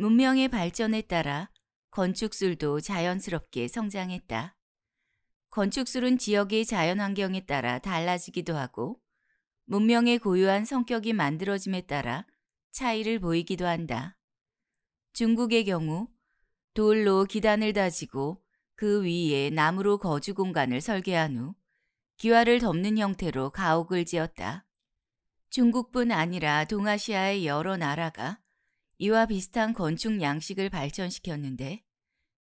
문명의 발전에 따라 건축술도 자연스럽게 성장했다. 건축술은 지역의 자연 환경에 따라 달라지기도 하고 문명의 고유한 성격이 만들어짐에 따라 차이를 보이기도 한다. 중국의 경우 돌로 기단을 다지고 그 위에 나무로 거주 공간을 설계한 후 기와를 덮는 형태로 가옥을 지었다. 중국뿐 아니라 동아시아의 여러 나라가 이와 비슷한 건축 양식을 발전시켰는데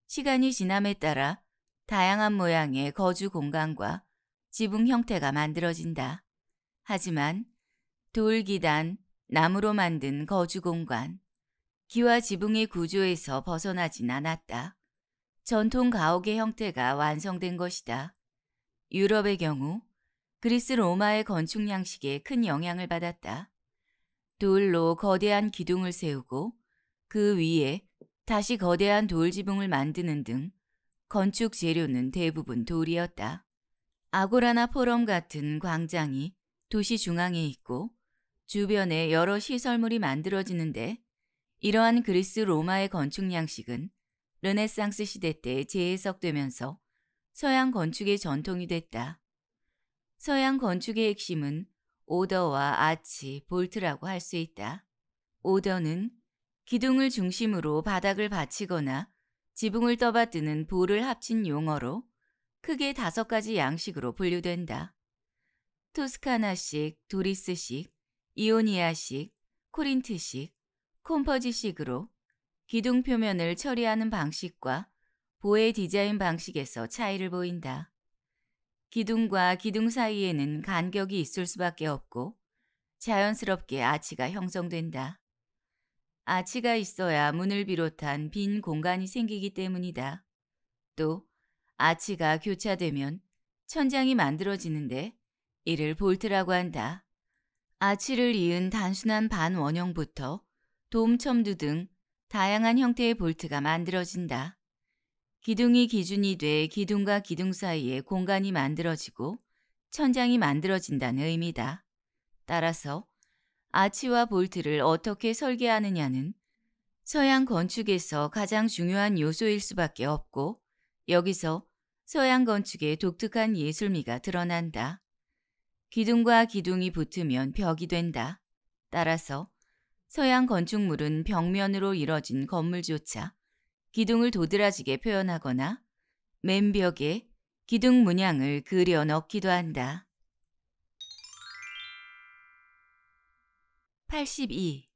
시간이 지남에 따라 다양한 모양의 거주 공간과 지붕 형태가 만들어진다. 하지만 돌 기단, 나무로 만든 거주 공간, 기와 지붕의 구조에서 벗어나진 않았다. 전통 가옥의 형태가 완성된 것이다. 유럽의 경우 그리스 로마의 건축 양식에 큰 영향을 받았다. 돌로 거대한 기둥을 세우고 그 위에 다시 거대한 돌 지붕을 만드는 등 건축 재료는 대부분 돌이었다. 아고라나 포럼 같은 광장이 도시 중앙에 있고 주변에 여러 시설물이 만들어지는데 이러한 그리스 로마의 건축 양식은 르네상스 시대 때 재해석되면서 서양 건축의 전통이 됐다. 서양 건축의 핵심은 오더와 아치, 볼트라고 할 수 있다. 오더는 기둥을 중심으로 바닥을 받치거나 지붕을 떠받드는 볼을 합친 용어로 크게 다섯 가지 양식으로 분류된다. 토스카나식, 도리스식, 이오니아식, 코린트식, 콤퍼지식으로 기둥 표면을 처리하는 방식과 보의 디자인 방식에서 차이를 보인다. 기둥과 기둥 사이에는 간격이 있을 수밖에 없고 자연스럽게 아치가 형성된다. 아치가 있어야 문을 비롯한 빈 공간이 생기기 때문이다. 또 아치가 교차되면 천장이 만들어지는데 이를 볼트라고 한다. 아치를 이은 단순한 반원형부터 돔첨두 등 다양한 형태의 볼트가 만들어진다. 기둥이 기준이 돼 기둥과 기둥 사이에 공간이 만들어지고 천장이 만들어진다는 의미다. 따라서 아치와 볼트를 어떻게 설계하느냐는 서양 건축에서 가장 중요한 요소일 수밖에 없고 여기서 서양 건축의 독특한 예술미가 드러난다. 기둥과 기둥이 붙으면 벽이 된다. 따라서 서양 건축물은 벽면으로 이뤄진 건물조차 기둥을 도드라지게 표현하거나 맨벽에 기둥 문양을 그려 넣기도 한다. 82.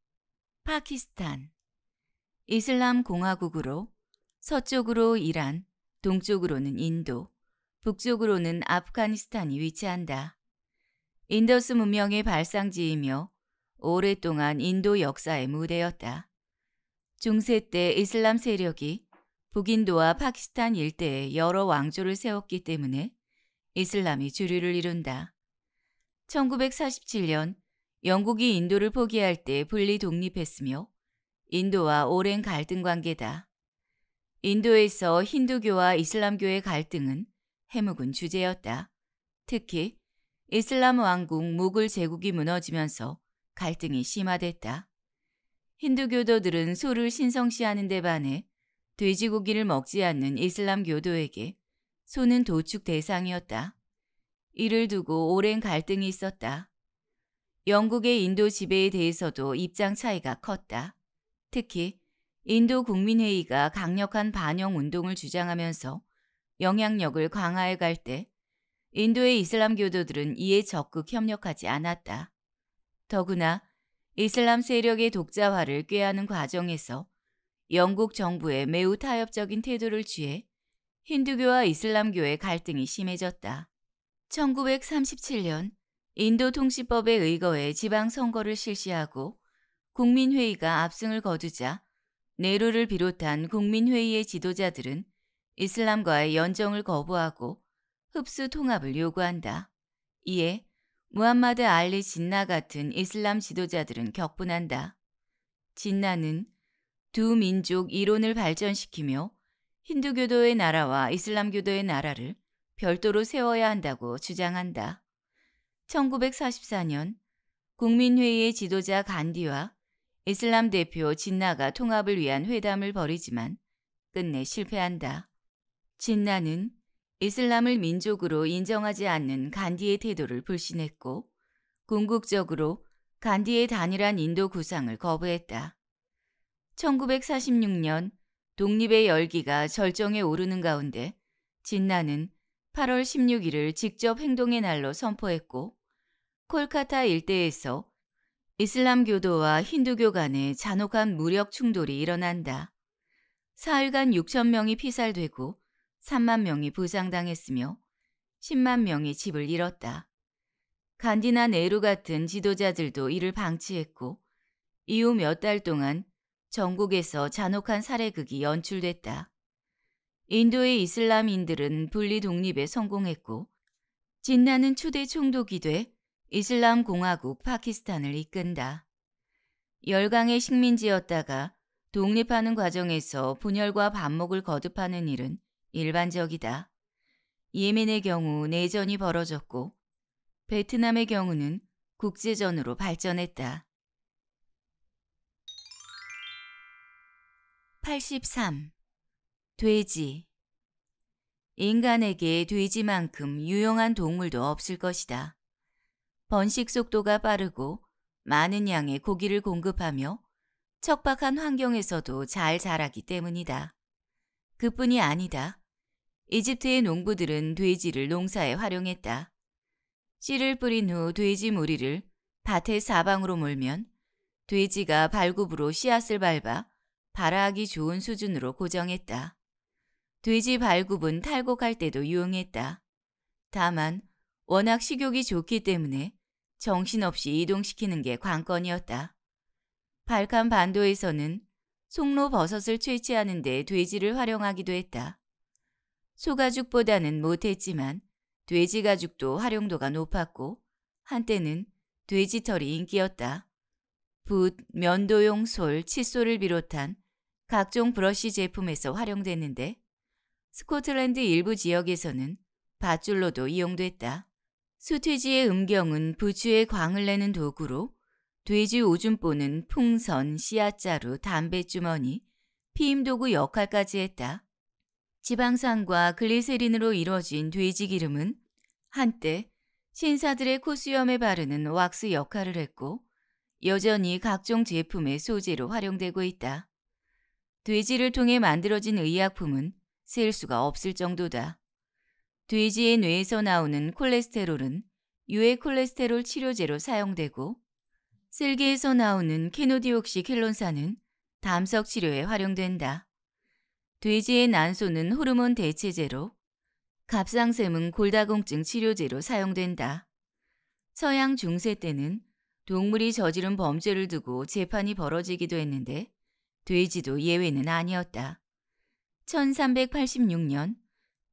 파키스탄 이슬람 공화국으로 서쪽으로 이란, 동쪽으로는 인도, 북쪽으로는 아프가니스탄이 위치한다. 인더스 문명의 발상지이며 오랫동안 인도 역사의 무대였다. 중세 때 이슬람 세력이 북인도와 파키스탄 일대에 여러 왕조를 세웠기 때문에 이슬람이 주류를 이룬다. 1947년 영국이 인도를 포기할 때 분리 독립했으며 인도와 오랜 갈등 관계다. 인도에서 힌두교와 이슬람교의 갈등은 해묵은 주제였다. 특히 이슬람 왕국 무굴 제국이 무너지면서 갈등이 심화됐다. 힌두교도들은 소를 신성시하는 데 반해 돼지고기를 먹지 않는 이슬람교도에게 소는 도축 대상이었다. 이를 두고 오랜 갈등이 있었다. 영국의 인도 지배에 대해서도 입장 차이가 컸다. 특히 인도 국민회의가 강력한 반영 운동을 주장하면서 영향력을 강화해 갈 때 인도의 이슬람교도들은 이에 적극 협력하지 않았다. 더구나 이슬람 세력의 독자화를 꾀하는 과정에서 영국 정부에 매우 타협적인 태도를 취해 힌두교와 이슬람교의 갈등이 심해졌다. 1937년 인도 통신법에 의거해 지방선거를 실시하고 국민회의가 압승을 거두자 네루를 비롯한 국민회의의 지도자들은 이슬람과의 연정을 거부하고 흡수 통합을 요구한다. 이에 무함마드 알리 진나 같은 이슬람 지도자들은 격분한다. 진나는 두 민족 이론을 발전시키며 힌두교도의 나라와 이슬람교도의 나라를 별도로 세워야 한다고 주장한다. 1944년 국민회의의 지도자 간디와 이슬람 대표 진나가 통합을 위한 회담을 벌이지만 끝내 실패한다. 진나는 이슬람을 민족으로 인정하지 않는 간디의 태도를 불신했고 궁극적으로 간디의 단일한 인도 구상을 거부했다. 1946년 독립의 열기가 절정에 오르는 가운데 진나는 8월 16일을 직접 행동의 날로 선포했고 콜카타 일대에서 이슬람교도와 힌두교 간의 잔혹한 무력 충돌이 일어난다. 사흘간 6천 명이 피살되고 3만 명이 부상당했으며 10만 명이 집을 잃었다. 간디나 네루 같은 지도자들도 이를 방치했고 이후 몇 달 동안 전국에서 잔혹한 살해극이 연출됐다. 인도의 이슬람인들은 분리 독립에 성공했고 진나는 초대 총독이 돼 이슬람 공화국 파키스탄을 이끈다. 열강의 식민지였다가 독립하는 과정에서 분열과 반목을 거듭하는 일은 일반적이다. 예멘의 경우 내전이 벌어졌고 베트남의 경우는 국제전으로 발전했다. 83. 돼지 인간에게 돼지만큼 유용한 동물도 없을 것이다. 번식 속도가 빠르고 많은 양의 고기를 공급하며 척박한 환경에서도 잘 자라기 때문이다. 그뿐이 아니다. 이집트의 농부들은 돼지를 농사에 활용했다. 씨를 뿌린 후 돼지 무리를 밭의 사방으로 몰면 돼지가 발굽으로 씨앗을 밟아 발아하기 좋은 수준으로 고정했다. 돼지 발굽은 탈곡할 때도 유용했다. 다만 워낙 식욕이 좋기 때문에 정신없이 이동시키는 게 관건이었다. 발칸 반도에서는 송로 버섯을 채취하는 데 돼지를 활용하기도 했다. 소가죽보다는 못했지만 돼지가죽도 활용도가 높았고 한때는 돼지털이 인기였다. 붓, 면도용 솔, 칫솔을 비롯한 각종 브러쉬 제품에서 활용됐는데 스코틀랜드 일부 지역에서는 밧줄로도 이용됐다. 수퇴지의 음경은 부추에 광을 내는 도구로 돼지 오줌보는 풍선, 씨앗자루, 담배주머니, 피임도구 역할까지 했다. 지방산과 글리세린으로 이루어진 돼지 기름은 한때 신사들의 코수염에 바르는 왁스 역할을 했고 여전히 각종 제품의 소재로 활용되고 있다. 돼지를 통해 만들어진 의약품은 셀 수가 없을 정도다. 돼지의 뇌에서 나오는 콜레스테롤은 유해 콜레스테롤 치료제로 사용되고 쓸개에서 나오는 케노디옥시 켈론산은 담석 치료에 활용된다. 돼지의 난소는 호르몬 대체제로, 갑상샘은 골다공증 치료제로 사용된다. 서양 중세 때는 동물이 저지른 범죄를 두고 재판이 벌어지기도 했는데 돼지도 예외는 아니었다. 1386년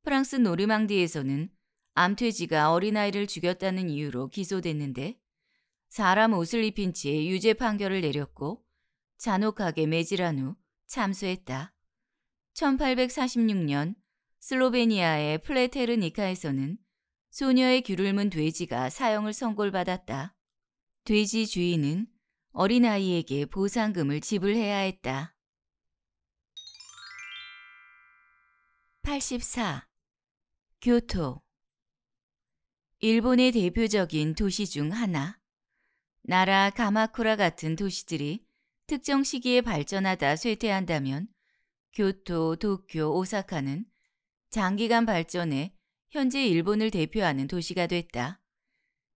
프랑스 노르망디에서는 암퇴지가 어린아이를 죽였다는 이유로 기소됐는데 사람 옷을 입힌 채 유죄 판결을 내렸고 잔혹하게 매질한 후 참수했다. 1846년 슬로베니아의 플레테르니카에서는 소녀의 귀를문 돼지가 사형을 선고받았다. 돼지 주인은 어린아이에게 보상금을 지불해야 했다. 84. 교토 일본의 대표적인 도시 중 하나. 나라 가마쿠라 같은 도시들이 특정 시기에 발전하다 쇠퇴한다면 교토, 도쿄, 오사카는 장기간 발전해 현재 일본을 대표하는 도시가 됐다.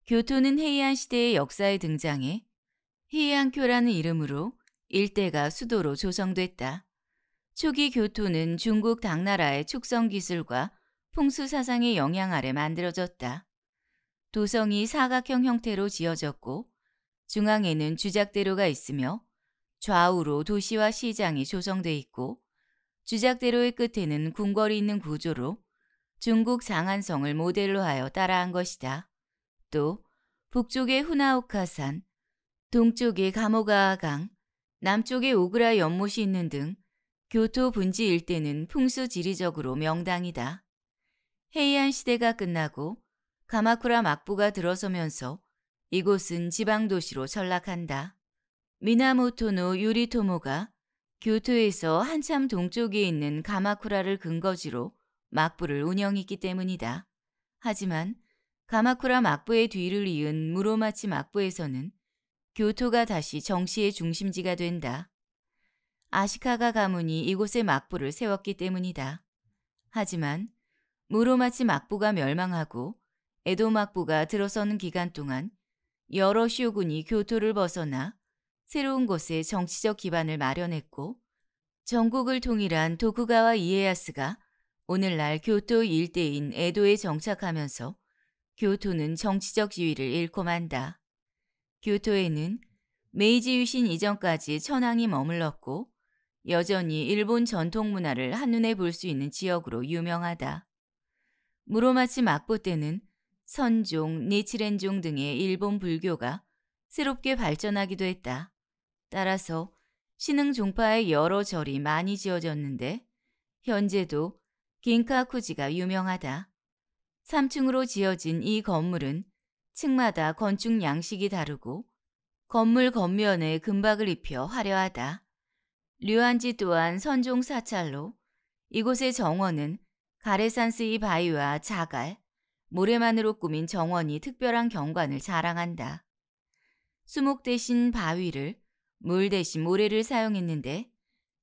교토는 헤이안 시대의 역사에 등장해 헤이안교라는 이름으로 일대가 수도로 조성됐다. 초기 교토는 중국 당나라의 축성 기술과 풍수 사상의 영향 아래 만들어졌다. 도성이 사각형 형태로 지어졌고 중앙에는 주작대로가 있으며 좌우로 도시와 시장이 조성돼 있고 주작대로의 끝에는 궁궐이 있는 구조로 중국 장안성을 모델로 하여 따라한 것이다. 또 북쪽의 후나우카산, 동쪽의 가모가강, 남쪽의 오그라 연못이 있는 등 교토 분지 일대는 풍수지리적으로 명당이다. 헤이안 시대가 끝나고 가마쿠라 막부가 들어서면서 이곳은 지방 도시로 전락한다. 미나모토노 유리토모가 교토에서 한참 동쪽에 있는 가마쿠라를 근거지로 막부를 운영했기 때문이다. 하지만 가마쿠라 막부의 뒤를 이은 무로마치 막부에서는 교토가 다시 정시의 중심지가 된다. 아시카가 가문이 이곳에 막부를 세웠기 때문이다. 하지만 무로마치 막부가 멸망하고 에도 막부가 들어서는 기간 동안 여러 쇼군이 교토를 벗어나 새로운 곳에 정치적 기반을 마련했고 전국을 통일한 도쿠가와 이에야스가 오늘날 교토 일대인 에도에 정착하면서 교토는 정치적 지위를 잃고 만다. 교토에는 메이지 유신 이전까지 천황이 머물렀고 여전히 일본 전통 문화를 한눈에 볼 수 있는 지역으로 유명하다. 무로마치 막부 때는 선종, 니치렌종 등의 일본 불교가 새롭게 발전하기도 했다. 따라서 신흥 종파의 여러 절이 많이 지어졌는데 현재도 긴카쿠지가 유명하다. 3층으로 지어진 이 건물은 층마다 건축 양식이 다르고 건물 겉면에 금박을 입혀 화려하다. 류안지 또한 선종 사찰로 이곳의 정원은 가레산스이 바위와 자갈, 모래만으로 꾸민 정원이 특별한 경관을 자랑한다. 수목 대신 바위를 물 대신 모래를 사용했는데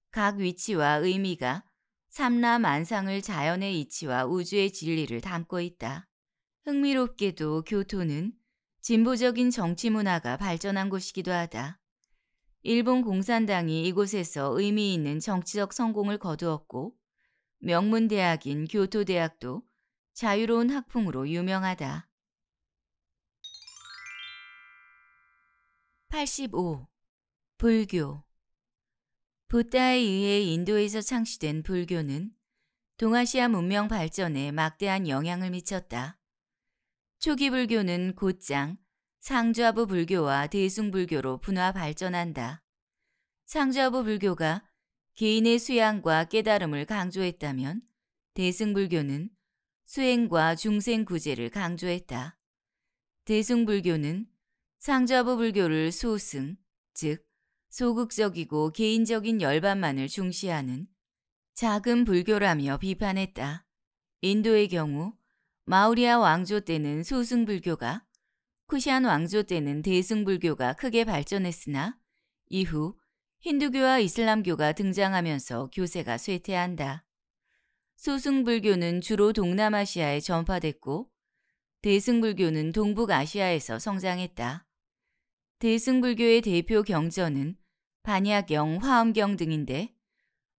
각 위치와 의미가 삼라만상을 자연의 이치와 우주의 진리를 담고 있다. 흥미롭게도 교토는 진보적인 정치 문화가 발전한 곳이기도 하다. 일본 공산당이 이곳에서 의미 있는 정치적 성공을 거두었고 명문대학인 교토대학도 자유로운 학풍으로 유명하다. 85. 불교 부다에 의해 인도에서 창시된 불교는 동아시아 문명 발전에 막대한 영향을 미쳤다. 초기 불교는 곧장 상좌부 불교와 대승불교로 분화 발전한다. 상좌부 불교가 개인의 수양과 깨달음을 강조했다면 대승불교는 수행과 중생구제를 강조했다. 대승불교는 상좌부 불교를 소승, 즉 소극적이고 개인적인 열반만을 중시하는 작은 불교라며 비판했다. 인도의 경우 마우리아 왕조 때는 소승불교가 쿠시안 왕조 때는 대승불교가 크게 발전했으나 이후 힌두교와 이슬람교가 등장하면서 교세가 쇠퇴한다. 소승불교는 주로 동남아시아에 전파됐고 대승불교는 동북아시아에서 성장했다. 대승불교의 대표 경전은 반야경 화엄경 등인데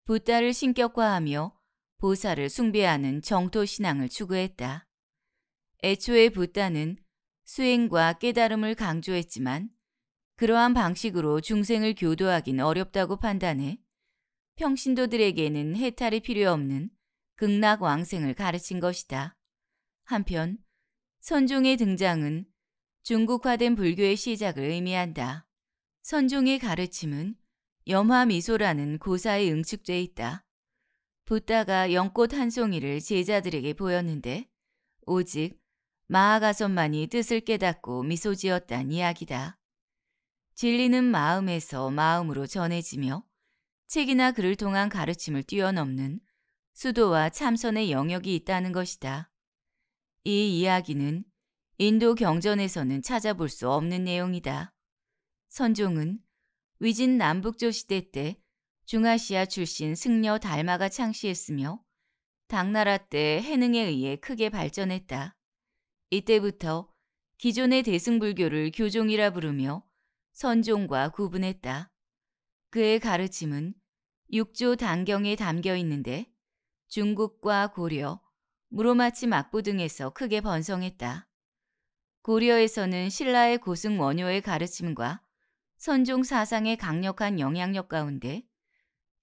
부다를 신격화하며 보살을 숭배하는 정토 신앙을 추구했다. 애초에 부다는 수행과 깨달음을 강조했지만 그러한 방식으로 중생을 교도하긴 어렵다고 판단해 평신도들에게는 해탈이 필요 없는 극락왕생을 가르친 것이다. 한편 선종의 등장은 중국화된 불교의 시작을 의미한다. 선종의 가르침은 염화미소라는 고사에 응축돼 있다. 붓다가 연꽃 한 송이를 제자들에게 보였는데 오직 마하가선만이 뜻을 깨닫고 미소지었단 이야기다. 진리는 마음에서 마음으로 전해지며 책이나 글을 통한 가르침을 뛰어넘는 수도와 참선의 영역이 있다는 것이다. 이 이야기는 인도 경전에서는 찾아볼 수 없는 내용이다. 선종은 위진 남북조 시대 때 중아시아 출신 승려 달마가 창시했으며 당나라 때 해능에 의해 크게 발전했다. 이때부터 기존의 대승불교를 교종이라 부르며 선종과 구분했다. 그의 가르침은 육조 단경에 담겨 있는데 중국과 고려, 무로마치 막부 등에서 크게 번성했다. 고려에서는 신라의 고승 원효의 가르침과 선종 사상의 강력한 영향력 가운데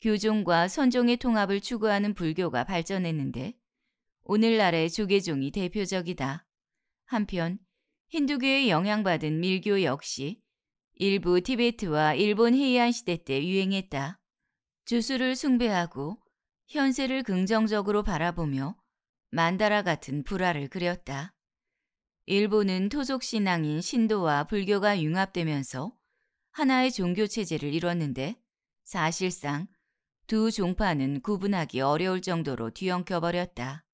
교종과 선종의 통합을 추구하는 불교가 발전했는데 오늘날의 조계종이 대표적이다. 한편 힌두교에 영향받은 밀교 역시 일부 티베트와 일본 헤이안 시대 때 유행했다. 주술을 숭배하고 현세를 긍정적으로 바라보며 만다라 같은 불화를 그렸다. 일본은 토속 신앙인 신도와 불교가 융합되면서 하나의 종교 체제를 이뤘는데 사실상 두 종파는 구분하기 어려울 정도로 뒤엉켜버렸다.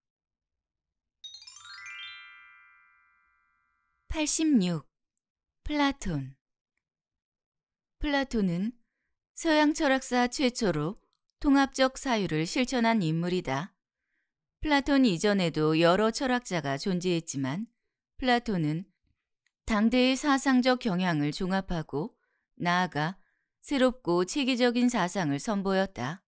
86. 플라톤 플라톤은 서양 철학사 최초로 통합적 사유를 실천한 인물이다. 플라톤 이전에도 여러 철학자가 존재했지만 플라톤은 당대의 사상적 경향을 종합하고 나아가 새롭고 체계적인 사상을 선보였다.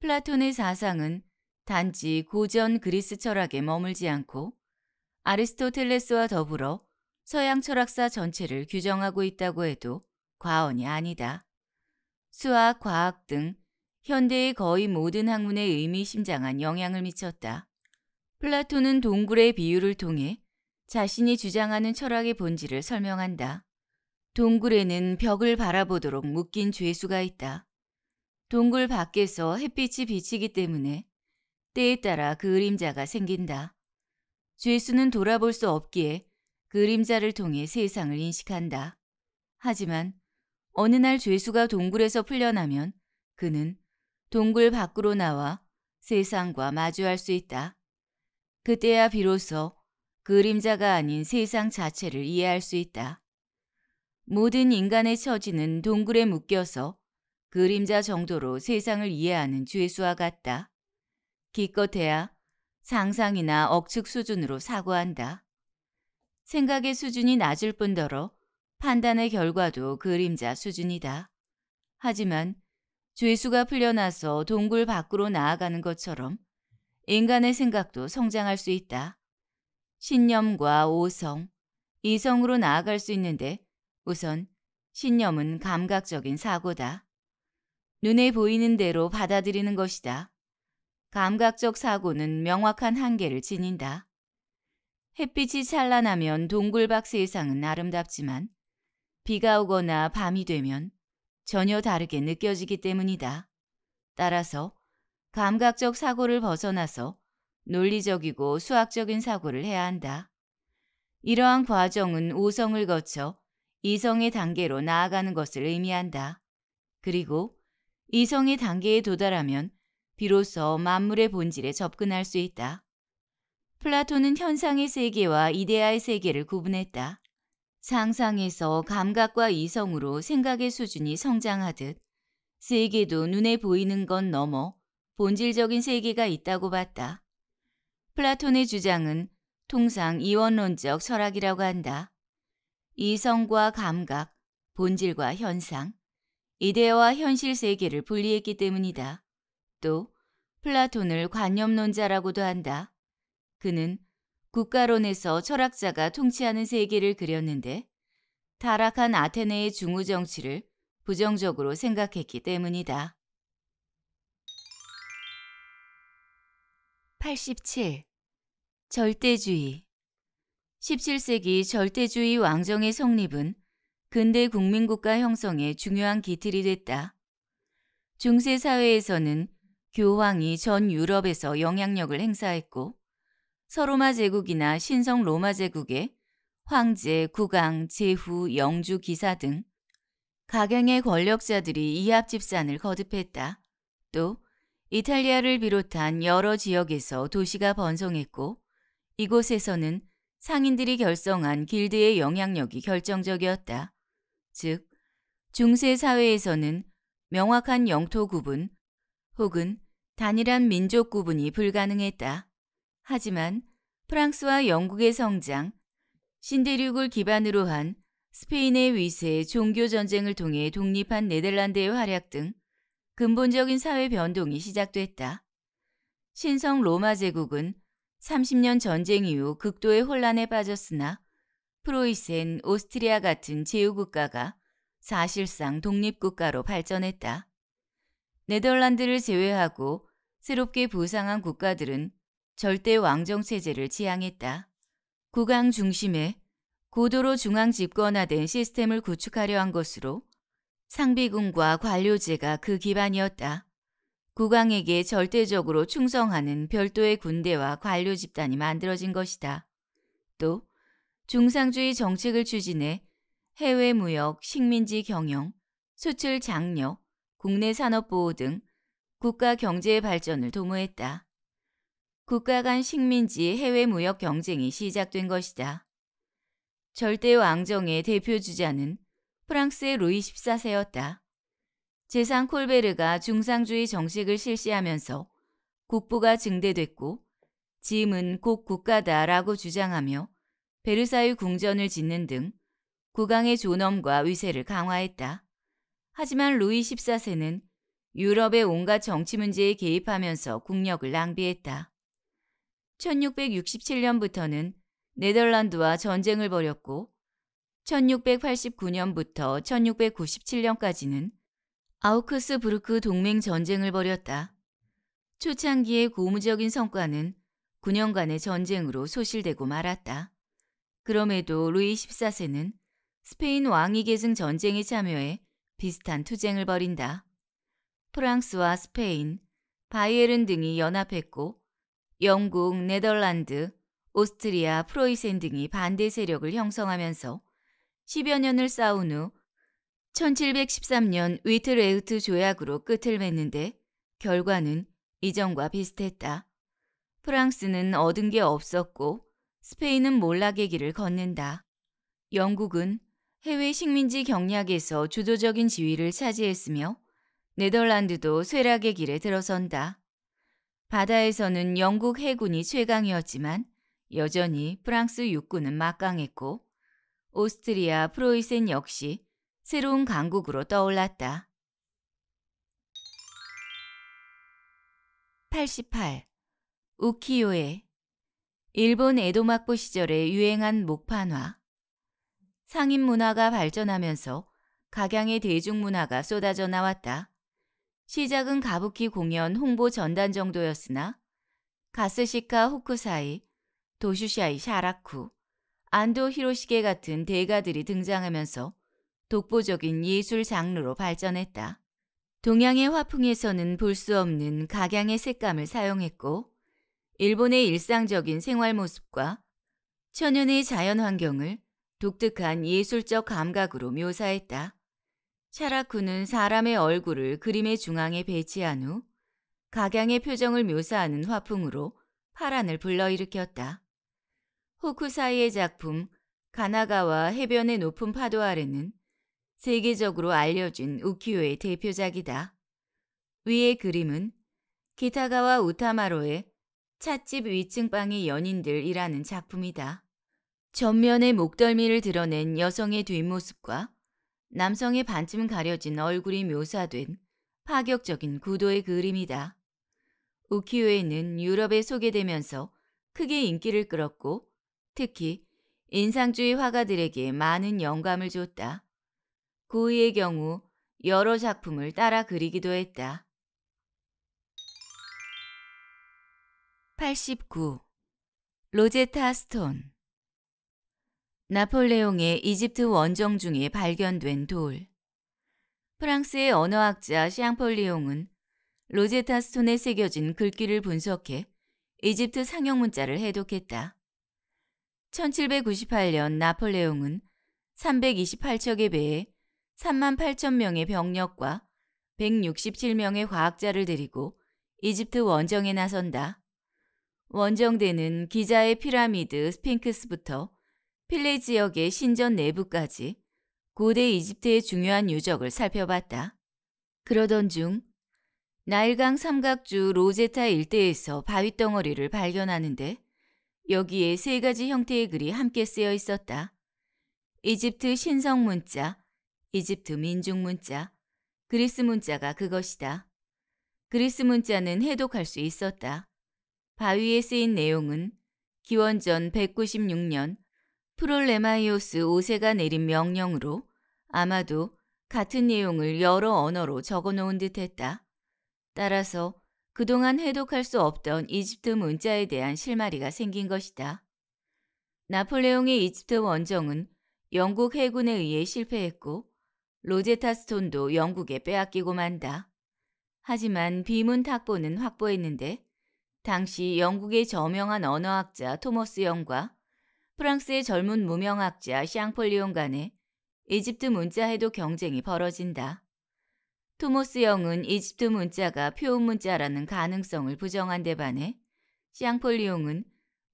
플라톤의 사상은 단지 고전 그리스 철학에 머물지 않고 아리스토텔레스와 더불어 서양 철학사 전체를 규정하고 있다고 해도 과언이 아니다. 수학, 과학 등 현대의 거의 모든 학문에 의미심장한 영향을 미쳤다. 플라톤은 동굴의 비유를 통해 자신이 주장하는 철학의 본질을 설명한다. 동굴에는 벽을 바라보도록 묶인 죄수가 있다. 동굴 밖에서 햇빛이 비치기 때문에 때에 따라 그 그림자가 생긴다. 죄수는 돌아볼 수 없기에 그림자를 통해 세상을 인식한다. 하지만 어느 날 죄수가 동굴에서 풀려나면 그는 동굴 밖으로 나와 세상과 마주할 수 있다. 그때야 비로소 그림자가 아닌 세상 자체를 이해할 수 있다. 모든 인간의 처지는 동굴에 묶여서 그림자 정도로 세상을 이해하는 죄수와 같다. 기껏해야 상상이나 억측 수준으로 사고한다. 생각의 수준이 낮을 뿐더러 판단의 결과도 그림자 수준이다. 하지만 죄수가 풀려나서 동굴 밖으로 나아가는 것처럼 인간의 생각도 성장할 수 있다. 신념과 오성, 이성으로 나아갈 수 있는데 우선 신념은 감각적인 사고다. 눈에 보이는 대로 받아들이는 것이다. 감각적 사고는 명확한 한계를 지닌다. 햇빛이 찬란하면 동굴밖 세상은 아름답지만 비가 오거나 밤이 되면 전혀 다르게 느껴지기 때문이다. 따라서 감각적 사고를 벗어나서 논리적이고 수학적인 사고를 해야 한다. 이러한 과정은 오성을 거쳐 이성의 단계로 나아가는 것을 의미한다. 그리고 이성의 단계에 도달하면 비로소 만물의 본질에 접근할 수 있다. 플라톤은 현상의 세계와 이데아의 세계를 구분했다. 상상에서 감각과 이성으로 생각의 수준이 성장하듯 세계도 눈에 보이는 건 넘어 본질적인 세계가 있다고 봤다. 플라톤의 주장은 통상 이원론적 철학이라고 한다. 이성과 감각, 본질과 현상, 이데아와 현실 세계를 분리했기 때문이다. 또 플라톤을 관념론자라고도 한다. 그는 국가론에서 철학자가 통치하는 세계를 그렸는데 타락한 아테네의 중우 정치를 부정적으로 생각했기 때문이다. 87. 절대주의 17세기 절대주의 왕정의 성립은 근대 국민국가 형성의 중요한 기틀이 됐다. 중세 사회에서는 교황이 전 유럽에서 영향력을 행사했고 서로마 제국이나 신성 로마 제국의 황제, 국왕, 제후, 영주, 기사 등 각양의 권력자들이 이합 집산을 거듭했다. 또 이탈리아를 비롯한 여러 지역에서 도시가 번성했고 이곳에서는 상인들이 결성한 길드의 영향력이 결정적이었다. 즉, 중세 사회에서는 명확한 영토 구분 혹은 단일한 민족 구분이 불가능했다. 하지만 프랑스와 영국의 성장, 신대륙을 기반으로 한 스페인의 위세, 종교 전쟁을 통해 독립한 네덜란드의 활약 등 근본적인 사회 변동이 시작됐다. 신성 로마 제국은 30년 전쟁 이후 극도의 혼란에 빠졌으나 프로이센, 오스트리아 같은 제후국가가 사실상 독립국가로 발전했다. 네덜란드를 제외하고 새롭게 부상한 국가들은 절대 왕정 체제를 지향했다. 국왕 중심에 고도로 중앙 집권화된 시스템을 구축하려 한 것으로 상비군과 관료제가 그 기반이었다. 국왕에게 절대적으로 충성하는 별도의 군대와 관료 집단이 만들어진 것이다. 또 중상주의 정책을 추진해 해외 무역, 식민지 경영, 수출 장려, 국내 산업 보호 등 국가 경제의 발전을 도모했다. 국가 간 식민지 해외 무역 경쟁이 시작된 것이다. 절대 왕정의 대표 주자는 프랑스의 루이 14세였다. 제상 콜베르가 중상주의 정식을 실시하면서 국부가 증대됐고 짐은 곧 국가다라고 주장하며 베르사유 궁전을 짓는 등 국왕의 존엄과 위세를 강화했다. 하지만 루이 14세는 유럽의 온갖 정치 문제에 개입하면서 국력을 낭비했다. 1667년부터는 네덜란드와 전쟁을 벌였고 1689년부터 1697년까지는 아우크스부르크 동맹 전쟁을 벌였다. 초창기의 고무적인 성과는 9년간의 전쟁으로 소실되고 말았다. 그럼에도 루이 14세는 스페인 왕위 계승 전쟁에 참여해 비슷한 투쟁을 벌인다. 프랑스와 스페인, 바이에른 등이 연합했고 영국, 네덜란드, 오스트리아, 프로이센 등이 반대 세력을 형성하면서 10여 년을 싸운 후 1713년 위트레우트 조약으로 끝을 맺는데 결과는 이전과 비슷했다. 프랑스는 얻은 게 없었고 스페인은 몰락의 길을 걷는다. 영국은 해외 식민지 경략에서 주도적인 지위를 차지했으며 네덜란드도 쇠락의 길에 들어선다. 바다에서는 영국 해군이 최강이었지만 여전히 프랑스 육군은 막강했고 오스트리아 프로이센 역시 새로운 강국으로 떠올랐다. 88. 우키요에 일본 에도막부 시절에 유행한 목판화 상인 문화가 발전하면서 각양의 대중문화가 쏟아져 나왔다. 시작은 가부키 공연 홍보 전단 정도였으나 가스시카 후쿠사이, 도슈샤이 샤라쿠, 안도 히로시게 같은 대가들이 등장하면서 독보적인 예술 장르로 발전했다. 동양의 화풍에서는 볼 수 없는 각양의 색감을 사용했고 일본의 일상적인 생활 모습과 천연의 자연 환경을 독특한 예술적 감각으로 묘사했다. 차라쿠는 사람의 얼굴을 그림의 중앙에 배치한 후 각양의 표정을 묘사하는 화풍으로 파란을 불러일으켰다. 호쿠사이의 작품 가나가와 해변의 높은 파도 아래는 세계적으로 알려진 우키요의 대표작이다. 위의 그림은 기타가와 우타마로의 찻집 위층방의 연인들이라는 작품이다. 전면의 목덜미를 드러낸 여성의 뒷모습과 남성의 반쯤 가려진 얼굴이 묘사된 파격적인 구도의 그림이다. 우키요에는 유럽에 소개되면서 크게 인기를 끌었고 특히 인상주의 화가들에게 많은 영감을 줬다. 고이의 경우 여러 작품을 따라 그리기도 했다. 89. 로제타 스톤 나폴레옹의 이집트 원정 중에 발견된 돌 프랑스의 언어학자 샹폴리옹은 로제타 스톤에 새겨진 글귀를 분석해 이집트 상형 문자를 해독했다. 1798년 나폴레옹은 328척의 배에 3만 8천 명의 병력과 167명의 과학자를 데리고 이집트 원정에 나선다. 원정대는 기자의 피라미드 스핑크스부터 필레 지역의 신전 내부까지 고대 이집트의 중요한 유적을 살펴봤다. 그러던 중 나일강 삼각주 로제타 일대에서 바위 덩어리를 발견하는데 여기에 세 가지 형태의 글이 함께 쓰여 있었다. 이집트 신성 문자 이집트 민중 문자, 그리스 문자가 그것이다. 그리스 문자는 해독할 수 있었다. 바위에 쓰인 내용은 기원전 196년 프롤레마이오스 5세가 내린 명령으로 아마도 같은 내용을 여러 언어로 적어놓은 듯했다. 따라서 그동안 해독할 수 없던 이집트 문자에 대한 실마리가 생긴 것이다. 나폴레옹의 이집트 원정은 영국 해군에 의해 실패했고 로제타 스톤도 영국에 빼앗기고 만다. 하지만 비문 탁보는 확보했는데 당시 영국의 저명한 언어학자 토머스 영과 프랑스의 젊은 무명학자 샹폴리온 간에 이집트 문자 에도 경쟁이 벌어진다. 토머스 영은 이집트 문자가 표음 문자라는 가능성을 부정한 데 반해 샹폴리옹은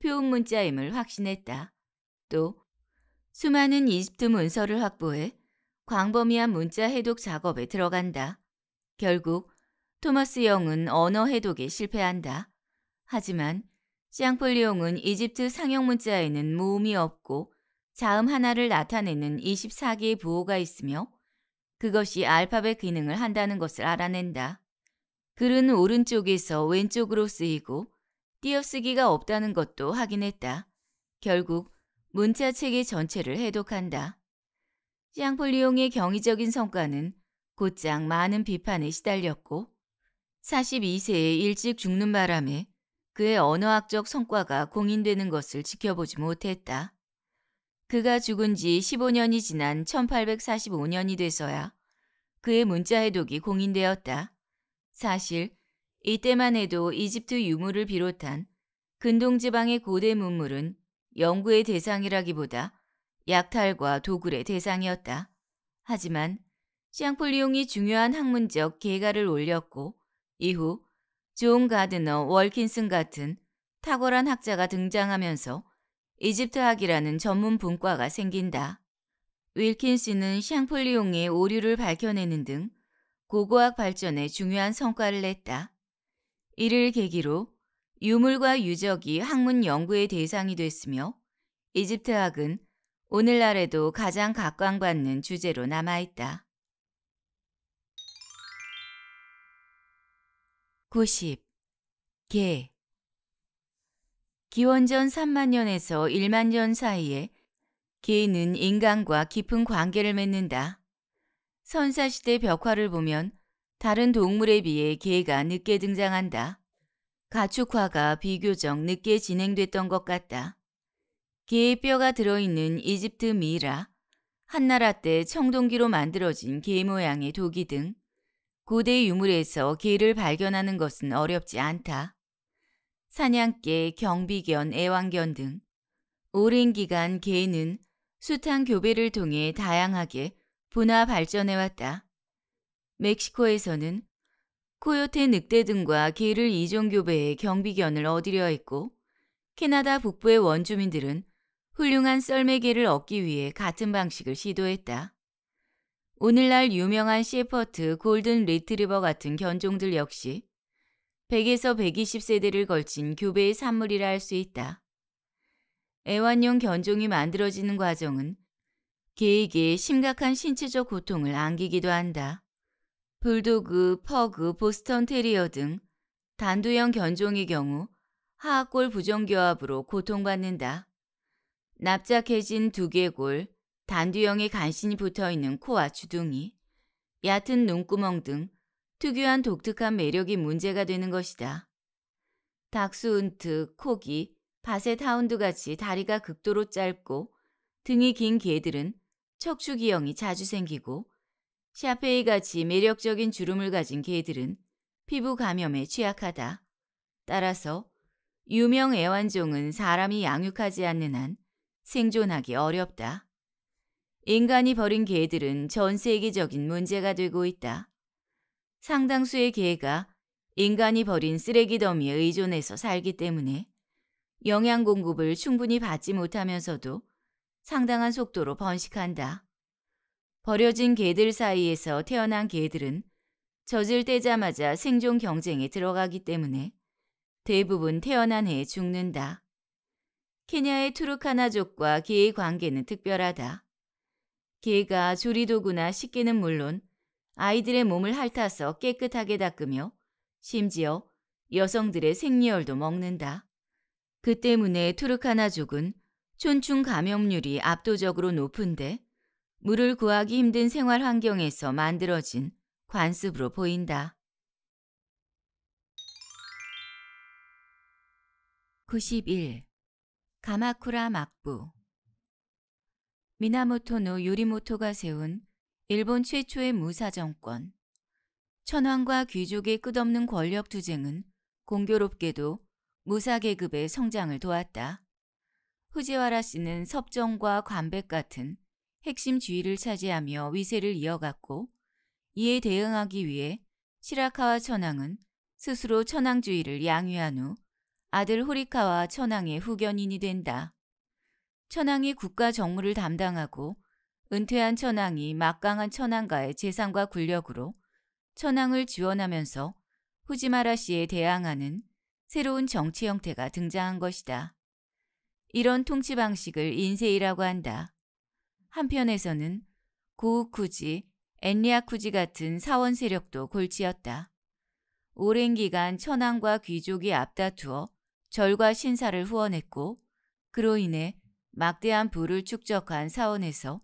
표음 문자임을 확신했다. 또 수많은 이집트 문서를 확보해 광범위한 문자 해독 작업에 들어간다. 결국 토마스 영은 언어 해독에 실패한다. 하지만 샹폴리옹은 이집트 상형 문자에는 모음이 없고 자음 하나를 나타내는 24개의 부호가 있으며 그것이 알파벳 기능을 한다는 것을 알아낸다. 글은 오른쪽에서 왼쪽으로 쓰이고 띄어쓰기가 없다는 것도 확인했다. 결국 문자체계 전체를 해독한다. 샹폴리옹의 경이적인 성과는 곧장 많은 비판에 시달렸고 42세에 일찍 죽는 바람에 그의 언어학적 성과가 공인되는 것을 지켜보지 못했다. 그가 죽은 지 15년이 지난 1845년이 돼서야 그의 문자 해독이 공인되었다. 사실 이때만 해도 이집트 유물을 비롯한 근동지방의 고대 문물은 연구의 대상이라기보다 약탈과 도굴의 대상이었다. 하지만 샹폴리옹이 중요한 학문적 계가를 올렸고 이후 존 가드너 월킨슨 같은 탁월한 학자가 등장하면서 이집트학이라는 전문 분과가 생긴다. 윌킨슨은 샹폴리옹의 오류를 밝혀내는 등 고고학 발전에 중요한 성과를 냈다. 이를 계기로 유물과 유적이 학문 연구의 대상이 됐으며 이집트학은 오늘날에도 가장 각광받는 주제로 남아있다. 90. 개 기원전 3만 년에서 1만 년 사이에 개는 인간과 깊은 관계를 맺는다. 선사시대 벽화를 보면 다른 동물에 비해 개가 늦게 등장한다. 가축화가 비교적 늦게 진행됐던 것 같다. 개의 뼈가 들어있는 이집트 미라, 한나라 때 청동기로 만들어진 개 모양의 도기 등 고대 유물에서 개를 발견하는 것은 어렵지 않다. 사냥개, 경비견, 애완견 등 오랜 기간 개는 수탕 교배를 통해 다양하게 분화 발전해왔다. 멕시코에서는 코요테 늑대 등과 개를 이종 교배해 경비견을 얻으려 했고 캐나다 북부의 원주민들은 훌륭한 썰매계를 얻기 위해 같은 방식을 시도했다. 오늘날 유명한 셰퍼트, 골든 리트리버 같은 견종들 역시 100에서 120세대를 걸친 교배의 산물이라 할 수 있다. 애완용 견종이 만들어지는 과정은 개에게 심각한 신체적 고통을 안기기도 한다. 불도그, 퍼그, 보스턴 테리어 등 단두형 견종의 경우 하악골 부정교합으로 고통받는다. 납작해진 두개골, 단두형의 간신히 붙어있는 코와 주둥이, 얕은 눈구멍 등 특유한 독특한 매력이 문제가 되는 것이다. 닥수은트, 코기, 바셋 하운드같이 다리가 극도로 짧고 등이 긴 개들은 척추기형이 자주 생기고 샤페이같이 매력적인 주름을 가진 개들은 피부 감염에 취약하다. 따라서 유명 애완종은 사람이 양육하지 않는 한 생존하기 어렵다. 인간이 버린 개들은 전 세계적인 문제가 되고 있다. 상당수의 개가 인간이 버린 쓰레기 더미에 의존해서 살기 때문에 영양 공급을 충분히 받지 못하면서도 상당한 속도로 번식한다. 버려진 개들 사이에서 태어난 개들은 젖을 떼자마자 생존 경쟁에 들어가기 때문에 대부분 태어난 해에 죽는다. 케냐의 투르카나족과 개의 관계는 특별하다. 개가 조리도구나 식기는 물론 아이들의 몸을 핥아서 깨끗하게 닦으며 심지어 여성들의 생리혈도 먹는다. 그 때문에 투르카나족은 촌충 감염률이 압도적으로 높은데 물을 구하기 힘든 생활 환경에서 만들어진 관습으로 보인다. 91. 가마쿠라 막부 미나모토노 요리모토가 세운 일본 최초의 무사정권 천황과 귀족의 끝없는 권력 투쟁은 공교롭게도 무사계급의 성장을 도왔다. 후지와라 씨는 섭정과 관백 같은 핵심 지위를 차지하며 위세를 이어갔고 이에 대응하기 위해 시라카와 천황은 스스로 천황주의를 양위한 후 아들 호리카와 천황의 후견인이 된다. 천황이 국가 정무를 담당하고 은퇴한 천황이 막강한 천황가의 재산과 군력으로 천황을 지원하면서 후지마라 씨에 대항하는 새로운 정치 형태가 등장한 것이다. 이런 통치 방식을 인세이라고 한다. 한편에서는 고우쿠지, 엔리아쿠지 같은 사원 세력도 골치였다. 오랜 기간 천황과 귀족이 앞다투어 절과 신사를 후원했고 그로 인해 막대한 부를 축적한 사원에서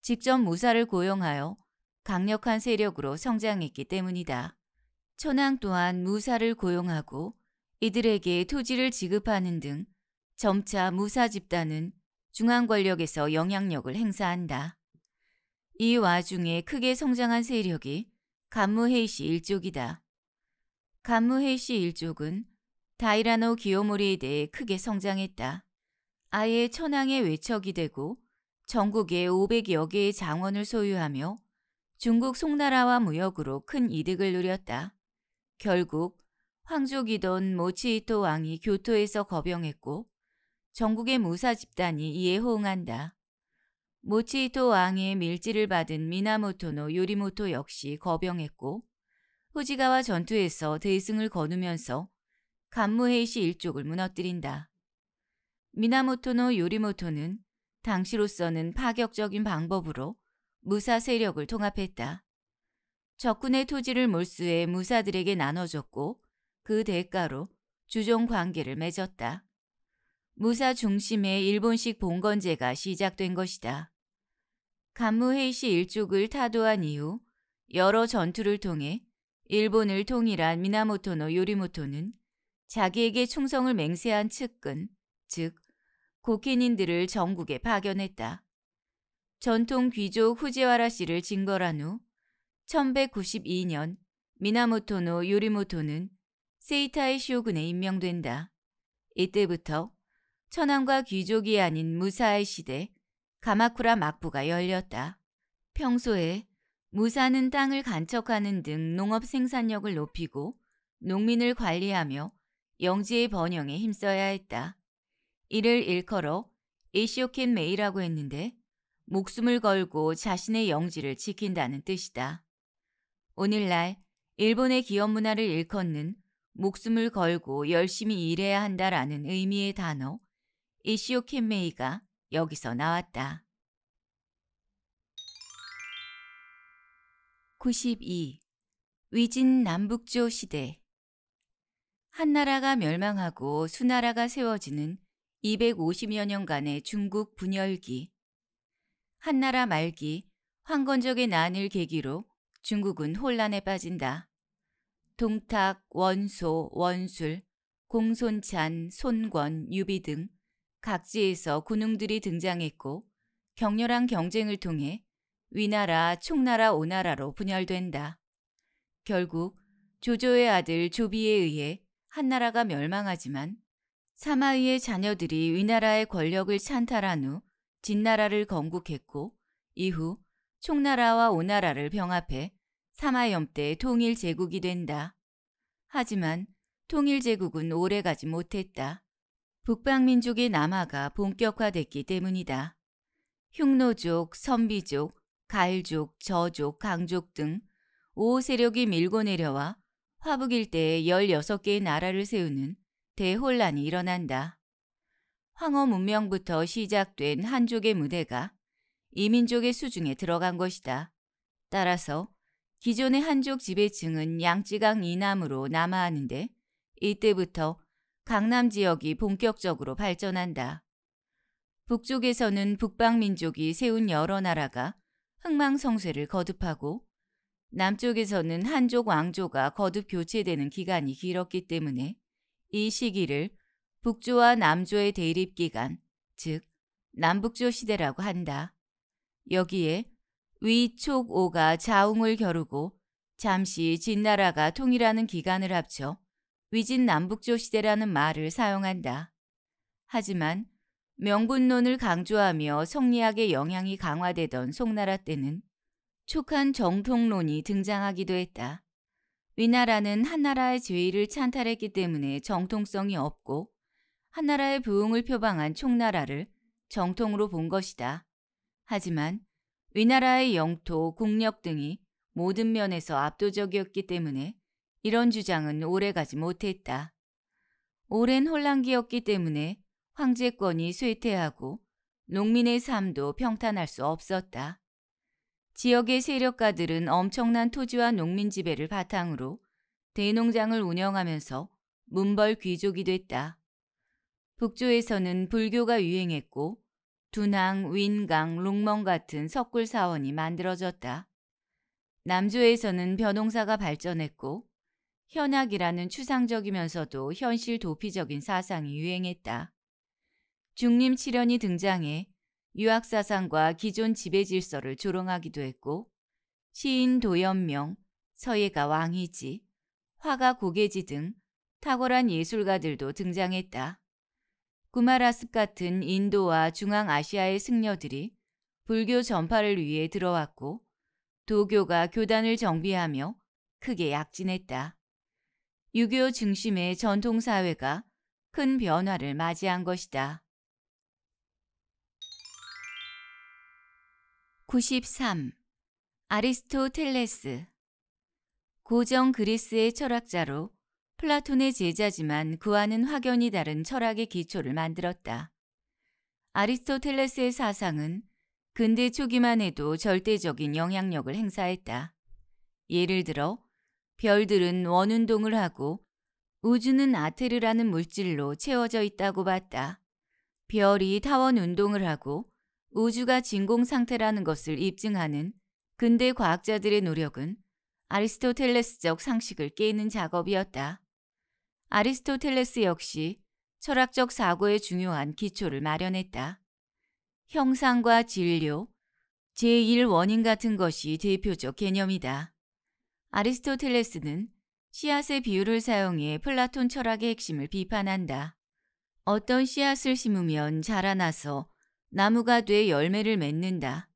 직접 무사를 고용하여 강력한 세력으로 성장했기 때문이다. 천황 또한 무사를 고용하고 이들에게 토지를 지급하는 등 점차 무사 집단은 중앙 권력에서 영향력을 행사한다. 이 와중에 크게 성장한 세력이 간무헤이시 일족이다. 간무헤이시 일족은 다이라노 기요모리에 대해 크게 성장했다. 아예 천황의 외척이 되고 전국에 500여 개의 장원을 소유하며 중국 송나라와 무역으로 큰 이득을 누렸다. 결국 황족이던 모치히토 왕이 교토에서 거병했고 전국의 무사 집단이 이에 호응한다. 모치히토 왕의 밀지를 받은 미나모토노 요리모토 역시 거병했고 후지가와 전투에서 대승을 거두면서 간무헤이시 일족을 무너뜨린다. 미나모토노 요리모토는 당시로서는 파격적인 방법으로 무사 세력을 통합했다. 적군의 토지를 몰수해 무사들에게 나눠줬고 그 대가로 주종 관계를 맺었다. 무사 중심의 일본식 봉건제가 시작된 것이다. 간무헤이시 일족을 타도한 이후 여러 전투를 통해 일본을 통일한 미나모토노 요리모토는 자기에게 충성을 맹세한 측근, 즉 고케닌들을 전국에 파견했다. 전통 귀족 후지와라 씨를 징거한후 1192년 미나모토노 요리모토는 세이타의 쇼군에 임명된다. 이때부터 천황과 귀족이 아닌 무사의 시대 가마쿠라 막부가 열렸다. 평소에 무사는 땅을 간척하는 등 농업 생산력을 높이고 농민을 관리하며 영지의 번영에 힘써야 했다. 이를 일컬어 에시오켄 메이라고 했는데 목숨을 걸고 자신의 영지를 지킨다는 뜻이다. 오늘날 일본의 기업 문화를 일컫는 목숨을 걸고 열심히 일해야 한다라는 의미의 단어 이시오켄 메이가 여기서 나왔다. 92. 위진 남북조 시대 한나라가 멸망하고 수나라가 세워지는 250여 년간의 중국 분열기. 한나라 말기 황건적의 난을 계기로 중국은 혼란에 빠진다. 동탁, 원소, 원술, 공손찬, 손권, 유비 등 각지에서 군웅들이 등장했고 격렬한 경쟁을 통해 위나라, 총나라, 오나라로 분열된다. 결국 조조의 아들 조비에 의해 한나라가 멸망하지만 사마의의 자녀들이 위나라의 권력을 찬탈한 후 진나라를 건국했고 이후 총나라와 오나라를 병합해 사마염때 통일제국이 된다. 하지만 통일제국은 오래가지 못했다. 북방민족의 남하가 본격화됐기 때문이다. 흉노족, 선비족, 가일족, 저족, 강족 등5 세력이 밀고 내려와 화북일 때에 16개의 나라를 세우는 대혼란이 일어난다. 황어 문명부터 시작된 한족의 무대가 이민족의 수중에 들어간 것이다. 따라서 기존의 한족 지배층은 양쯔강 이남으로 남하하는데 이때부터 강남 지역이 본격적으로 발전한다. 북쪽에서는 북방민족이 세운 여러 나라가 흥망성쇠를 거듭하고 남쪽에서는 한족 왕조가 거듭 교체되는 기간이 길었기 때문에 이 시기를 북조와 남조의 대립 기간, 즉 남북조 시대라고 한다. 여기에 위촉오가 자웅을 겨루고 잠시 진나라가 통일하는 기간을 합쳐 위진남북조 시대라는 말을 사용한다. 하지만 명분론을 강조하며 성리학의 영향이 강화되던 송나라 때는 촉한 정통론이 등장하기도 했다. 위나라는 한나라의 제위를 찬탈했기 때문에 정통성이 없고 한나라의 부흥을 표방한 총나라를 정통으로 본 것이다. 하지만 위나라의 영토, 국력 등이 모든 면에서 압도적이었기 때문에 이런 주장은 오래가지 못했다. 오랜 혼란기였기 때문에 황제권이 쇠퇴하고 농민의 삶도 평탄할 수 없었다. 지역의 세력가들은 엄청난 토지와 농민 지배를 바탕으로 대농장을 운영하면서 문벌 귀족이 됐다. 북조에서는 불교가 유행했고 두낭, 윈강, 룽멍 같은 석굴 사원이 만들어졌다. 남조에서는 변홍사가 발전했고 현악이라는 추상적이면서도 현실 도피적인 사상이 유행했다. 중림치련이 등장해 유학 사상과 기존 지배 질서를 조롱하기도 했고 시인 도연명, 서예가 왕이지, 화가 고개지 등 탁월한 예술가들도 등장했다. 구마라습 같은 인도와 중앙아시아의 승려들이 불교 전파를 위해 들어왔고 도교가 교단을 정비하며 크게 약진했다. 유교 중심의 전통사회가 큰 변화를 맞이한 것이다. 93. 아리스토텔레스 고정 그리스의 철학자로 플라톤의 제자지만 그와는 확연히 다른 철학의 기초를 만들었다. 아리스토텔레스의 사상은 근대 초기만 해도 절대적인 영향력을 행사했다. 예를 들어 별들은 원운동을 하고 우주는 아테르라는 물질로 채워져 있다고 봤다. 별이 타원 운동을 하고 우주가 진공 상태라는 것을 입증하는 근대 과학자들의 노력은 아리스토텔레스적 상식을 깨는 작업이었다. 아리스토텔레스 역시 철학적 사고의 중요한 기초를 마련했다. 형상과 진료, 제1원인 같은 것이 대표적 개념이다. 아리스토텔레스는 씨앗의 비율을 사용해 플라톤 철학의 핵심을 비판한다. 어떤 씨앗을 심으면 자라나서 나무가 돼 열매를 맺는다.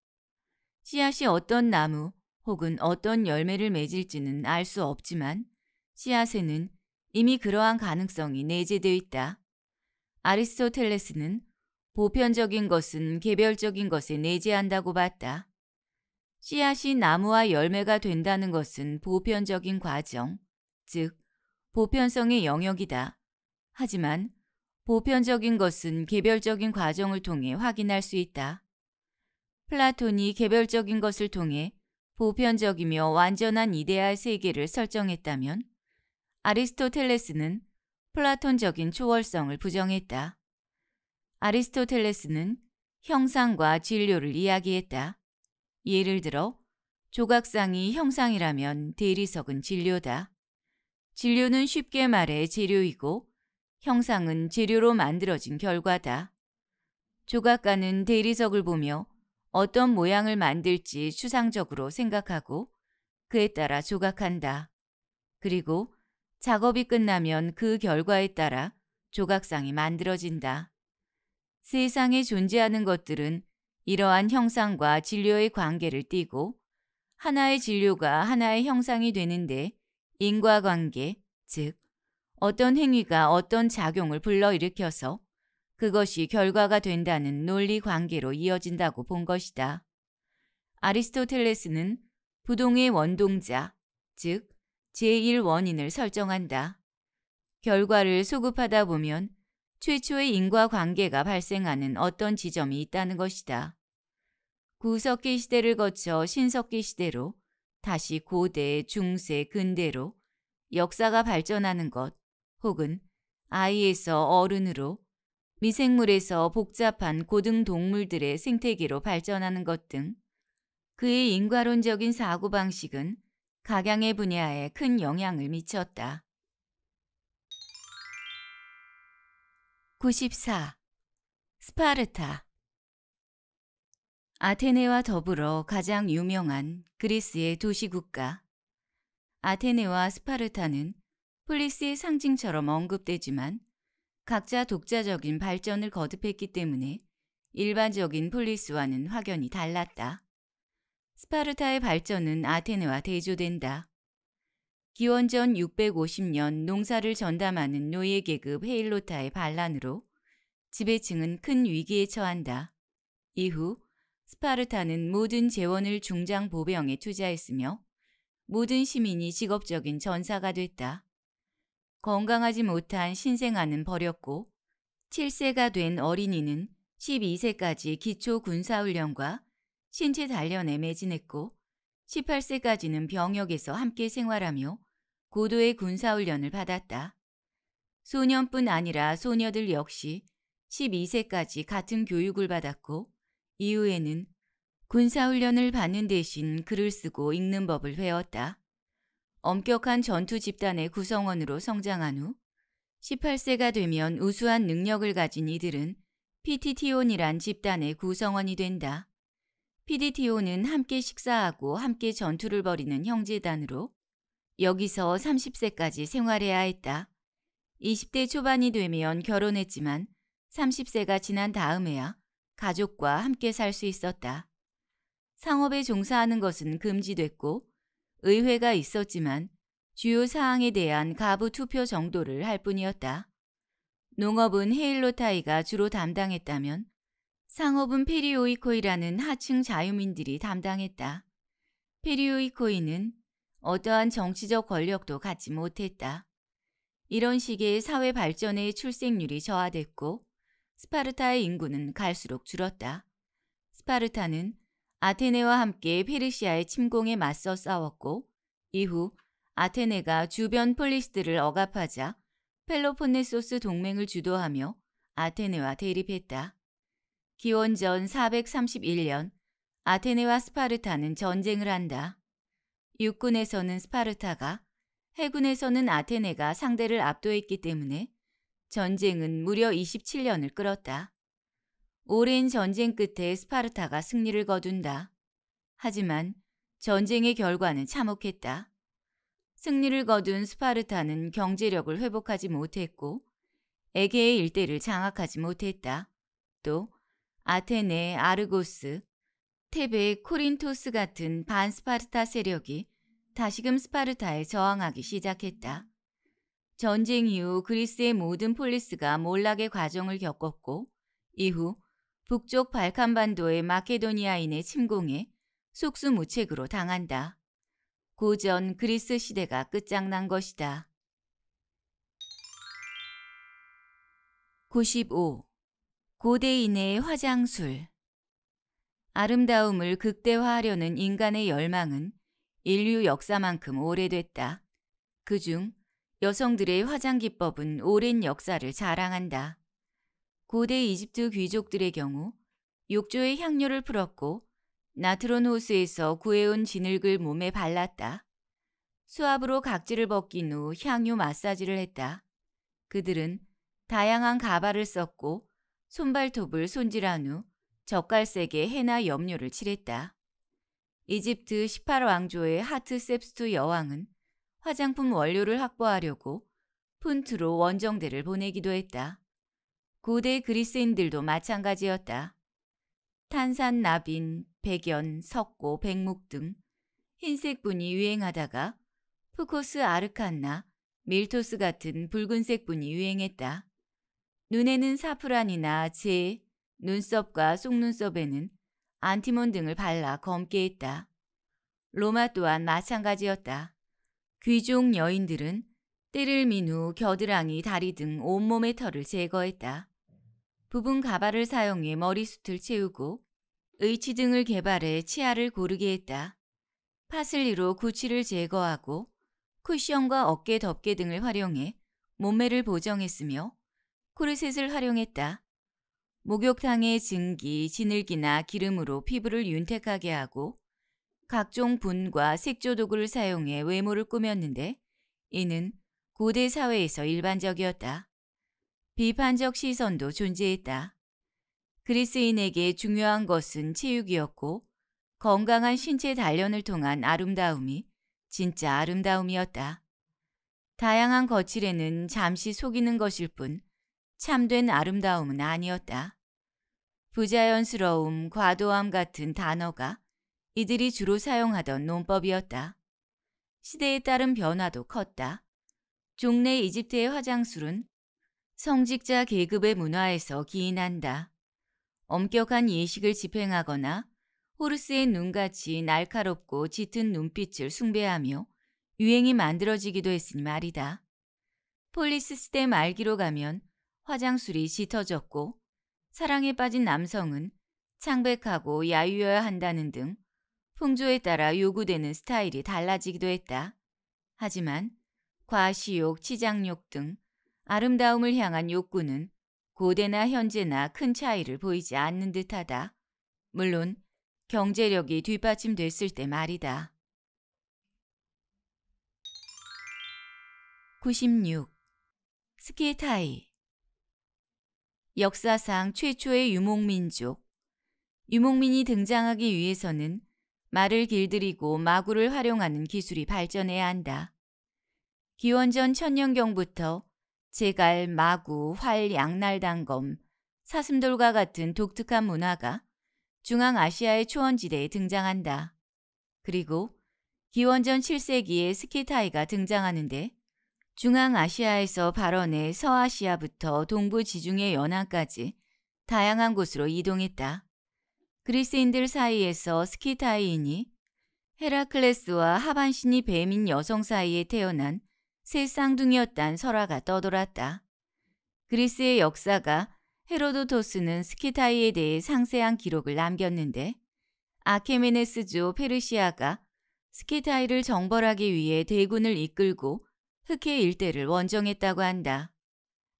씨앗이 어떤 나무 혹은 어떤 열매를 맺을지는 알 수 없지만 씨앗에는 이미 그러한 가능성이 내재되어 있다. 아리스토텔레스는 보편적인 것은 개별적인 것에 내재한다고 봤다. 씨앗이 나무와 열매가 된다는 것은 보편적인 과정, 즉 보편성의 영역이다. 하지만 보편적인 것은 개별적인 과정을 통해 확인할 수 있다. 플라톤이 개별적인 것을 통해 보편적이며 완전한 이데아 세계를 설정했다면 아리스토텔레스는 플라톤적인 초월성을 부정했다. 아리스토텔레스는 형상과 진료를 이야기했다. 예를 들어 조각상이 형상이라면 대리석은 진료다. 진료는 쉽게 말해 재료이고 형상은 재료로 만들어진 결과다. 조각가는 대리석을 보며 어떤 모양을 만들지 추상적으로 생각하고 그에 따라 조각한다. 그리고 작업이 끝나면 그 결과에 따라 조각상이 만들어진다. 세상에 존재하는 것들은 이러한 형상과 진료의 관계를 띠고 하나의 진료가 하나의 형상이 되는데 인과관계, 즉 어떤 행위가 어떤 작용을 불러일으켜서 그것이 결과가 된다는 논리 관계로 이어진다고 본 것이다. 아리스토텔레스는 부동의 원동자, 즉 제1원인을 설정한다. 결과를 소급하다 보면 최초의 인과관계가 발생하는 어떤 지점이 있다는 것이다. 구석기 시대를 거쳐 신석기 시대로 다시 고대, 중세, 근대로 역사가 발전하는 것, 혹은 아이에서 어른으로 미생물에서 복잡한 고등동물들의 생태계로 발전하는 것 등 그의 인과론적인 사고방식은 각양의 분야에 큰 영향을 미쳤다. 94. 스파르타 아테네와 더불어 가장 유명한 그리스의 도시국가 아테네와 스파르타는 폴리스의 상징처럼 언급되지만 각자 독자적인 발전을 거듭했기 때문에 일반적인 폴리스와는 확연히 달랐다. 스파르타의 발전은 아테네와 대조된다. 기원전 650년 농사를 전담하는 노예 계급 헤일로타의 반란으로 지배층은 큰 위기에 처한다. 이후 스파르타는 모든 재원을 중장 보병에 투자했으며 모든 시민이 직업적인 전사가 됐다. 건강하지 못한 신생아는 버렸고 7세가 된 어린이는 12세까지 기초 군사훈련과 신체 단련에 매진했고 18세까지는 병역에서 함께 생활하며 고도의 군사훈련을 받았다. 소년뿐 아니라 소녀들 역시 12세까지 같은 교육을 받았고 이후에는 군사훈련을 받는 대신 글을 쓰고 읽는 법을 배웠다. 엄격한 전투 집단의 구성원으로 성장한 후 18세가 되면 우수한 능력을 가진 이들은 PTT온이란 집단의 구성원이 된다. PDTO는 함께 식사하고 함께 전투를 벌이는 형제단으로 여기서 30세까지 생활해야 했다. 20대 초반이 되면 결혼했지만 30세가 지난 다음에야 가족과 함께 살 수 있었다. 상업에 종사하는 것은 금지됐고 의회가 있었지만 주요 사항에 대한 가부 투표 정도를 할 뿐이었다. 농업은 헤일로타이가 주로 담당했다면 상업은 페리오이코이라는 하층 자유민들이 담당했다. 페리오이코이는 어떠한 정치적 권력도 갖지 못했다. 이런 식의 사회 발전의 출생률이 저하됐고 스파르타의 인구는 갈수록 줄었다. 스파르타는 아테네와 함께 페르시아의 침공에 맞서 싸웠고 이후 아테네가 주변 폴리스들을 억압하자 펠로폰네소스 동맹을 주도하며 아테네와 대립했다. 기원전 431년 아테네와 스파르타는 전쟁을 한다. 육군에서는 스파르타가 해군에서는 아테네가 상대를 압도했기 때문에 전쟁은 무려 27년을 끌었다. 오랜 전쟁 끝에 스파르타가 승리를 거둔다. 하지만 전쟁의 결과는 참혹했다. 승리를 거둔 스파르타는 경제력을 회복하지 못했고 에게의 일대를 장악하지 못했다. 또 아테네, 아르고스, 테베, 코린토스 같은 반스파르타 세력이 다시금 스파르타에 저항하기 시작했다. 전쟁 이후 그리스의 모든 폴리스가 몰락의 과정을 겪었고 이후 북쪽 발칸반도의 마케도니아인의 침공에 속수무책으로 당한다. 고전 그리스 시대가 끝장난 것이다. 95. 고대인의 화장술 아름다움을 극대화하려는 인간의 열망은 인류 역사만큼 오래됐다. 그 중 여성들의 화장 기법은 오랜 역사를 자랑한다. 고대 이집트 귀족들의 경우 욕조에 향료를 풀었고 나트론 호수에서 구해온 진흙을 몸에 발랐다. 수압으로 각질을 벗긴 후 향유 마사지를 했다. 그들은 다양한 가발을 썼고 손발톱을 손질한 후 젓갈색의 해나 염료를 칠했다. 이집트 18왕조의 하트 셉스투 여왕은 화장품 원료를 확보하려고 푼트로 원정대를 보내기도 했다. 고대 그리스인들도 마찬가지였다. 탄산나빈, 백연, 석고, 백목 등 흰색분이 유행하다가 푸코스 아르칸나, 밀토스 같은 붉은색 분이 유행했다. 눈에는 사프란이나 제, 눈썹과 속눈썹에는 안티몬 등을 발라 검게 했다. 로마 또한 마찬가지였다. 귀족 여인들은 때를 민 후 겨드랑이, 다리 등 온몸의 털을 제거했다. 부분 가발을 사용해 머리숱을 채우고 의치 등을 개발해 치아를 고르게 했다. 파슬리로 구취를 제거하고 쿠션과 어깨 덮개 등을 활용해 몸매를 보정했으며 코르셋을 활용했다. 목욕탕의 증기, 진흙이나 기름으로 피부를 윤택하게 하고 각종 분과 색조 도구를 사용해 외모를 꾸몄는데 이는 고대 사회에서 일반적이었다. 비판적 시선도 존재했다. 그리스인에게 중요한 것은 체육이었고 건강한 신체 단련을 통한 아름다움이 진짜 아름다움이었다. 다양한 거칠에는 잠시 속이는 것일 뿐 참된 아름다움은 아니었다. 부자연스러움, 과도함 같은 단어가 이들이 주로 사용하던 논법이었다. 시대에 따른 변화도 컸다. 종래 이집트의 화장술은 성직자 계급의 문화에서 기인한다. 엄격한 예식을 집행하거나 호르스의 눈같이 날카롭고 짙은 눈빛을 숭배하며 유행이 만들어지기도 했으니 말이다. 폴리스 스템 알기로 가면 화장술이 짙어졌고 사랑에 빠진 남성은 창백하고 야유여야 한다는 등 풍조에 따라 요구되는 스타일이 달라지기도 했다. 하지만 과시욕, 치장욕 등 아름다움을 향한 욕구는 고대나 현재나 큰 차이를 보이지 않는 듯하다. 물론 경제력이 뒷받침됐을 때 말이다. 96. 스키타이 역사상 최초의 유목민족 유목민이 등장하기 위해서는 말을 길들이고 마구를 활용하는 기술이 발전해야 한다. 기원전 천년경부터 제갈, 마구, 활, 양날 단검, 사슴돌과 같은 독특한 문화가 중앙아시아의 초원지대에 등장한다. 그리고 기원전 7세기에 스키타이가 등장하는데 중앙아시아에서 발원해 서아시아부터 동부 지중해 연안까지 다양한 곳으로 이동했다. 그리스인들 사이에서 스키타이인이 헤라클레스와 하반신이 뱀인 여성 사이에 태어난 새쌍둥이였단 설화가 떠돌았다. 그리스의 역사가 헤로도토스는 스키타이에 대해 상세한 기록을 남겼는데 아케메네스주 페르시아가 스키타이를 정벌하기 위해 대군을 이끌고 흑해 일대를 원정했다고 한다.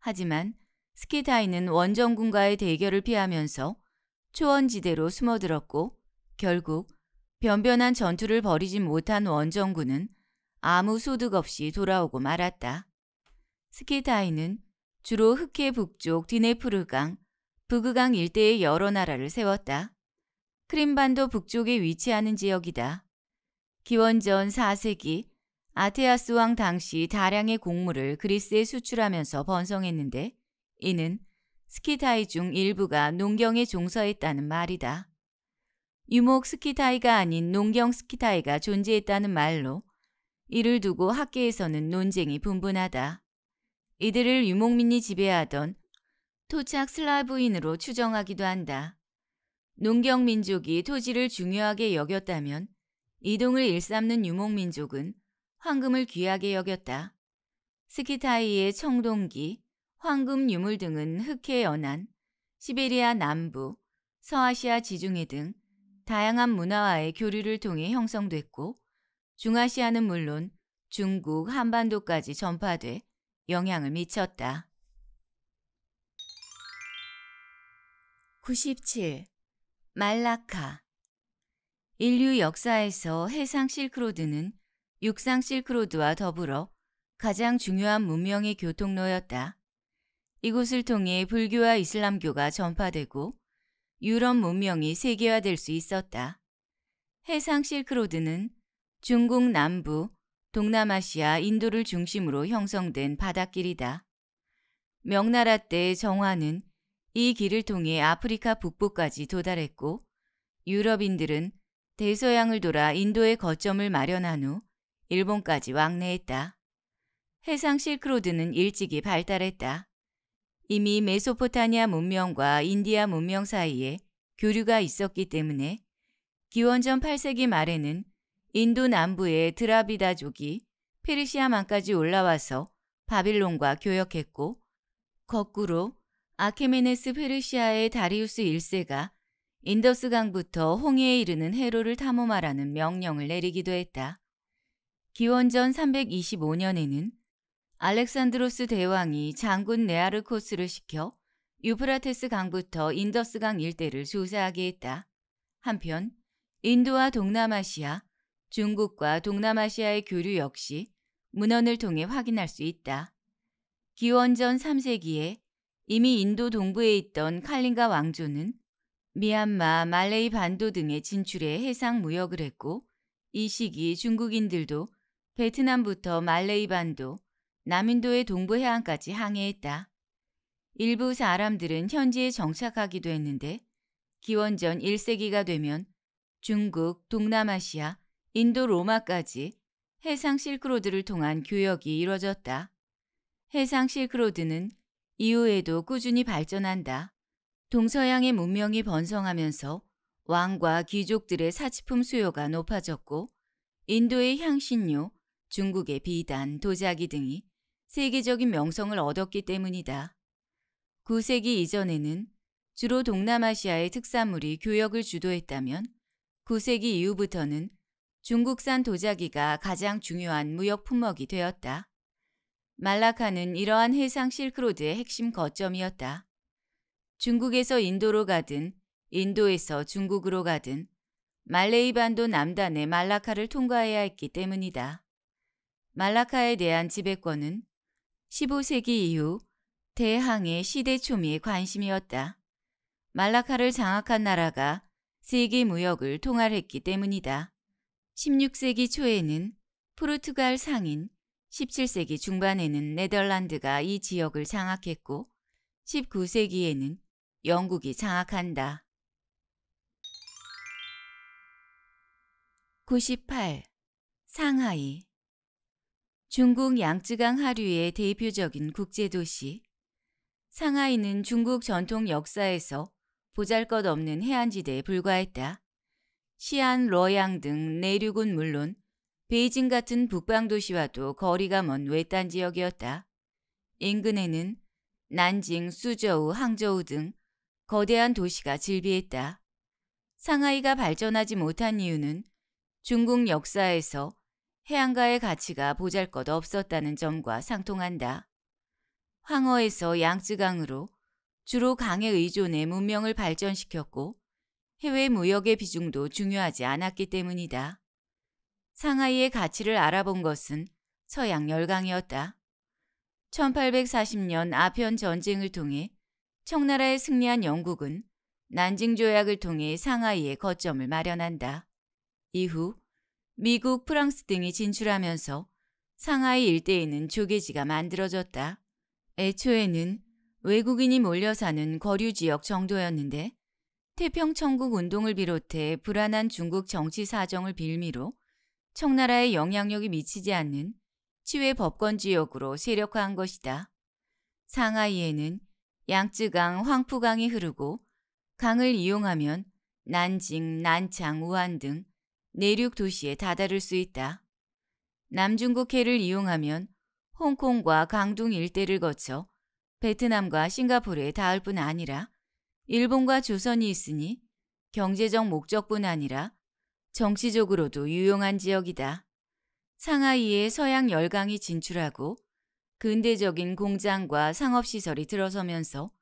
하지만 스키타이는 원정군과의 대결을 피하면서 초원지대로 숨어들었고 결국 변변한 전투를 벌이지 못한 원정군은 아무 소득 없이 돌아오고 말았다. 스키타이는 주로 흑해 북쪽 디네프르강, 북극강 일대의 여러 나라를 세웠다. 크림반도 북쪽에 위치하는 지역이다. 기원전 4세기 아테아스 왕 당시 다량의 곡물을 그리스에 수출하면서 번성했는데 이는 스키타이 중 일부가 농경에 종사했다는 말이다. 유목 스키타이가 아닌 농경 스키타이가 존재했다는 말로 이를 두고 학계에서는 논쟁이 분분하다. 이들을 유목민이 지배하던 토착 슬라브인으로 추정하기도 한다. 농경민족이 토지를 중요하게 여겼다면 이동을 일삼는 유목민족은 황금을 귀하게 여겼다. 스키타이의 청동기, 황금 유물 등은 흑해 연안, 시베리아 남부, 서아시아 지중해 등 다양한 문화와의 교류를 통해 형성됐고 중아시아는 물론 중국 한반도까지 전파돼 영향을 미쳤다. 97. 말라카 인류 역사에서 해상 실크로드는 육상 실크로드와 더불어 가장 중요한 문명의 교통로였다. 이곳을 통해 불교와 이슬람교가 전파되고 유럽 문명이 세계화될 수 있었다. 해상 실크로드는 중국 남부, 동남아시아 인도를 중심으로 형성된 바닷길이다. 명나라 때의 정화는 이 길을 통해 아프리카 북부까지 도달했고 유럽인들은 대서양을 돌아 인도의 거점을 마련한 후 일본까지 왕래했다. 해상 실크로드는 일찍이 발달했다. 이미 메소포타니아 문명과 인디아 문명 사이에 교류가 있었기 때문에 기원전 8세기 말에는 인도 남부의 드라비다족이 페르시아만까지 올라와서 바빌론과 교역했고 거꾸로 아케메네스 페르시아의 다리우스 1세가 인더스 강부터 홍해에 이르는 해로를 탐험하라는 명령을 내리기도 했다. 기원전 325년에는 알렉산드로스 대왕이 장군 네아르코스를 시켜 유프라테스 강부터 인더스 강 일대를 조사하게 했다. 한편 인도와 동남아시아, 중국과 동남아시아의 교류 역시 문헌을 통해 확인할 수 있다. 기원전 3세기에 이미 인도 동부에 있던 칼링가 왕조는 미얀마, 말레이 반도 등의 진출에 해상 무역을 했고 이 시기 중국인들도 베트남부터 말레이 반도, 남인도의 동부 해안까지 항해했다. 일부 사람들은 현지에 정착하기도 했는데 기원전 1세기가 되면 중국, 동남아시아, 인도 로마까지 해상 실크로드를 통한 교역이 이뤄졌다. 해상 실크로드는 이후에도 꾸준히 발전한다. 동서양의 문명이 번성하면서 왕과 귀족들의 사치품 수요가 높아졌고 인도의 향신료, 중국의 비단, 도자기 등이 세계적인 명성을 얻었기 때문이다. 9세기 이전에는 주로 동남아시아의 특산물이 교역을 주도했다면 9세기 이후부터는 중국산 도자기가 가장 중요한 무역 품목이 되었다. 말라카는 이러한 해상 실크로드의 핵심 거점이었다. 중국에서 인도로 가든 인도에서 중국으로 가든 말레이 반도 남단의 말라카를 통과해야 했기 때문이다. 말라카에 대한 지배권은 15세기 이후 대항해 시대 초미의 관심이었다. 말라카를 장악한 나라가 세계 무역을 통할했기 때문이다. 16세기 초에는 포르투갈 상인, 17세기 중반에는 네덜란드가 이 지역을 장악했고 19세기에는 영국이 장악한다. 98. 상하이 중국 양쯔강 하류의 대표적인 국제도시 상하이는 중국 전통 역사에서 보잘것없는 해안지대에 불과했다. 시안, 러양 등 내륙은 물론 베이징 같은 북방 도시와도 거리가 먼 외딴 지역이었다. 인근에는 난징, 수저우, 항저우 등 거대한 도시가 즐비했다. 상하이가 발전하지 못한 이유는 중국 역사에서 해안가의 가치가 보잘것 없었다는 점과 상통한다. 황어에서 양쯔강으로 주로 강에 의존해 문명을 발전시켰고 해외 무역의 비중도 중요하지 않았기 때문이다. 상하이의 가치를 알아본 것은 서양 열강이었다. 1840년 아편 전쟁을 통해 청나라에 승리한 영국은 난징 조약을 통해 상하이의 거점을 마련한다. 이후 미국, 프랑스 등이 진출하면서 상하이 일대에는 조개지가 만들어졌다. 애초에는 외국인이 몰려 사는 거류 지역 정도였는데 태평천국 운동을 비롯해 불안한 중국 정치 사정을 빌미로 청나라의 영향력이 미치지 않는 치외 법권 지역으로 세력화한 것이다. 상하이에는 양쯔강, 황푸강이 흐르고 강을 이용하면 난징, 난창, 우한 등 내륙 도시에 다다를 수 있다. 남중국해를 이용하면 홍콩과 강둥 일대를 거쳐 베트남과 싱가포르에 닿을 뿐 아니라 일본과 조선이 있으니 경제적 목적뿐 아니라 정치적으로도 유용한 지역이다. 상하이에 서양 열강이 진출하고 근대적인 공장과 상업시설이 들어서면서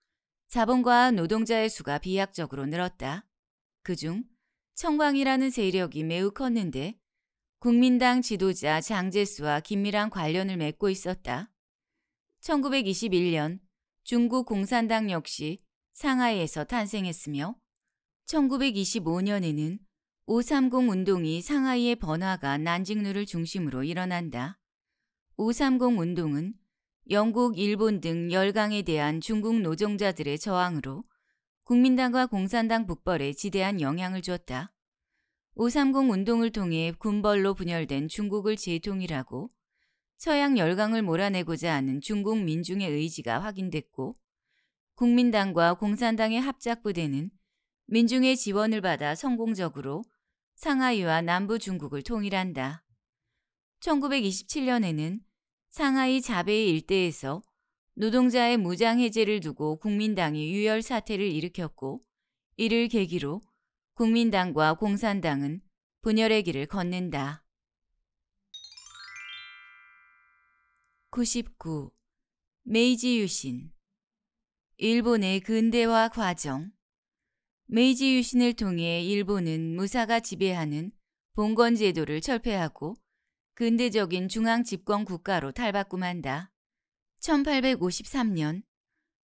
자본과 노동자의 수가 비약적으로 늘었다. 그중 청광이라는 세력이 매우 컸는데 국민당 지도자 장제수와 긴밀한 관련을 맺고 있었다. 1921년 중국 공산당 역시 상하이에서 탄생했으며 1925년에는 530 운동이 상하이의 번화가 난징루를 중심으로 일어난다. 530 운동은 영국, 일본 등 열강에 대한 중국 노종자들의 저항으로 국민당과 공산당 북벌에 지대한 영향을 주었다. 530 운동을 통해 군벌로 분열된 중국을 재통일하고 서양 열강을 몰아내고자 하는 중국 민중의 의지가 확인됐고 국민당과 공산당의 합작부대는 민중의 지원을 받아 성공적으로 상하이와 남부 중국을 통일한다. 1927년에는 상하이 자베이 일대에서 노동자의 무장 해제를 두고 국민당이 유혈 사태를 일으켰고 이를 계기로 국민당과 공산당은 분열의 길을 걷는다. 99. 메이지 유신 일본의 근대화 과정 메이지 유신을 통해 일본은 무사가 지배하는 봉건 제도를 철폐하고 근대적인 중앙 집권 국가로 탈바꿈한다. 1853년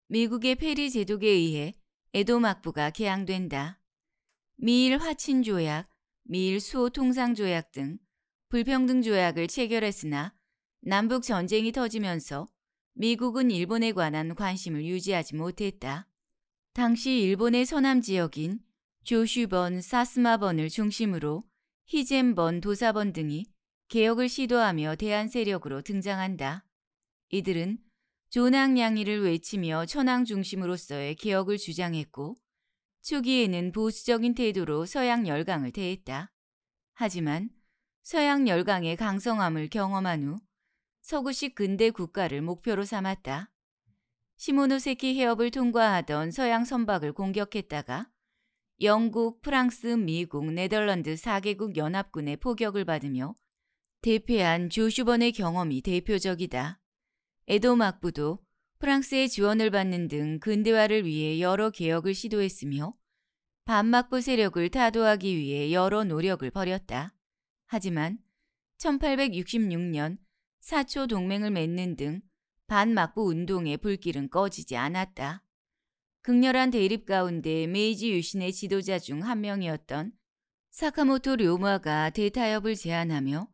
미국의 페리 제독에 의해 에도 막부가 개항된다. 미일 화친 조약, 미일 수호 통상 조약 등 불평등 조약을 체결했으나 남북 전쟁이 터지면서 미국은 일본에 관한 관심을 유지하지 못했다. 당시 일본의 서남 지역인 조슈번, 사스마번을 중심으로 히젠번, 도사번 등이 개혁을 시도하며 대한 세력으로 등장한다. 이들은 조낭양이를 외치며 천황 중심으로서의 개혁을 주장했고 초기에는 보수적인 태도로 서양 열강을 대했다. 하지만 서양 열강의 강성함을 경험한 후 서구식 근대 국가를 목표로 삼았다. 시모노세키 해협을 통과하던 서양 선박을 공격했다가 영국, 프랑스, 미국, 네덜란드 4개국 연합군의 포격을 받으며 대패한 조슈번의 경험이 대표적이다. 에도 막부도 프랑스의 지원을 받는 등 근대화를 위해 여러 개혁을 시도했으며 반막부 세력을 타도하기 위해 여러 노력을 벌였다. 하지만 1866년 사초 동맹을 맺는 등 반막부 운동의 불길은 꺼지지 않았다. 극렬한 대립 가운데 메이지 유신의 지도자 중 한 명이었던 사카모토 료마가 대타협을 제안하며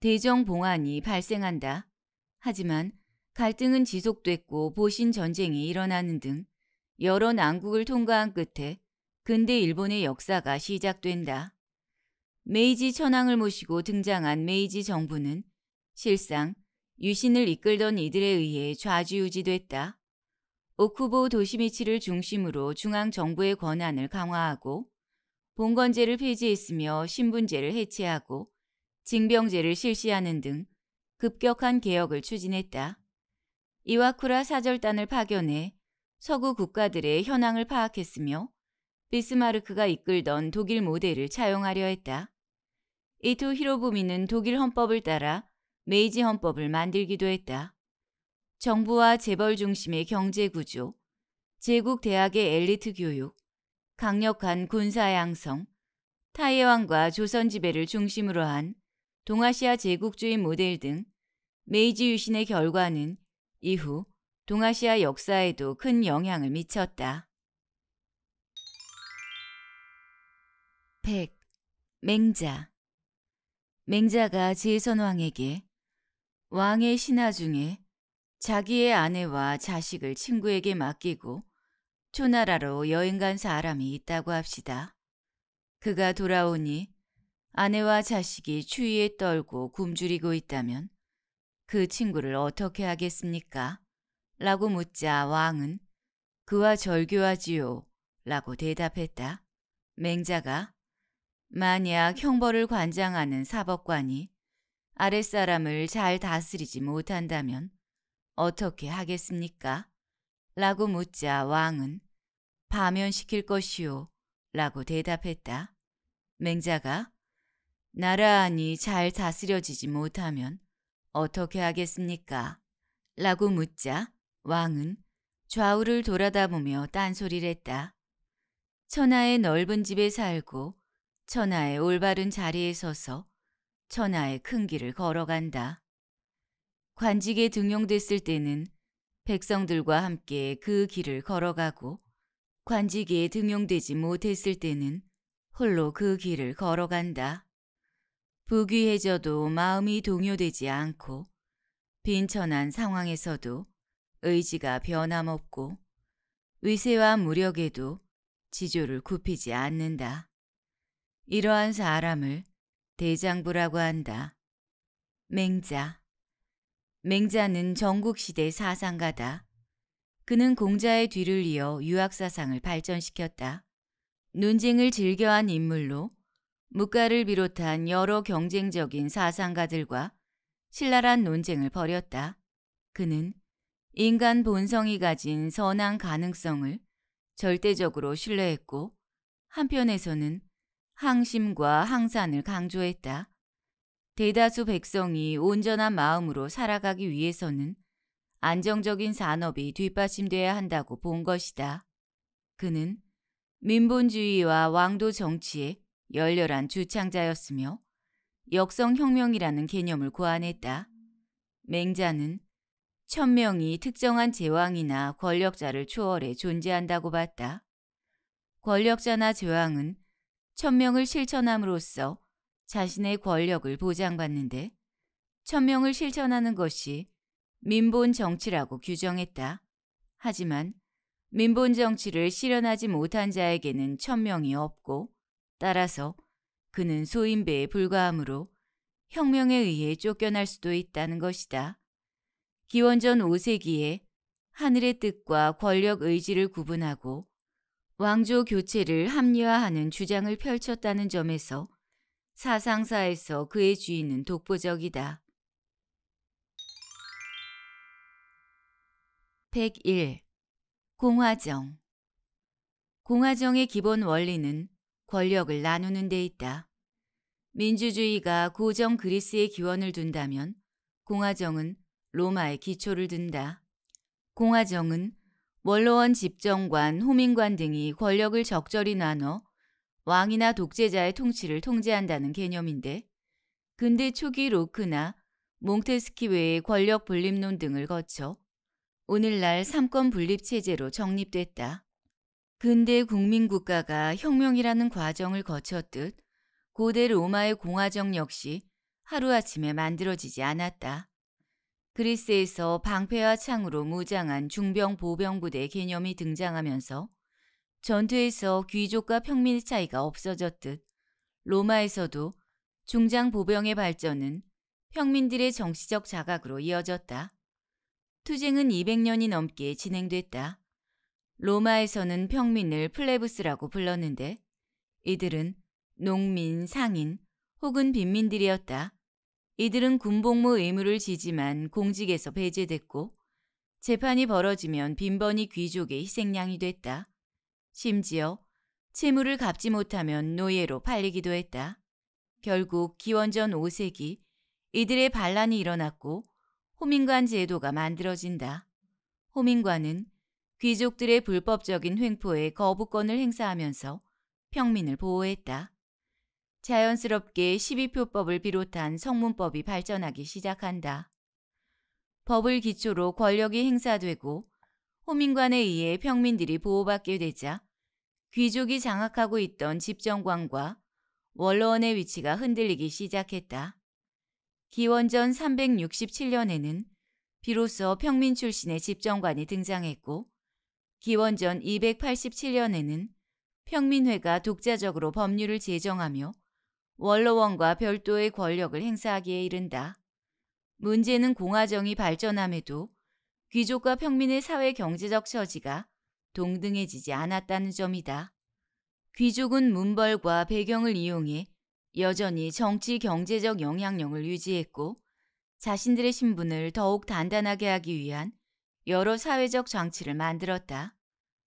대정봉환이 발생한다. 하지만 갈등은 지속됐고 보신 전쟁이 일어나는 등 여러 난국을 통과한 끝에 근대 일본의 역사가 시작된다. 메이지 천황을 모시고 등장한 메이지 정부는 실상 유신을 이끌던 이들에 의해 좌지우지됐다. 오쿠보 도시미치를 중심으로 중앙정부의 권한을 강화하고 봉건제를 폐지했으며 신분제를 해체하고 징병제를 실시하는 등 급격한 개혁을 추진했다. 이와쿠라 사절단을 파견해 서구 국가들의 현황을 파악했으며 비스마르크가 이끌던 독일 모델을 차용하려 했다. 이토 히로부미는 독일 헌법을 따라 메이지 헌법을 만들기도 했다. 정부와 재벌 중심의 경제 구조, 제국 대학의 엘리트 교육, 강력한 군사 양성, 타이완과 조선 지배를 중심으로 한 동아시아 제국주의 모델 등 메이지 유신의 결과는 이후 동아시아 역사에도 큰 영향을 미쳤다. 100. 맹자 맹자가 제선왕에게 왕의 신하 중에 자기의 아내와 자식을 친구에게 맡기고 초나라로 여행 간 사람이 있다고 합시다. 그가 돌아오니 아내와 자식이 추위에 떨고 굶주리고 있다면 그 친구를 어떻게 하겠습니까? 라고 묻자 왕은 그와 절교하지요 라고 대답했다. 맹자가 만약 형벌을 관장하는 사법관이 아랫사람을 잘 다스리지 못한다면 어떻게 하겠습니까? 라고 묻자 왕은 파면시킬 것이오 라고 대답했다. 맹자가 나라안이 잘 다스려지지 못하면 어떻게 하겠습니까? 라고 묻자 왕은 좌우를 돌아다보며 딴소리를 했다. 천하의 넓은 집에 살고 천하의 올바른 자리에 서서 천하의 큰 길을 걸어간다. 관직에 등용됐을 때는 백성들과 함께 그 길을 걸어가고 관직에 등용되지 못했을 때는 홀로 그 길을 걸어간다. 부귀해져도 마음이 동요되지 않고 빈천한 상황에서도 의지가 변함없고 위세와 무력에도 지조를 굽히지 않는다. 이러한 사람을 대장부라고 한다. 맹자 맹자는 전국시대 사상가다. 그는 공자의 뒤를 이어 유학사상을 발전시켰다. 논쟁을 즐겨한 인물로 무가를 비롯한 여러 경쟁적인 사상가들과 신랄한 논쟁을 벌였다. 그는 인간 본성이 가진 선한 가능성을 절대적으로 신뢰했고 한편에서는 항심과 항산을 강조했다. 대다수 백성이 온전한 마음으로 살아가기 위해서는 안정적인 산업이 뒷받침돼야 한다고 본 것이다. 그는 민본주의와 왕도 정치에 열렬한 주창자였으며 역성혁명이라는 개념을 고안했다. 맹자는 천명이 특정한 제왕이나 권력자를 초월해 존재한다고 봤다. 권력자나 제왕은 천명을 실천함으로써 자신의 권력을 보장받는데 천명을 실천하는 것이 민본 정치라고 규정했다. 하지만 민본 정치를 실현하지 못한 자에게는 천명이 없고 따라서 그는 소인배에 불과하므로 혁명에 의해 쫓겨날 수도 있다는 것이다. 기원전 5세기에 하늘의 뜻과 권력 의지를 구분하고 왕조 교체를 합리화하는 주장을 펼쳤다는 점에서 사상사에서 그의 주인은 독보적이다. 101. 공화정 공화정의 기본 원리는 권력을 나누는 데 있다. 민주주의가 고정 그리스의 기원을 둔다면 공화정은 로마의 기초를 둔다. 공화정은 원로원 집정관, 호민관 등이 권력을 적절히 나눠 왕이나 독재자의 통치를 통제한다는 개념인데 근대 초기 로크나 몽테스키 외의 권력 분립론 등을 거쳐 오늘날 삼권 분립 체제로 정립됐다. 근대 국민 국가가 혁명이라는 과정을 거쳤듯 고대 로마의 공화정 역시 하루아침에 만들어지지 않았다. 그리스에서 방패와 창으로 무장한 중병 보병부대 개념이 등장하면서 전투에서 귀족과 평민의 차이가 없어졌듯 로마에서도 중장 보병의 발전은 평민들의 정치적 자각으로 이어졌다. 투쟁은 200년이 넘게 진행됐다. 로마에서는 평민을 플레브스라고 불렀는데 이들은 농민, 상인 혹은 빈민들이었다. 이들은 군복무 의무를 지지만 공직에서 배제됐고 재판이 벌어지면 빈번히 귀족의 희생양이 됐다. 심지어 채무를 갚지 못하면 노예로 팔리기도 했다. 결국 기원전 5세기 이들의 반란이 일어났고 호민관 제도가 만들어진다. 호민관은 귀족들의 불법적인 횡포에 거부권을 행사하면서 평민을 보호했다. 자연스럽게 12표법을 비롯한 성문법이 발전하기 시작한다. 법을 기초로 권력이 행사되고 호민관에 의해 평민들이 보호받게 되자 귀족이 장악하고 있던 집정관과 원로원의 위치가 흔들리기 시작했다. 기원전 367년에는 비로소 평민 출신의 집정관이 등장했고 기원전 287년에는 평민회가 독자적으로 법률을 제정하며 원로원과 별도의 권력을 행사하기에 이른다. 문제는 공화정이 발전함에도 귀족과 평민의 사회 경제적 처지가 동등해지지 않았다는 점이다. 귀족은 문벌과 배경을 이용해 여전히 정치 경제적 영향력을 유지했고 자신들의 신분을 더욱 단단하게 하기 위한 여러 사회적 장치를 만들었다.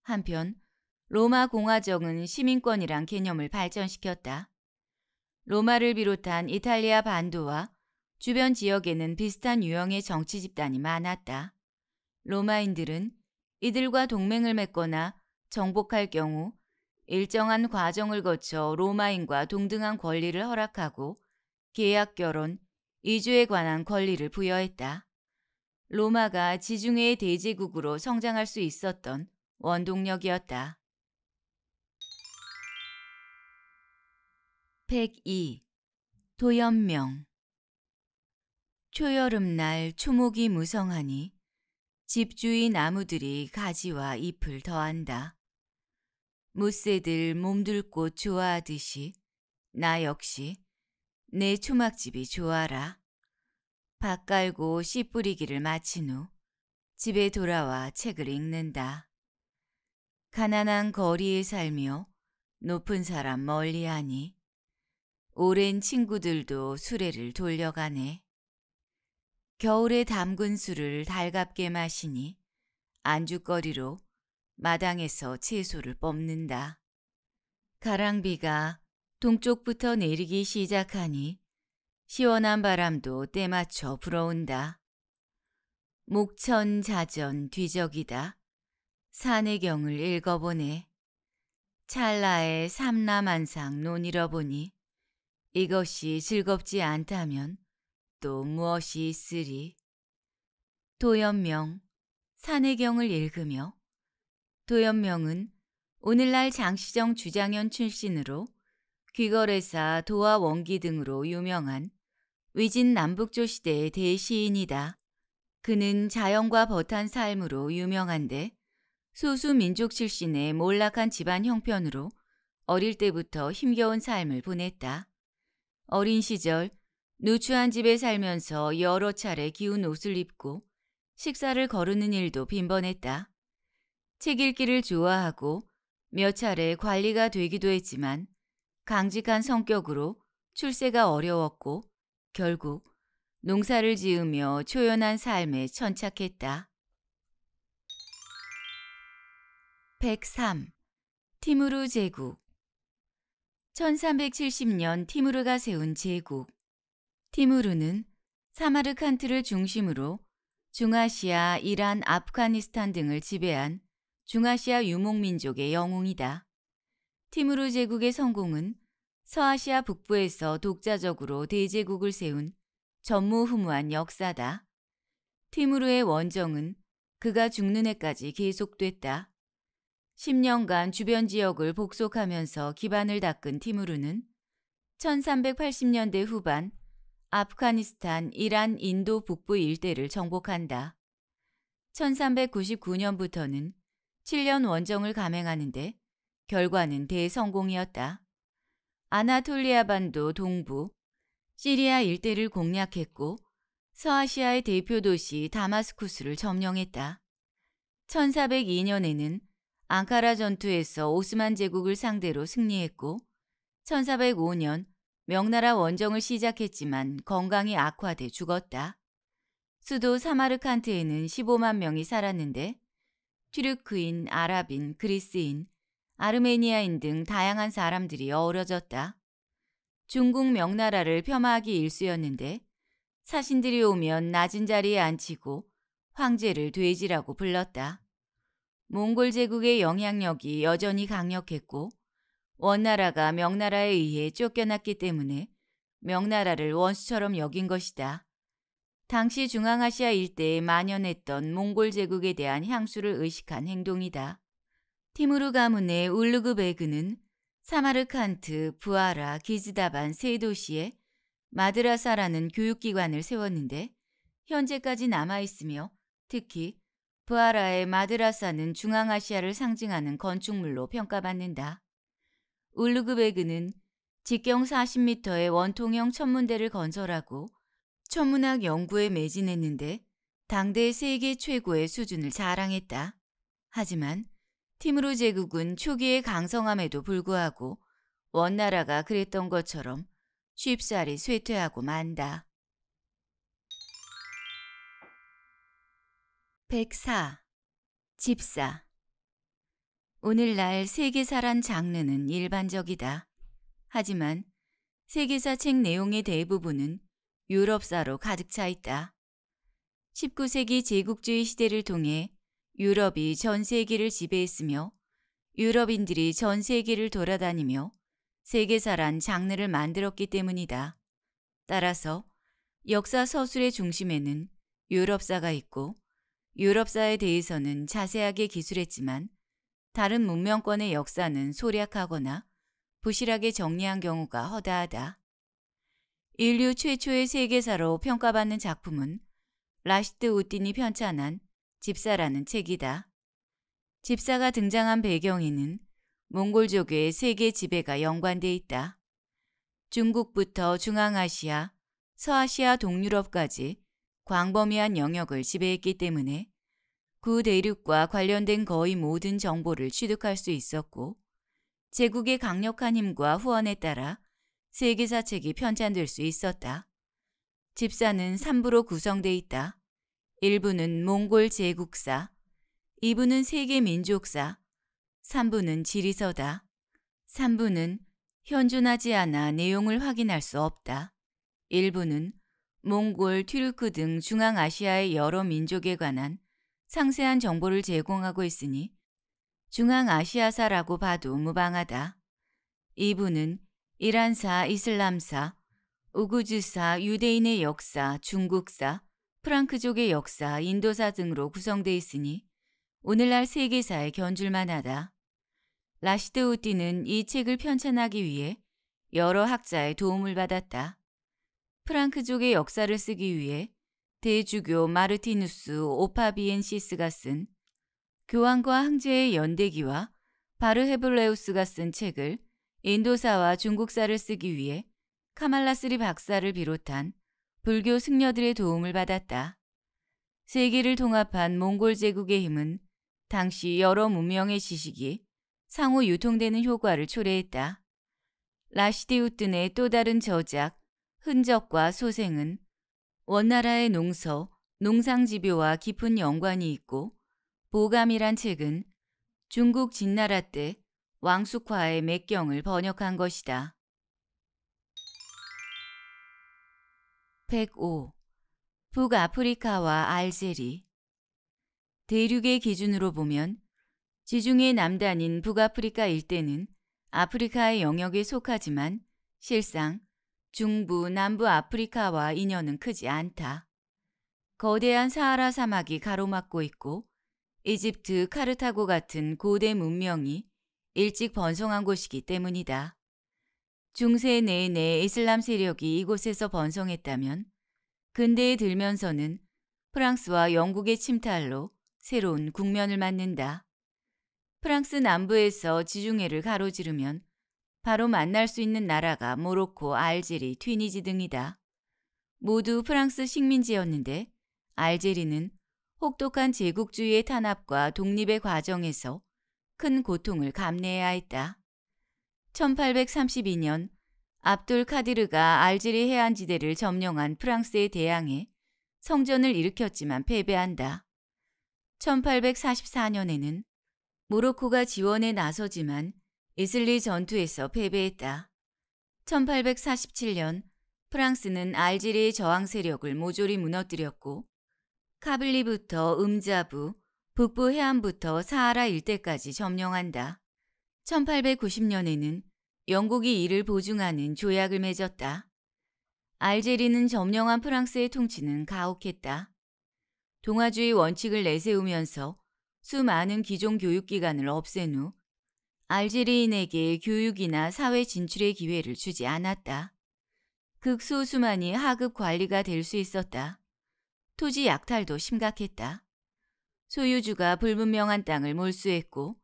한편 로마 공화정은 시민권이란 개념을 발전시켰다. 로마를 비롯한 이탈리아 반도와 주변 지역에는 비슷한 유형의 정치 집단이 많았다. 로마인들은 이들과 동맹을 맺거나 정복할 경우 일정한 과정을 거쳐 로마인과 동등한 권리를 허락하고 계약 결혼, 이주에 관한 권리를 부여했다. 로마가 지중해의 대제국으로 성장할 수 있었던 원동력이었다. 102 도연명 초여름날 초목이 무성하니 집주인 나무들이 가지와 잎을 더한다. 무새들 몸둘꽃 좋아하듯이 나 역시 내 초막집이 좋아라. 밭 깔고 씨 뿌리기를 마친 후 집에 돌아와 책을 읽는다. 가난한 거리에 살며 높은 사람 멀리하니 오랜 친구들도 수레를 돌려가네. 겨울에 담근 술을 달갑게 마시니 안주거리로 마당에서 채소를 뽑는다. 가랑비가 동쪽부터 내리기 시작하니 시원한 바람도 때맞춰 불어온다. 목천 자전 뒤적이다. 산의 경을 읽어보네. 찰나의 삼라만상 논이어 보니 이것이 즐겁지 않다면 또 무엇이 있으리? 도연명, 산해경을 읽으며 도연명은 오늘날 장시정 주장현 출신으로 귀걸의사 도화 원기 등으로 유명한 위진 남북조 시대의 대시인이다. 그는 자연과 버탄 삶으로 유명한데 소수 민족 출신의 몰락한 집안 형편으로 어릴 때부터 힘겨운 삶을 보냈다. 어린 시절 누추한 집에 살면서 여러 차례 기운 옷을 입고 식사를 거르는 일도 빈번했다. 책 읽기를 좋아하고 몇 차례 관리가 되기도 했지만 강직한 성격으로 출세가 어려웠고 결국 농사를 지으며 초연한 삶에 천착했다. 103. 티무르 제국 1370년 티무르가 세운 제국. 티무르는 사마르칸트를 중심으로 중아시아, 이란, 아프가니스탄 등을 지배한 중아시아 유목민족의 영웅이다. 티무르 제국의 성공은 서아시아 북부에서 독자적으로 대제국을 세운 전무후무한 역사다. 티무르의 원정은 그가 죽는 해까지 계속됐다. 10년간 주변 지역을 복속하면서 기반을 닦은 티무르는 1380년대 후반 아프가니스탄, 이란, 인도 북부 일대를 정복한다. 1399년부터는 7년 원정을 감행하는데 결과는 대성공이었다. 아나톨리아 반도 동부, 시리아 일대를 공략했고 서아시아의 대표 도시 다마스쿠스를 점령했다. 1402년에는 앙카라 전투에서 오스만 제국을 상대로 승리했고 1405년 명나라 원정을 시작했지만 건강이 악화돼 죽었다. 수도 사마르칸트에는 15만 명이 살았는데 튀르크인, 아랍인, 그리스인, 아르메니아인 등 다양한 사람들이 어우러졌다. 중국 명나라를 폄하하기 일쑤였는데 사신들이 오면 낮은 자리에 앉히고 황제를 돼지라고 불렀다. 몽골 제국의 영향력이 여전히 강력했고 원나라가 명나라에 의해 쫓겨났기 때문에 명나라를 원수처럼 여긴 것이다. 당시 중앙아시아 일대에 만연했던 몽골 제국에 대한 향수를 의식한 행동이다. 티무르 가문의 울루그베그는 사마르칸트, 부아라, 기즈다반 세 도시에 마드라사라는 교육기관을 세웠는데 현재까지 남아있으며 특히 부하라의 마드라사는 중앙아시아를 상징하는 건축물로 평가받는다. 울루그베그는 직경 40m의 원통형 천문대를 건설하고 천문학 연구에 매진했는데 당대 세계 최고의 수준을 자랑했다. 하지만 티무르 제국은 초기의 강성함에도 불구하고 원나라가 그랬던 것처럼 쉽사리 쇠퇴하고 만다. 104. 집사. 오늘날 세계사란 장르는 일반적이다. 하지만 세계사 책 내용의 대부분은 유럽사로 가득 차 있다. 19세기 제국주의 시대를 통해 유럽이 전 세계를 지배했으며 유럽인들이 전 세계를 돌아다니며 세계사란 장르를 만들었기 때문이다. 따라서 역사 서술의 중심에는 유럽사가 있고 유럽사에 대해서는 자세하게 기술했지만 다른 문명권의 역사는 소략하거나 부실하게 정리한 경우가 허다하다. 인류 최초의 세계사로 평가받는 작품은 라시드 우틴이 편찬한 집사라는 책이다. 집사가 등장한 배경에는 몽골족의 세계 지배가 연관돼 있다. 중국부터 중앙아시아, 서아시아 동유럽까지 광범위한 영역을 지배했기 때문에 구대륙과 관련된 거의 모든 정보를 취득할 수 있었고 제국의 강력한 힘과 후원에 따라 세계사 책이 편찬될 수 있었다. 집사는 3부로 구성돼 있다. 1부는 몽골 제국사, 2부는 세계 민족사, 3부는 지리서다. 3부는 현존하지 않아 내용을 확인할 수 없다. 1부는 몽골, 튀르크 등 중앙아시아의 여러 민족에 관한 상세한 정보를 제공하고 있으니 중앙아시아사라고 봐도 무방하다. 이분은 이란사, 이슬람사, 우구즈사, 유대인의 역사, 중국사, 프랑크족의 역사, 인도사 등으로 구성돼 있으니 오늘날 세계사에 견줄만하다. 라시드 우띠는 이 책을 편찬하기 위해 여러 학자의 도움을 받았다. 프랑크족의 역사를 쓰기 위해 대주교 마르티누스 오파비엔시스가 쓴 교황과 황제의 연대기와 바르헤블레우스가 쓴 책을 인도사와 중국사를 쓰기 위해 카말라스리 박사를 비롯한 불교 승려들의 도움을 받았다. 세계를 통합한 몽골 제국의 힘은 당시 여러 문명의 지식이 상호 유통되는 효과를 초래했다. 라시디우튼의 또 다른 저작 흔적과 소생은 원나라의 농서, 농상지묘와 깊은 연관이 있고 보감이란 책은 중국 진나라 때 왕숙화의 맥경을 번역한 것이다. 105. 북아프리카와 알제리 대륙의 기준으로 보면 지중해 남단인 북아프리카 일대는 아프리카의 영역에 속하지만 실상 중부 남부 아프리카와 인연은 크지 않다. 거대한 사하라 사막이 가로막고 있고 이집트 카르타고 같은 고대 문명이 일찍 번성한 곳이기 때문이다. 중세 내내 이슬람 세력이 이곳에서 번성했다면 근대에 들면서는 프랑스와 영국의 침탈로 새로운 국면을 맞는다. 프랑스 남부에서 지중해를 가로지르면 바로 만날 수 있는 나라가 모로코, 알제리, 튀니지 등이다. 모두 프랑스 식민지였는데 알제리는 혹독한 제국주의의 탄압과 독립의 과정에서 큰 고통을 감내해야 했다. 1832년 압둘 카디르가 알제리 해안지대를 점령한 프랑스에 대항해 성전을 일으켰지만 패배한다. 1844년에는 모로코가 지원에 나서지만 이슬리 전투에서 패배했다. 1847년 프랑스는 알제리 의 저항 세력을 모조리 무너뜨렸고 카블리부터 음자부, 북부 해안부터 사하라 일대까지 점령한다. 1890년에는 영국이 이를 보증하는 조약을 맺었다. 알제리는 점령한 프랑스의 통치는 가혹했다. 동아주의 원칙을 내세우면서 수많은 기존 교육기관을 없앤 후 알제리인에게 교육이나 사회 진출의 기회를 주지 않았다. 극소수만이 하급 관리가 될 수 있었다. 토지 약탈도 심각했다. 소유주가 불분명한 땅을 몰수했고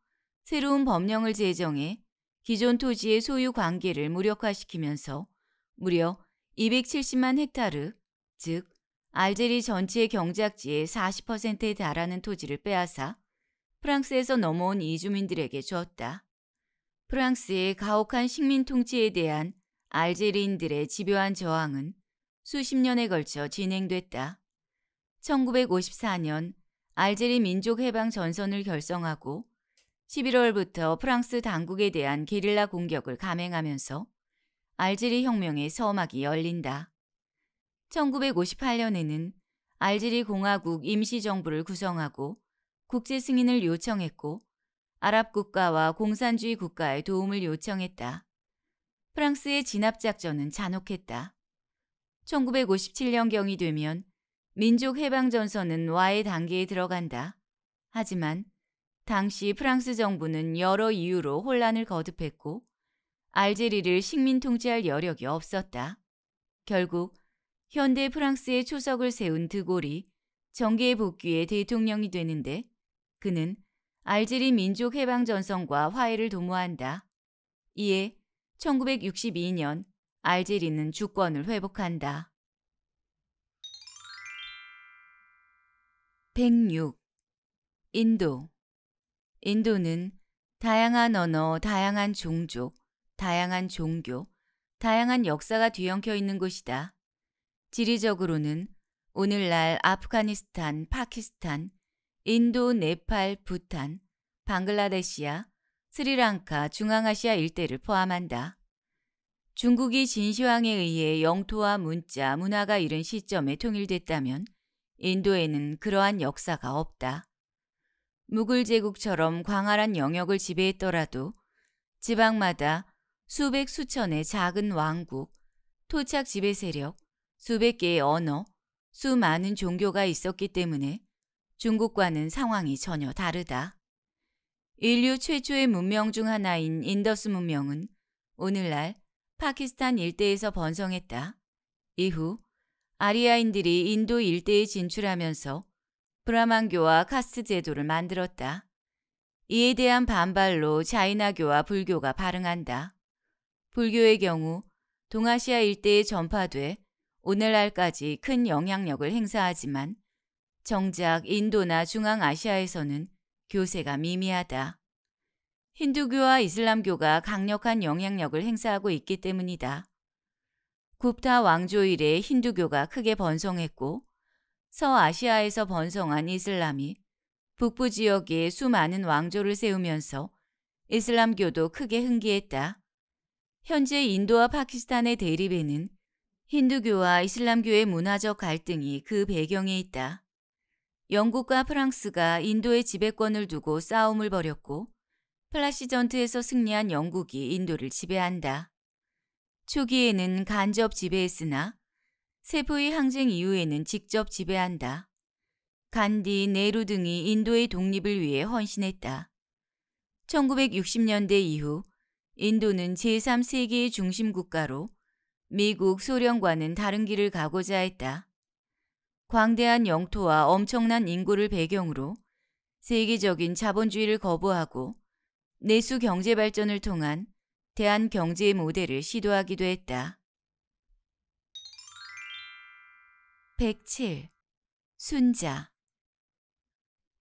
새로운 법령을 제정해 기존 토지의 소유 관계를 무력화시키면서 무려 270만 헥타르, 즉 알제리 전체 경작지의 40%에 달하는 토지를 빼앗아 프랑스에서 넘어온 이주민들에게 주었다. 프랑스의 가혹한 식민 통치에 대한 알제리인들의 집요한 저항은 수십 년에 걸쳐 진행됐다. 1954년 알제리 민족 해방 전선을 결성하고 11월부터 프랑스 당국에 대한 게릴라 공격을 감행하면서 알제리 혁명의 서막이 열린다. 1958년에는 알제리 공화국 임시정부를 구성하고 국제 승인을 요청했고 아랍 국가와 공산주의 국가의 도움을 요청했다. 프랑스의 진압작전은 잔혹했다. 1957년경이 되면 민족해방전선은 와의 단계에 들어간다. 하지만 당시 프랑스 정부는 여러 이유로 혼란을 거듭했고 알제리를 식민 통제할 여력이 없었다. 결국 현대 프랑스의 초석을 세운 드골이 정계복귀의 대통령이 되는데 그는 알제리 민족 해방 전선과 화해를 도모한다. 이에 1962년 알제리는 주권을 회복한다. 106. 인도 인도는 다양한 언어, 다양한 종족, 다양한 종교, 다양한 역사가 뒤엉켜 있는 곳이다. 지리적으로는 오늘날 아프가니스탄, 파키스탄, 인도, 네팔, 부탄, 방글라데시아, 스리랑카, 중앙아시아 일대를 포함한다. 중국이 진시황에 의해 영토와 문자, 문화가 이른 시점에 통일됐다면 인도에는 그러한 역사가 없다. 무굴 제국처럼 광활한 영역을 지배했더라도 지방마다 수백 수천의 작은 왕국, 토착 지배 세력, 수백 개의 언어, 수많은 종교가 있었기 때문에 중국과는 상황이 전혀 다르다. 인류 최초의 문명 중 하나인 인더스 문명은 오늘날 파키스탄 일대에서 번성했다. 이후 아리아인들이 인도 일대에 진출하면서 브라만교와 카스 제도를 만들었다. 이에 대한 반발로 자이나교와 불교가 발응한다. 불교의 경우 동아시아 일대에 전파돼 오늘날까지 큰 영향력을 행사하지만 정작 인도나 중앙아시아에서는 교세가 미미하다. 힌두교와 이슬람교가 강력한 영향력을 행사하고 있기 때문이다. 굽타 왕조 이래 힌두교가 크게 번성했고 서아시아에서 번성한 이슬람이 북부 지역에 수많은 왕조를 세우면서 이슬람교도 크게 흥기했다. 현재 인도와 파키스탄의 대립에는 힌두교와 이슬람교의 문화적 갈등이 그 배경에 있다. 영국과 프랑스가 인도의 지배권을 두고 싸움을 벌였고 플라시 전트에서 승리한 영국이 인도를 지배한다. 초기에는 간접 지배했으나 세포의 항쟁 이후에는 직접 지배한다. 간디, 네루 등이 인도의 독립을 위해 헌신했다. 1960년대 이후 인도는 제3세계의 중심국가로 미국, 소련과는 다른 길을 가고자 했다. 광대한 영토와 엄청난 인구를 배경으로 세계적인 자본주의를 거부하고 내수 경제 발전을 통한 대한 경제의 모델을 시도하기도 했다. 107. 순자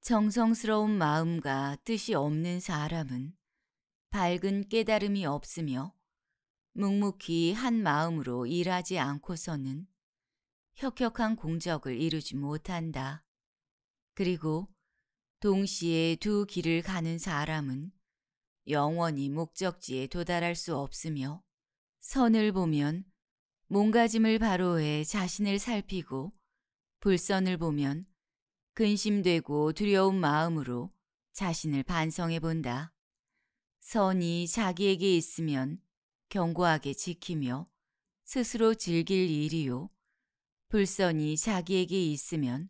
정성스러운 마음과 뜻이 없는 사람은 밝은 깨달음이 없으며 묵묵히 한 마음으로 일하지 않고서는 혁혁한 공적을 이루지 못한다. 그리고 동시에 두 길을 가는 사람은 영원히 목적지에 도달할 수 없으며 선을 보면 몸가짐을 바로해 자신을 살피고 불선을 보면 근심되고 두려운 마음으로 자신을 반성해 본다. 선이 자기에게 있으면 견고하게 지키며 스스로 즐길 일이요. 불선이 자기에게 있으면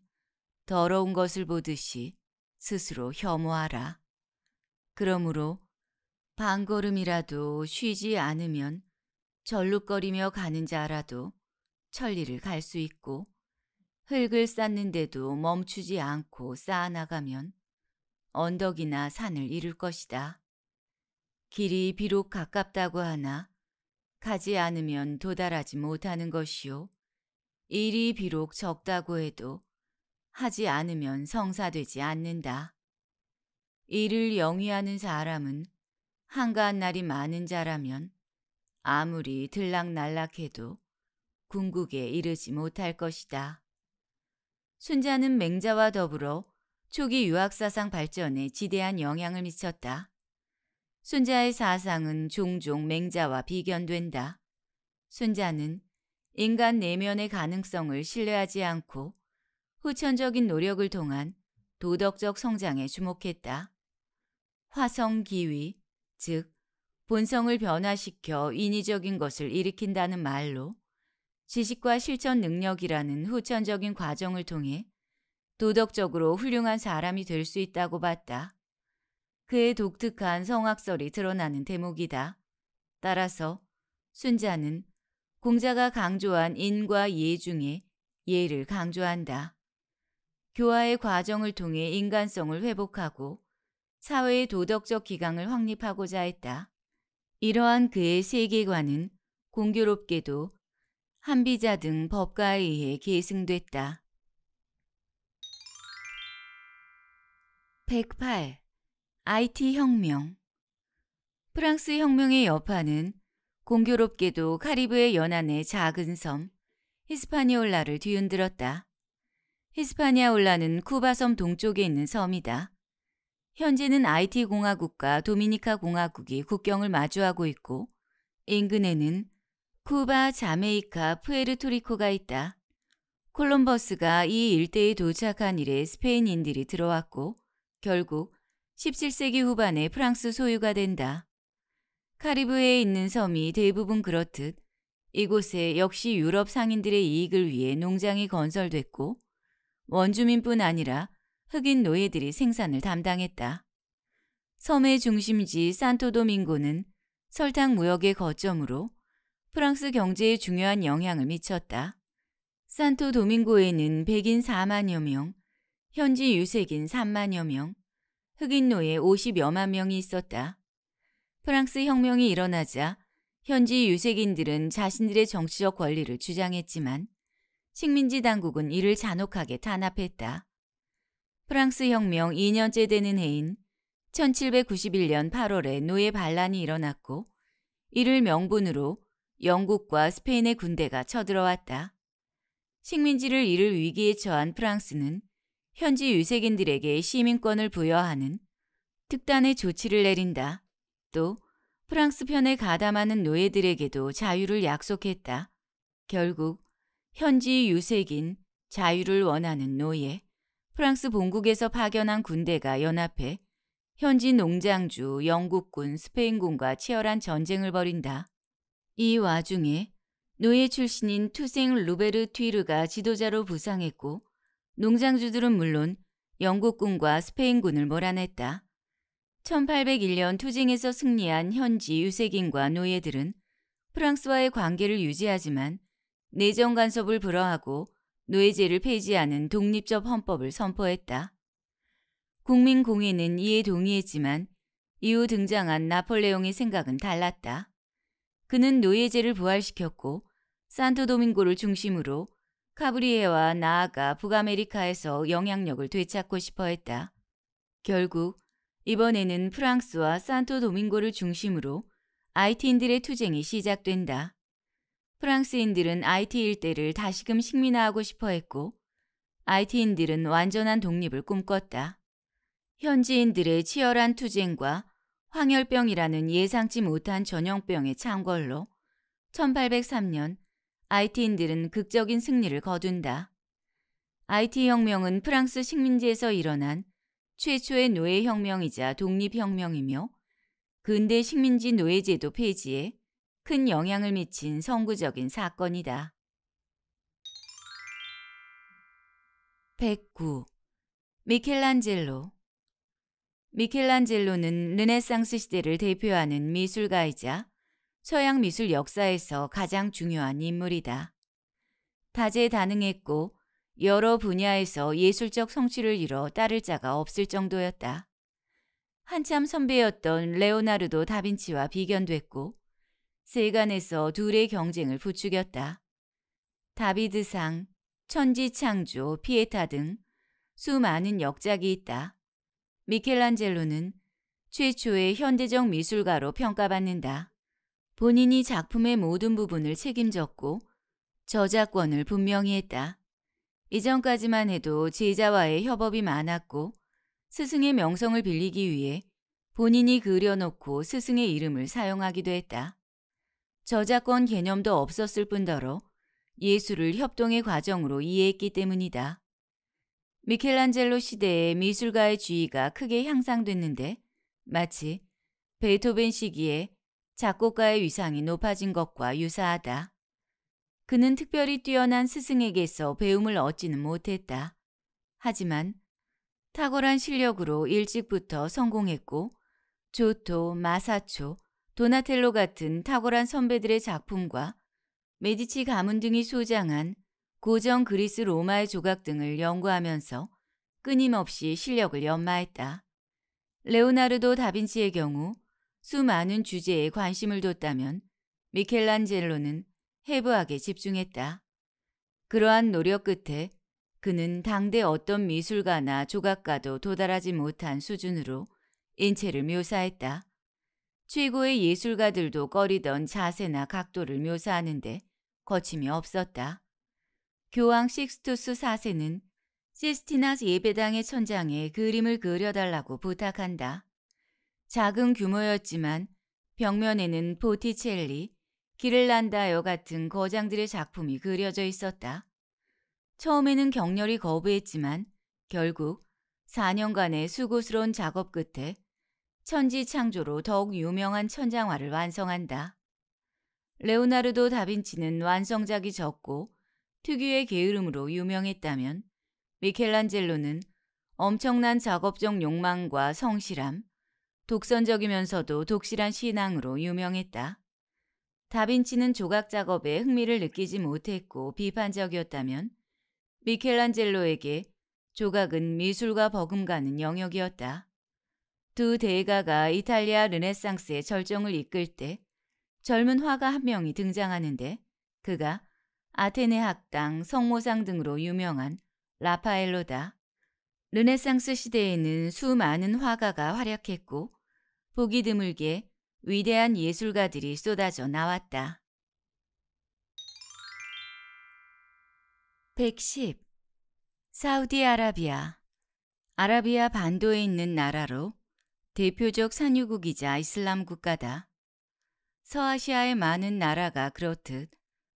더러운 것을 보듯이 스스로 혐오하라. 그러므로 반걸음이라도 쉬지 않으면 절룩거리며 가는 자라도 천리를 갈 수 있고 흙을 쌓는데도 멈추지 않고 쌓아나가면 언덕이나 산을 이룰 것이다. 길이 비록 가깝다고 하나 가지 않으면 도달하지 못하는 것이요. 일이 비록 적다고 해도 하지 않으면 성사되지 않는다. 일을 영위하는 사람은 한가한 날이 많은 자라면 아무리 들락날락해도 궁극에 이르지 못할 것이다. 순자는 맹자와 더불어 초기 유학사상 발전에 지대한 영향을 미쳤다. 순자의 사상은 종종 맹자와 비견된다. 순자는 인간 내면의 가능성을 신뢰하지 않고 후천적인 노력을 통한 도덕적 성장에 주목했다. 화성 기위, 즉 본성을 변화시켜 인위적인 것을 일으킨다는 말로 지식과 실천 능력이라는 후천적인 과정을 통해 도덕적으로 훌륭한 사람이 될 수 있다고 봤다. 그의 독특한 성악설이 드러나는 대목이다. 따라서 순자는 공자가 강조한 인과 예 중에 예를 강조한다. 교화의 과정을 통해 인간성을 회복하고 사회의 도덕적 기강을 확립하고자 했다. 이러한 그의 세계관은 공교롭게도 한비자 등 법가에 의해 계승됐다. 108. IT 혁명 프랑스 혁명의 여파는 공교롭게도 카리브해 연안의 작은 섬 히스파니올라를 뒤흔들었다. 히스파니올라는 쿠바섬 동쪽에 있는 섬이다. 현재는 IT 공화국과 도미니카 공화국이 국경을 마주하고 있고 인근에는 쿠바, 자메이카, 푸에르토리코가 있다. 콜럼버스가 이 일대에 도착한 이래 스페인인들이 들어왔고 결국 17세기 후반에 프랑스 소유가 된다. 카리브해에 있는 섬이 대부분 그렇듯 이곳에 역시 유럽 상인들의 이익을 위해 농장이 건설됐고 원주민뿐 아니라 흑인 노예들이 생산을 담당했다. 섬의 중심지 산토도밍고는 설탕 무역의 거점으로 프랑스 경제에 중요한 영향을 미쳤다. 산토도밍고에는 백인 4만여 명, 현지 유색인 3만여 명, 흑인 노예 50여만 명이 있었다. 프랑스 혁명이 일어나자 현지 유색인들은 자신들의 정치적 권리를 주장했지만 식민지 당국은 이를 잔혹하게 탄압했다. 프랑스 혁명 2년째 되는 해인 1791년 8월에 노예 반란이 일어났고 이를 명분으로 영국과 스페인의 군대가 쳐들어왔다. 식민지를 이를 위기에 처한 프랑스는 현지 유색인들에게 시민권을 부여하는 특단의 조치를 내린다. 또 프랑스 편에 가담하는 노예들에게도 자유를 약속했다. 결국 현지 유색인 자유를 원하는 노예, 프랑스 본국에서 파견한 군대가 연합해 현지 농장주 영국군 스페인군과 치열한 전쟁을 벌인다. 이 와중에 노예 출신인 투생 루베르 튀르가 지도자로 부상했고 농장주들은 물론 영국군과 스페인군을 몰아냈다. 1801년 투쟁에서 승리한 현지 유색인과 노예들은 프랑스와의 관계를 유지하지만 내정 간섭을 불허하고 노예제를 폐지하는 독립적 헌법을 선포했다. 국민공인은 이에 동의했지만 이후 등장한 나폴레옹의 생각은 달랐다. 그는 노예제를 부활시켰고 산토도밍고를 중심으로 카브리에와 나아가 북아메리카에서 영향력을 되찾고 싶어 했다. 결국 이번에는 프랑스와 산토도밍고를 중심으로 IT인들의 투쟁이 시작된다. 프랑스인들은 IT 일대를 다시금 식민화하고 싶어 했고 IT인들은 완전한 독립을 꿈꿨다. 현지인들의 치열한 투쟁과 황열병이라는 예상치 못한 전염병의 창궐로 1803년 IT인들은 극적인 승리를 거둔다. IT 혁명은 프랑스 식민지에서 일어난 최초의 노예혁명이자 독립혁명이며 근대 식민지 노예제도 폐지에 큰 영향을 미친 선구적인 사건이다. 109. 미켈란젤로 미켈란젤로는 르네상스 시대를 대표하는 미술가이자 서양 미술 역사에서 가장 중요한 인물이다. 다재다능했고 여러 분야에서 예술적 성취를 이뤄 따를 자가 없을 정도였다. 한참 선배였던 레오나르도 다빈치와 비견됐고 세간에서 둘의 경쟁을 부추겼다. 다비드상, 천지창조, 피에타 등 수많은 역작이 있다. 미켈란젤로는 최초의 현대적 미술가로 평가받는다. 본인이 작품의 모든 부분을 책임졌고 저작권을 분명히 했다. 이전까지만 해도 제자와의 협업이 많았고 스승의 명성을 빌리기 위해 본인이 그려놓고 스승의 이름을 사용하기도 했다. 저작권 개념도 없었을 뿐더러 예술을 협동의 과정으로 이해했기 때문이다. 미켈란젤로 시대에 미술가의 주의가 크게 향상됐는데 마치 베토벤 시기에 작곡가의 위상이 높아진 것과 유사하다. 그는 특별히 뛰어난 스승에게서 배움을 얻지는 못했다. 하지만 탁월한 실력으로 일찍부터 성공했고 조토, 마사초, 도나텔로 같은 탁월한 선배들의 작품과 메디치 가문 등이 소장한 고전 그리스 로마의 조각 등을 연구하면서 끊임없이 실력을 연마했다. 레오나르도 다빈치의 경우 수많은 주제에 관심을 뒀다면 미켈란젤로는 해부학에 집중했다. 그러한 노력 끝에 그는 당대 어떤 미술가나 조각가도 도달하지 못한 수준으로 인체를 묘사했다. 최고의 예술가들도 꺼리던 자세나 각도를 묘사하는데 거침이 없었다. 교황 식스투스 4세는 시스티나 예배당의 천장에 그림을 그려달라고 부탁한다. 작은 규모였지만 벽면에는 보티첼리, 길을 난다여 같은 거장들의 작품이 그려져 있었다. 처음에는 격렬히 거부했지만 결국 4년간의 수고스러운 작업 끝에 천지창조로 더욱 유명한 천장화를 완성한다. 레오나르도 다빈치는 완성작이 적고 특유의 게으름으로 유명했다면 미켈란젤로는 엄청난 작업적 욕망과 성실함, 독선적이면서도 독실한 신앙으로 유명했다. 다빈치는 조각 작업에 흥미를 느끼지 못했고 비판적이었다면 미켈란젤로에게 조각은 미술과 버금가는 영역이었다. 두 대가가 이탈리아 르네상스의 절정을 이끌 때 젊은 화가 한 명이 등장하는데 그가 아테네 학당 성모상 등으로 유명한 라파엘로다. 르네상스 시대에는 수많은 화가가 활약했고 보기 드물게 위대한 예술가들이 쏟아져 나왔다. 110. 사우디아라비아 아라비아 반도에 있는 나라로 대표적 산유국이자 이슬람 국가다. 서아시아의 많은 나라가 그렇듯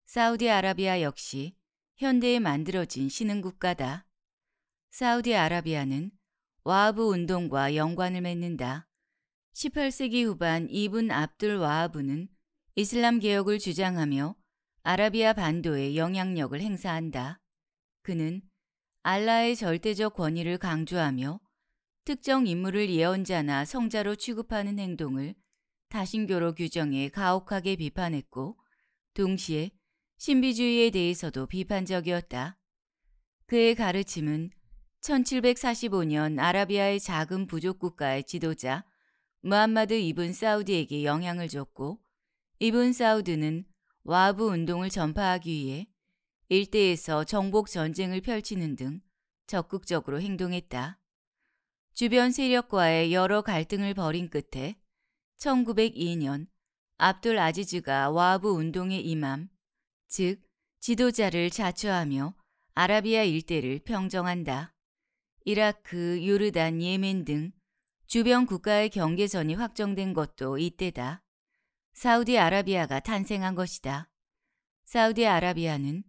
사우디아라비아 역시 현대에 만들어진 신흥 국가다. 사우디아라비아는 와하브 운동과 연관을 맺는다. 18세기 후반 이분 압둘 와하부는 이슬람 개혁을 주장하며 아라비아 반도에 영향력을 행사한다. 그는 알라의 절대적 권위를 강조하며 특정 인물을 예언자나 성자로 취급하는 행동을 다신교로 규정해 가혹하게 비판했고 동시에 신비주의에 대해서도 비판적이었다. 그의 가르침은 1745년 아라비아의 작은 부족 국가의 지도자 무함마드 이븐 사우디에게 영향을 줬고 이븐 사우드는 와부 운동을 전파하기 위해 일대에서 정복 전쟁을 펼치는 등 적극적으로 행동했다. 주변 세력과의 여러 갈등을 벌인 끝에 1902년 압둘 아지즈가 와부 운동의 이맘, 즉 지도자를 자처하며 아라비아 일대를 평정한다. 이라크, 요르단, 예멘 등 주변 국가의 경계선이 확정된 것도 이때다. 사우디아라비아가 탄생한 것이다. 사우디아라비아는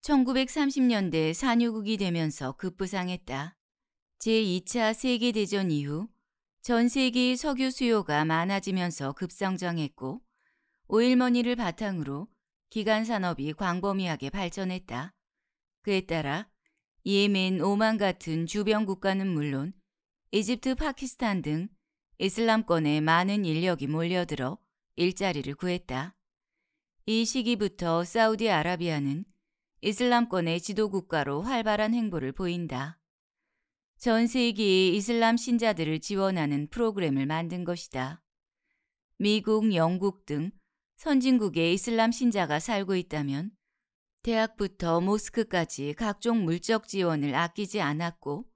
1930년대 산유국이 되면서 급부상했다. 제2차 세계대전 이후 전 세계의 석유 수요가 많아지면서 급성장했고 오일머니를 바탕으로 기간 산업이 광범위하게 발전했다. 그에 따라 예멘, 오만 같은 주변 국가는 물론 이집트, 파키스탄 등 이슬람권에 많은 인력이 몰려들어 일자리를 구했다. 이 시기부터 사우디아라비아는 이슬람권의 지도국가로 활발한 행보를 보인다. 전 세계의 이슬람 신자들을 지원하는 프로그램을 만든 것이다. 미국, 영국 등 선진국의 이슬람 신자가 살고 있다면 대학부터 모스크까지 각종 물적 지원을 아끼지 않았고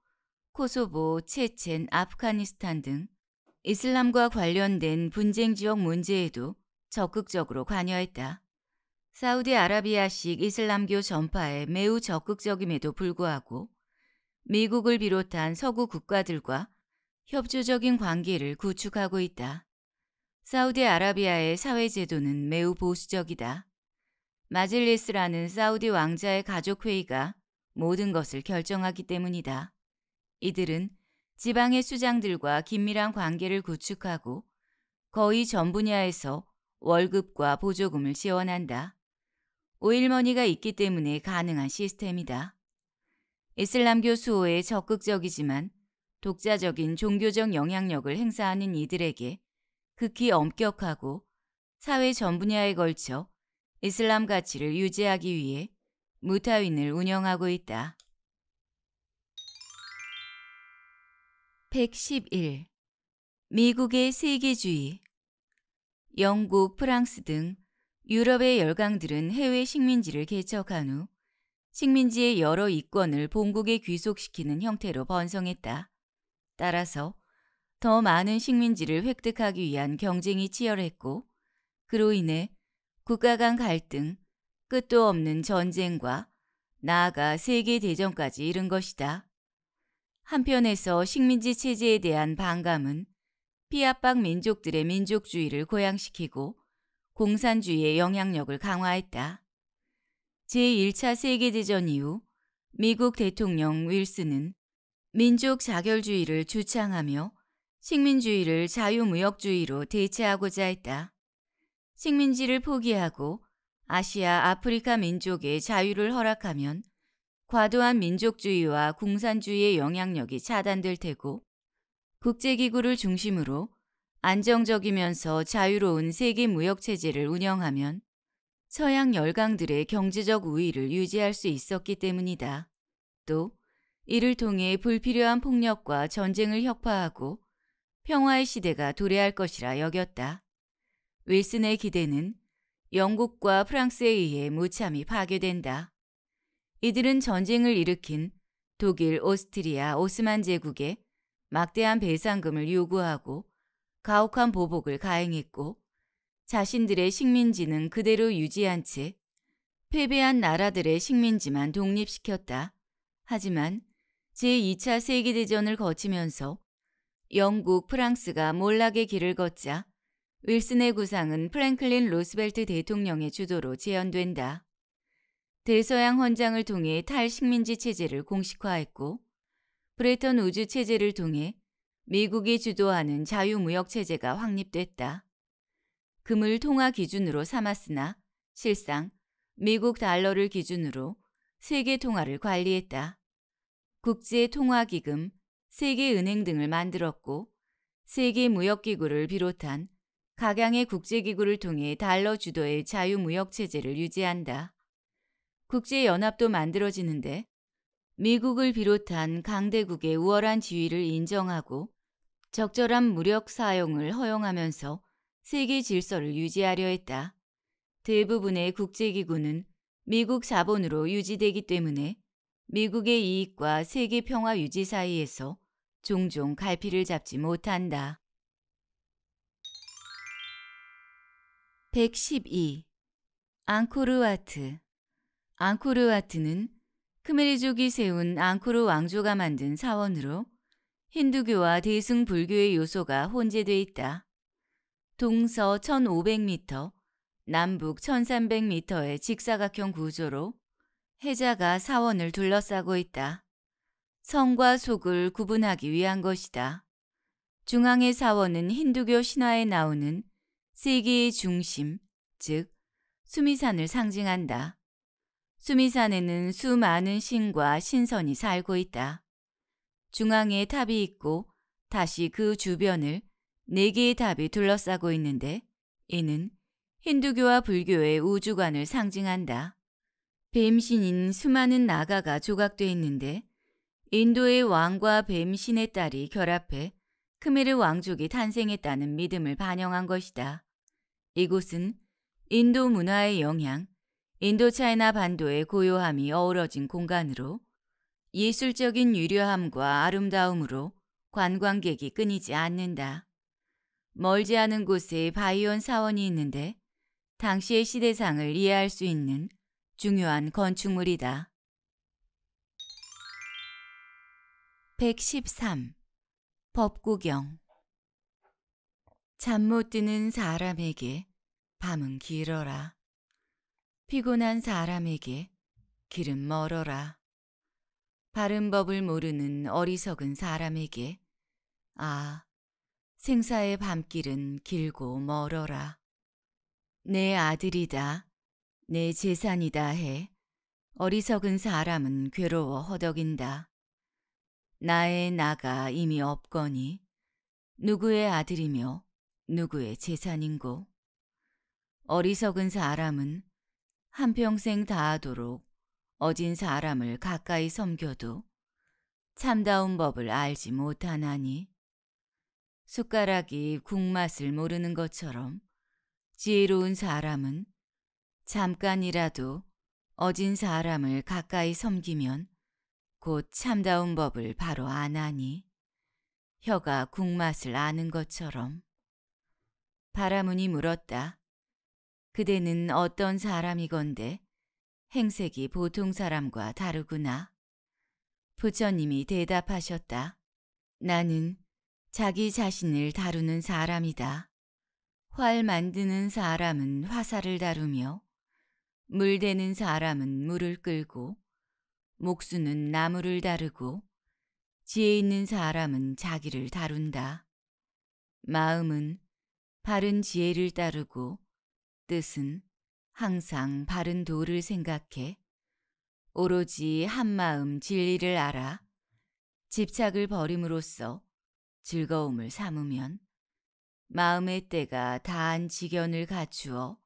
코소보, 체첸, 아프가니스탄 등 이슬람과 관련된 분쟁 지역 문제에도 적극적으로 관여했다. 사우디아라비아식 이슬람교 전파에 매우 적극적임에도 불구하고 미국을 비롯한 서구 국가들과 협조적인 관계를 구축하고 있다. 사우디아라비아의 사회제도는 매우 보수적이다. 마질리스라는 사우디 왕자의 가족회의가 모든 것을 결정하기 때문이다. 이들은 지방의 수장들과 긴밀한 관계를 구축하고 거의 전 분야에서 월급과 보조금을 지원한다. 오일머니가 있기 때문에 가능한 시스템이다. 이슬람교 수호에 적극적이지만 독자적인 종교적 영향력을 행사하는 이들에게 극히 엄격하고 사회 전 분야에 걸쳐 이슬람 가치를 유지하기 위해 무타윈을 운영하고 있다. 111. 미국의 세계주의 영국, 프랑스 등 유럽의 열강들은 해외 식민지를 개척한 후 식민지의 여러 이권을 본국에 귀속시키는 형태로 번성했다. 따라서 더 많은 식민지를 획득하기 위한 경쟁이 치열했고 그로 인해 국가 간 갈등, 끝도 없는 전쟁과 나아가 세계 대전까지 이른 것이다. 한편에서 식민지 체제에 대한 반감은 피압박 민족들의 민족주의를 고양시키고 공산주의의 영향력을 강화했다. 제1차 세계대전 이후 미국 대통령 윌슨은 민족 자결주의를 주창하며 식민주의를 자유무역주의로 대체하고자 했다. 식민지를 포기하고 아시아 아프리카 민족의 자유를 허락하면 과도한 민족주의와 공산주의의 영향력이 차단될 테고 국제기구를 중심으로 안정적이면서 자유로운 세계 무역체제를 운영하면 서양 열강들의 경제적 우위를 유지할 수 있었기 때문이다. 또 이를 통해 불필요한 폭력과 전쟁을 혁파하고 평화의 시대가 도래할 것이라 여겼다. 윌슨의 기대는 영국과 프랑스에 의해 무참히 파괴된다. 이들은 전쟁을 일으킨 독일, 오스트리아, 오스만 제국에 막대한 배상금을 요구하고 가혹한 보복을 가행했고 자신들의 식민지는 그대로 유지한 채 패배한 나라들의 식민지만 독립시켰다. 하지만 제2차 세계대전을 거치면서 영국, 프랑스가 몰락의 길을 걷자 윌슨의 구상은 프랭클린 로스벨트 대통령의 주도로 재현된다. 대서양 헌장을 통해 탈식민지 체제를 공식화했고 브레턴 우주 체제를 통해 미국이 주도하는 자유무역 체제가 확립됐다. 금을 통화 기준으로 삼았으나 실상 미국 달러를 기준으로 세계 통화를 관리했다. 국제 통화 기금, 세계 은행 등을 만들었고 세계 무역 기구를 비롯한 각양의 국제 기구를 통해 달러 주도의 자유 무역 체제를 유지한다. 국제연합도 만들어지는데 미국을 비롯한 강대국의 우월한 지위를 인정하고 적절한 무력 사용을 허용하면서 세계 질서를 유지하려 했다. 대부분의 국제기구는 미국 자본으로 유지되기 때문에 미국의 이익과 세계 평화 유지 사이에서 종종 갈피를 잡지 못한다. 112. 앙코르와트 앙코르와트는 크메르족이 세운 앙코르 왕조가 만든 사원으로 힌두교와 대승 불교의 요소가 혼재돼 있다. 동서 1500m, 남북 1300m의 직사각형 구조로 해자가 사원을 둘러싸고 있다. 성과 속을 구분하기 위한 것이다. 중앙의 사원은 힌두교 신화에 나오는 세계의 중심, 즉 수미산을 상징한다. 수미산에는 수많은 신과 신선이 살고 있다. 중앙에 탑이 있고 다시 그 주변을 네 개의 탑이 둘러싸고 있는데 이는 힌두교와 불교의 우주관을 상징한다. 뱀신인 수많은 나가가 조각돼 있는데 인도의 왕과 뱀신의 딸이 결합해 크메르 왕족이 탄생했다는 믿음을 반영한 것이다. 이곳은 인도 문화의 영향, 인도차이나 반도의 고요함이 어우러진 공간으로 예술적인 유려함과 아름다움으로 관광객이 끊이지 않는다. 멀지 않은 곳에 바이온 사원이 있는데 당시의 시대상을 이해할 수 있는 중요한 건축물이다. 113. 법구경 잠 못 드는 사람에게 밤은 길어라. 피곤한 사람에게 길은 멀어라. 바른 법을 모르는 어리석은 사람에게 아, 생사의 밤길은 길고 멀어라. 내 아들이다, 내 재산이다 해 어리석은 사람은 괴로워 허덕인다. 나의 나가 이미 없거니 누구의 아들이며 누구의 재산인고. 어리석은 사람은 한평생 다하도록 어진 사람을 가까이 섬겨도 참다운 법을 알지 못하나니 숟가락이 국맛을 모르는 것처럼 지혜로운 사람은 잠깐이라도 어진 사람을 가까이 섬기면 곧 참다운 법을 바로 안하니 혀가 국맛을 아는 것처럼 바라문이 물었다. 그대는 어떤 사람이건데 행색이 보통 사람과 다르구나. 부처님이 대답하셨다. 나는 자기 자신을 다루는 사람이다. 활 만드는 사람은 화살을 다루며 물 대는 사람은 물을 끌고 목수는 나무를 다루고 지혜 있는 사람은 자기를 다룬다. 마음은 바른 지혜를 따르고 뜻은 항상 바른 도를 생각해 오로지 한마음 진리를 알아 집착을 버림으로써 즐거움을 삼으면 마음의 때가 다한 직연을 갖추어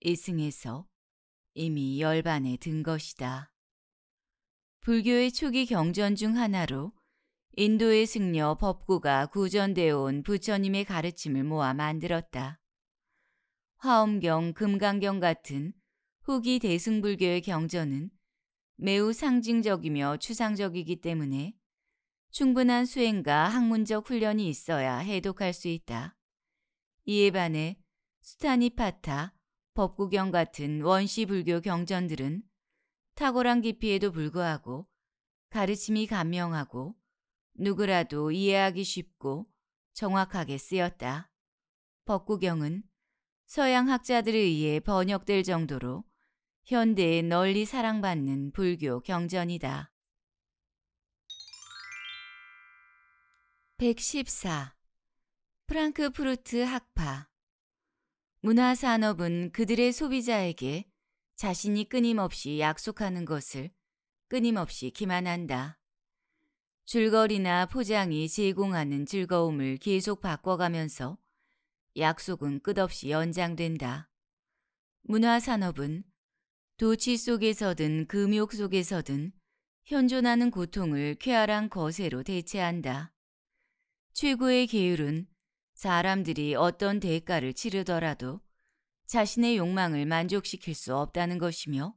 이승에서 이미 열반에 든 것이다. 불교의 초기 경전 중 하나로 인도의 승려 법구가 구전되어 온 부처님의 가르침을 모아 만들었다. 화엄경, 금강경 같은 후기 대승불교의 경전은 매우 상징적이며 추상적이기 때문에 충분한 수행과 학문적 훈련이 있어야 해독할 수 있다. 이에 반해 스타니파타 법구경 같은 원시 불교 경전들은 탁월한 깊이에도 불구하고 가르침이 감명하고 누구라도 이해하기 쉽고 정확하게 쓰였다. 법구경은 서양 학자들에 의해 번역될 정도로 현대에 널리 사랑받는 불교 경전이다. 114. 프랑크푸르트 학파 문화산업은 그들의 소비자에게 자신이 끊임없이 약속하는 것을 끊임없이 기만한다. 줄거리나 포장이 제공하는 즐거움을 계속 바꿔가면서 약속은 끝없이 연장된다. 문화산업은 도치 속에서든 금욕 속에서든 현존하는 고통을 쾌활한 거세로 대체한다. 최고의 계율은 사람들이 어떤 대가를 치르더라도 자신의 욕망을 만족시킬 수 없다는 것이며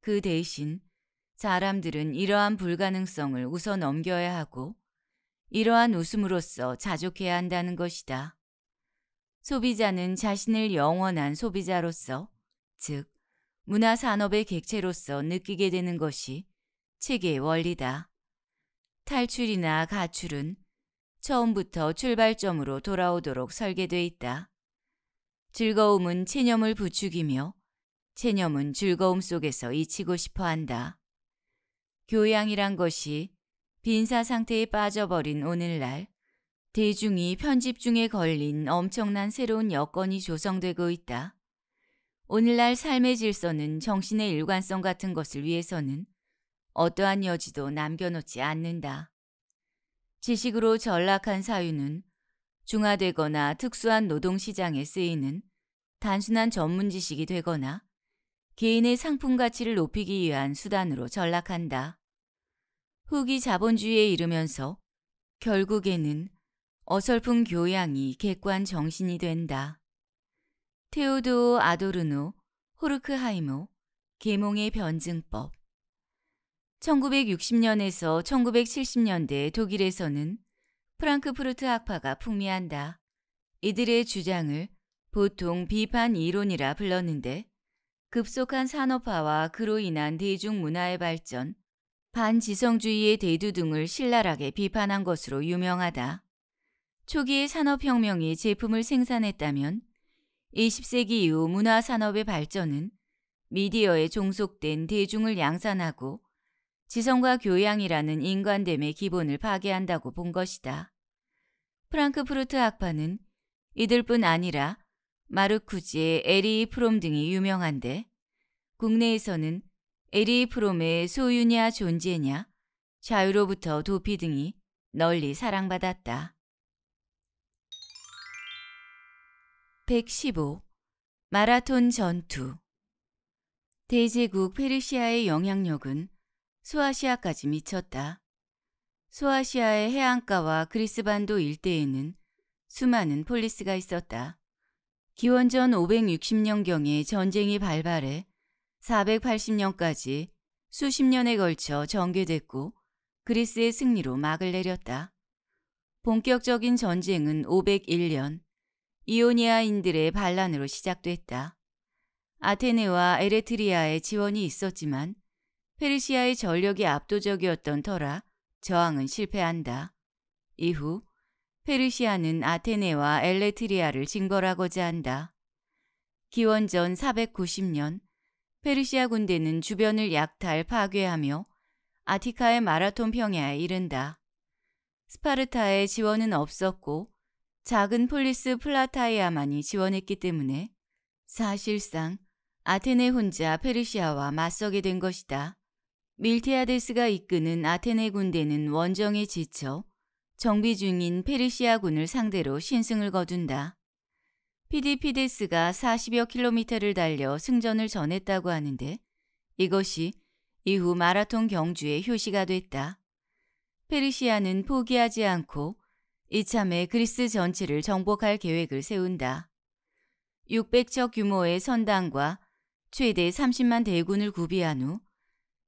그 대신 사람들은 이러한 불가능성을 웃어 넘겨야 하고 이러한 웃음으로써 자족해야 한다는 것이다. 소비자는 자신을 영원한 소비자로서, 즉 문화산업의 객체로서 느끼게 되는 것이 책의 원리다. 탈출이나 가출은 처음부터 출발점으로 돌아오도록 설계돼 있다. 즐거움은 체념을 부추기며 체념은 즐거움 속에서 잊히고 싶어 한다. 교양이란 것이 빈사 상태에 빠져버린 오늘날 대중이 편집 중에 걸린 엄청난 새로운 여건이 조성되고 있다. 오늘날 삶의 질서는 정신의 일관성 같은 것을 위해서는 어떠한 여지도 남겨놓지 않는다. 지식으로 전락한 사유는 중화되거나 특수한 노동시장에 쓰이는 단순한 전문 지식이 되거나 개인의 상품 가치를 높이기 위한 수단으로 전락한다. 후기 자본주의에 이르면서 결국에는 어설픈 교양이 객관 정신이 된다. 테오도 아도르노, 호르크하이모, 계몽의 변증법 1960년에서 1970년대 독일에서는 프랑크푸르트 학파가 풍미한다. 이들의 주장을 보통 비판 이론이라 불렀는데 급속한 산업화와 그로 인한 대중문화의 발전, 반지성주의의 대두 등을 신랄하게 비판한 것으로 유명하다. 초기 산업혁명이 제품을 생산했다면 20세기 이후 문화산업의 발전은 미디어에 종속된 대중을 양산하고 지성과 교양이라는 인간됨의 기본을 파괴한다고 본 것이다. 프랑크푸르트 학파는 이들뿐 아니라 마르쿠지의 에리 프롬 등이 유명한데 국내에서는 에리 프롬의 소유냐 존재냐, 자유로부터 도피 등이 널리 사랑받았다. 115. 마라톤 전투 대제국 페르시아의 영향력은 소아시아까지 미쳤다. 소아시아의 해안가와 그리스 반도 일대에는 수많은 폴리스가 있었다. 기원전 560년경에 전쟁이 발발해 480년까지 수십 년에 걸쳐 전개됐고 그리스의 승리로 막을 내렸다. 본격적인 전쟁은 501년 이오니아인들의 반란으로 시작됐다. 아테네와 에레트리아의 지원이 있었지만 페르시아의 전력이 압도적이었던 터라 저항은 실패한다. 이후 페르시아는 아테네와 엘레트리아를 징벌하고자 한다. 기원전 490년 페르시아 군대는 주변을 약탈 파괴하며 아티카의 마라톤 평야에 이른다. 스파르타의 지원은 없었고 작은 폴리스 플라타이아만이 지원했기 때문에 사실상 아테네 혼자 페르시아와 맞서게 된 것이다. 밀티아데스가 이끄는 아테네 군대는 원정에 지쳐 정비 중인 페르시아군을 상대로 신승을 거둔다. 피디피데스가 40여 킬로미터를 달려 승전을 전했다고 하는데 이것이 이후 마라톤 경주의 효시가 됐다. 페르시아는 포기하지 않고 이참에 그리스 전체를 정복할 계획을 세운다. 600척 규모의 선당과 최대 30만 대군을 구비한 후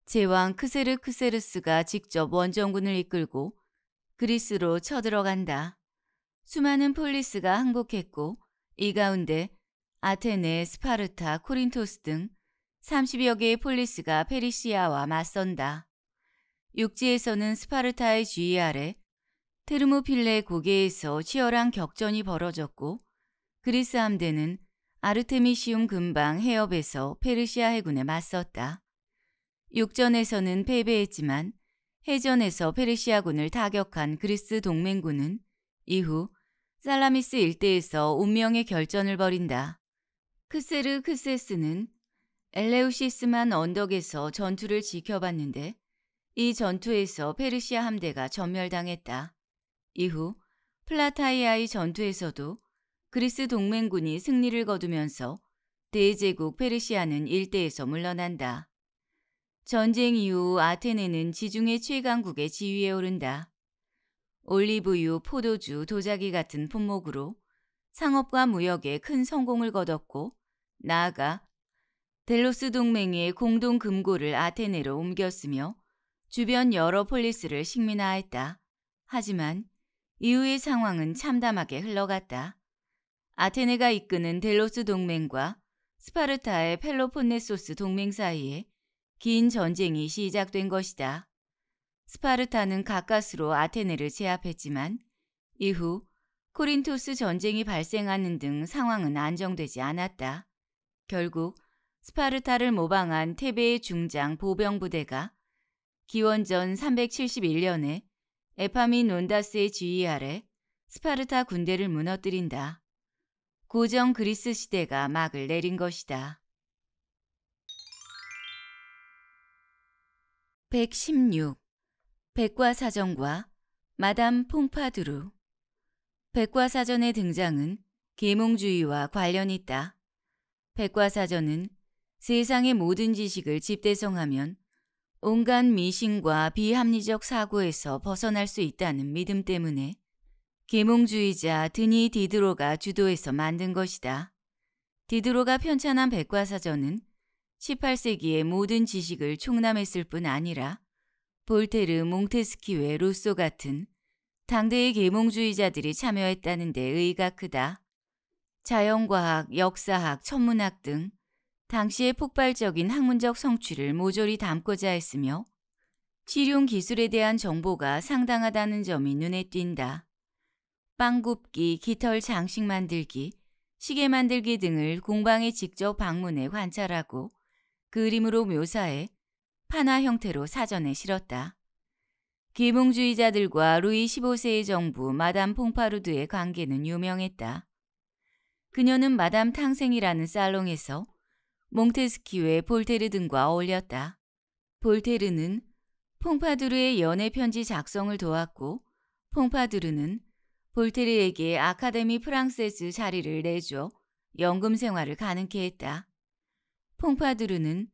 제왕 크세르크세르스가 직접 원정군을 이끌고 그리스로 쳐들어간다. 수많은 폴리스가 항복했고 이 가운데 아테네, 스파르타, 코린토스 등 30여 개의 폴리스가 페리시아와 맞선다. 육지에서는 스파르타의 주의 아래 테르모필레 고개에서 치열한 격전이 벌어졌고 그리스 함대는 아르테미시움 근방 해협에서 페르시아 해군에 맞섰다. 육전에서는 패배했지만 해전에서 페르시아군을 타격한 그리스 동맹군은 이후 살라미스 일대에서 운명의 결전을 벌인다. 크세르 크세스는 엘레우시스만 언덕에서 전투를 지켜봤는데 이 전투에서 페르시아 함대가 전멸당했다. 이후 플라타이아의 전투에서도 그리스 동맹군이 승리를 거두면서 대제국 페르시아는 일대에서 물러난다. 전쟁 이후 아테네는 지중해 최강국의 지위에 오른다. 올리브유, 포도주, 도자기 같은 품목으로 상업과 무역에 큰 성공을 거뒀고 나아가 델로스 동맹의 공동 금고를 아테네로 옮겼으며 주변 여러 폴리스를 식민화했다. 하지만 이후의 상황은 참담하게 흘러갔다. 아테네가 이끄는 델로스 동맹과 스파르타의 펠로폰네소스 동맹 사이에 긴 전쟁이 시작된 것이다. 스파르타는 가까스로 아테네를 제압했지만 이후 코린토스 전쟁이 발생하는 등 상황은 안정되지 않았다. 결국 스파르타를 모방한 테베의 중장 보병 부대가 기원전 371년에 에파민 논다스의 지휘 아래 스파르타 군대를 무너뜨린다. 고정 그리스 시대가 막을 내린 것이다. 116. 백과사전과 마담 퐁파두루 백과사전의 등장은 계몽주의와 관련 있다. 백과사전은 세상의 모든 지식을 집대성하면 온갖 미신과 비합리적 사고에서 벗어날 수 있다는 믿음 때문에 계몽주의자 드니 디드로가 주도해서 만든 것이다. 디드로가 편찬한 백과사전은 18세기의 모든 지식을 총남했을 뿐 아니라 볼테르, 몽테스키외, 로소 같은 당대의 계몽주의자들이 참여했다는 데 의의가 크다. 자연과학, 역사학, 천문학 등 당시의 폭발적인 학문적 성취를 모조리 담고자 했으며 실용 기술에 대한 정보가 상당하다는 점이 눈에 띈다. 빵 굽기, 깃털 장식 만들기, 시계 만들기 등을 공방에 직접 방문해 관찰하고 그 그림으로 묘사해 판화 형태로 사전에 실었다. 계몽주의자들과 루이 15세의 정부 마담 퐁파루드의 관계는 유명했다. 그녀는 마담 탕생이라는 살롱에서 몽테스키외 볼테르 등과 어울렸다. 볼테르는 퐁파두르의 연애 편지 작성을 도왔고 퐁파두르는 볼테르에게 아카데미 프랑세스 자리를 내줘 연금 생활을 가능케 했다. 퐁파두르는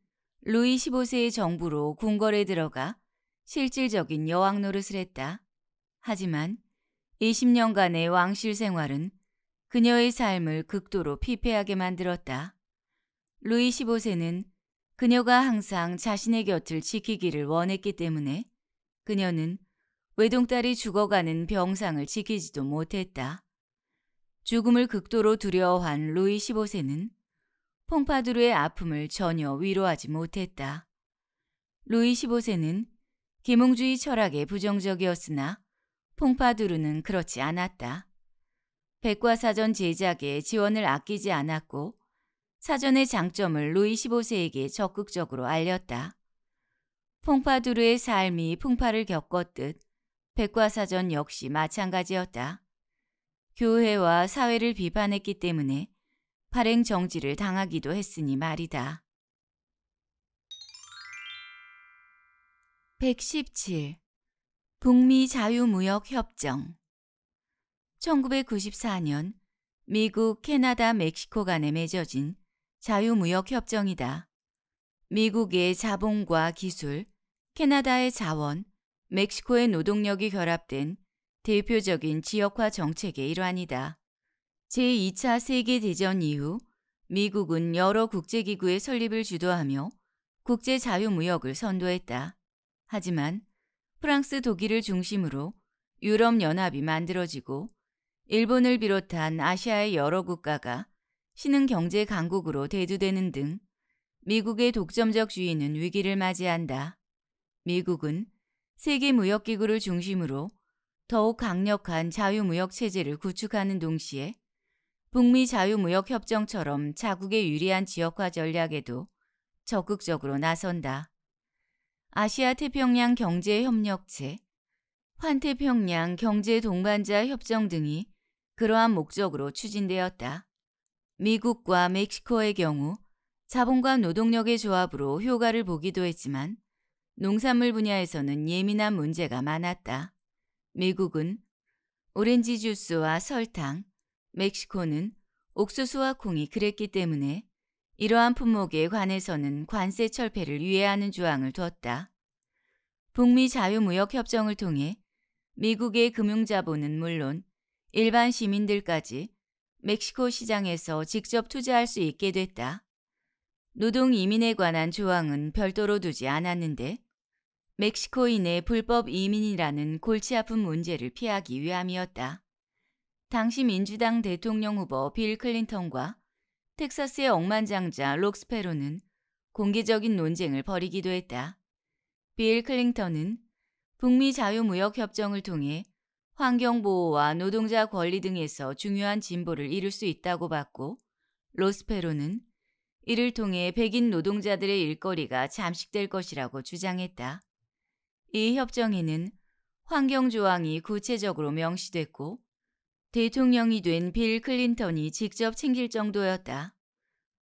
루이 15세의 정부로 궁궐에 들어가 실질적인 여왕 노릇을 했다. 하지만 20년간의 왕실 생활은 그녀의 삶을 극도로 피폐하게 만들었다. 루이 15세는 그녀가 항상 자신의 곁을 지키기를 원했기 때문에 그녀는 외동딸이 죽어가는 병상을 지키지도 못했다. 죽음을 극도로 두려워한 루이 15세는 퐁파두르의 아픔을 전혀 위로하지 못했다. 루이 15세는 김홍주의 철학에 부정적이었으나 퐁파두르는 그렇지 않았다. 백과사전 제작에 지원을 아끼지 않았고 사전의 장점을 루이 15세에게 적극적으로 알렸다. 퐁파두르의 삶이 풍파를 겪었듯 백과사전 역시 마찬가지였다. 교회와 사회를 비판했기 때문에 발행 정지를 당하기도 했으니 말이다. 117. 북미 자유무역협정 1994년 미국, 캐나다, 멕시코 간에 맺어진 자유무역협정이다. 미국의 자본과 기술, 캐나다의 자원, 멕시코의 노동력이 결합된 대표적인 지역화 정책의 일환이다. 제2차 세계대전 이후 미국은 여러 국제기구의 설립을 주도하며 국제 자유무역을 선도했다. 하지만 프랑스 독일을 중심으로 유럽연합이 만들어지고 일본을 비롯한 아시아의 여러 국가가 신흥 경제 강국으로 대두되는 등 미국의 독점적 주의는 위기를 맞이한다. 미국은 세계 무역기구를 중심으로 더욱 강력한 자유무역 체제를 구축하는 동시에 북미 자유무역협정처럼 자국의 유리한 지역화 전략에도 적극적으로 나선다. 아시아 태평양 경제협력체, 환태평양 경제동반자 협정 등이 그러한 목적으로 추진되었다. 미국과 멕시코의 경우 자본과 노동력의 조합으로 효과를 보기도 했지만 농산물 분야에서는 예민한 문제가 많았다. 미국은 오렌지 주스와 설탕, 멕시코는 옥수수와 콩이 그랬기 때문에 이러한 품목에 관해서는 관세 철폐를 유예하는 조항을 뒀다. 북미 자유무역협정을 통해 미국의 금융자본은 물론 일반 시민들까지 멕시코 시장에서 직접 투자할 수 있게 됐다. 노동 이민에 관한 조항은 별도로 두지 않았는데 멕시코인의 불법 이민이라는 골치 아픈 문제를 피하기 위함이었다. 당시 민주당 대통령 후보 빌 클린턴과 텍사스의 억만장자 록스페로는 공개적인 논쟁을 벌이기도 했다. 빌 클린턴은 북미 자유무역협정을 통해 환경보호와 노동자 권리 등에서 중요한 진보를 이룰 수 있다고 봤고 로스페로는 이를 통해 백인 노동자들의 일거리가 잠식될 것이라고 주장했다. 이 협정에는 환경조항이 구체적으로 명시됐고 대통령이 된 빌 클린턴이 직접 챙길 정도였다.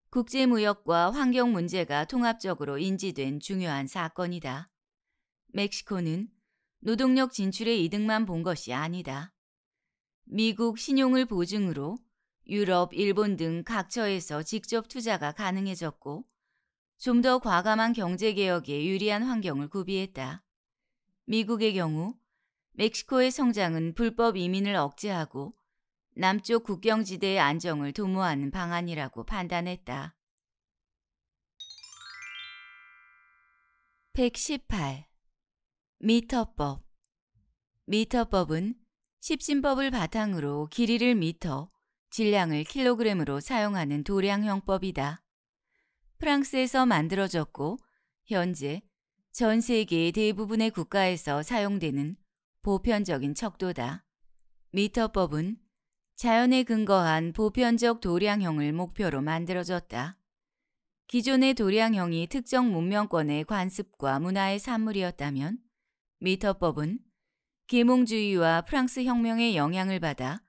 국제무역과 환경 문제가 통합적으로 인지된 중요한 사건이다. 멕시코는 노동력 진출의 이득만 본 것이 아니다. 미국 신용을 보증으로 유럽, 일본 등 각처에서 직접 투자가 가능해졌고 좀 더 과감한 경제개혁에 유리한 환경을 구비했다. 미국의 경우 멕시코의 성장은 불법 이민을 억제하고 남쪽 국경지대의 안정을 도모하는 방안이라고 판단했다. 118. 미터법 미터법은 십신법을 바탕으로 길이를 미터, 질량을 킬로그램으로 사용하는 도량형법이다. 프랑스에서 만들어졌고 현재 전 세계 대부분의 국가에서 사용되는 보편적인 척도다. 미터법은 자연에 근거한 보편적 도량형을 목표로 만들어졌다. 기존의 도량형이 특정 문명권의 관습과 문화의 산물이었다면 미터법은 계몽주의와 프랑스 혁명의 영향을 받아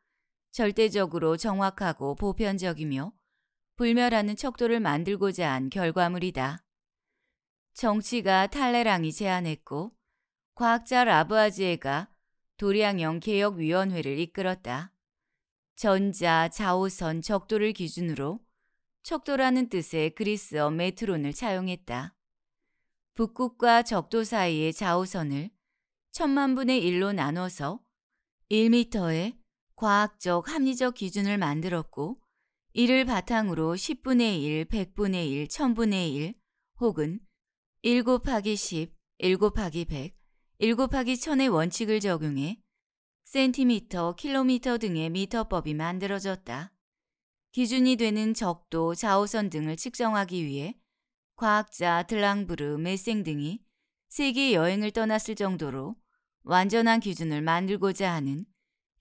절대적으로 정확하고 보편적이며 불멸하는 척도를 만들고자 한 결과물이다. 정치가 탈레랑이 제안했고 과학자 라브아지에가 도량형 개혁위원회를 이끌었다. 전자, 자우선 적도를 기준으로 척도라는 뜻의 그리스어 메트론을 차용했다. 북극과 적도 사이의 자우선을 천만분의 1로 나눠서 1미터의 과학적 합리적 기준을 만들었고 이를 바탕으로 10분의 1, 100분의 1, 1000분의 1 혹은 1 곱하기 10, 1 곱하기 100, 1 곱하기 1000의 원칙을 적용해 센티미터, 킬로미터 등의 미터법이 만들어졌다. 기준이 되는 적도, 좌우선 등을 측정하기 위해 과학자 들랑브르, 메생 등이 세계 여행을 떠났을 정도로 완전한 기준을 만들고자 하는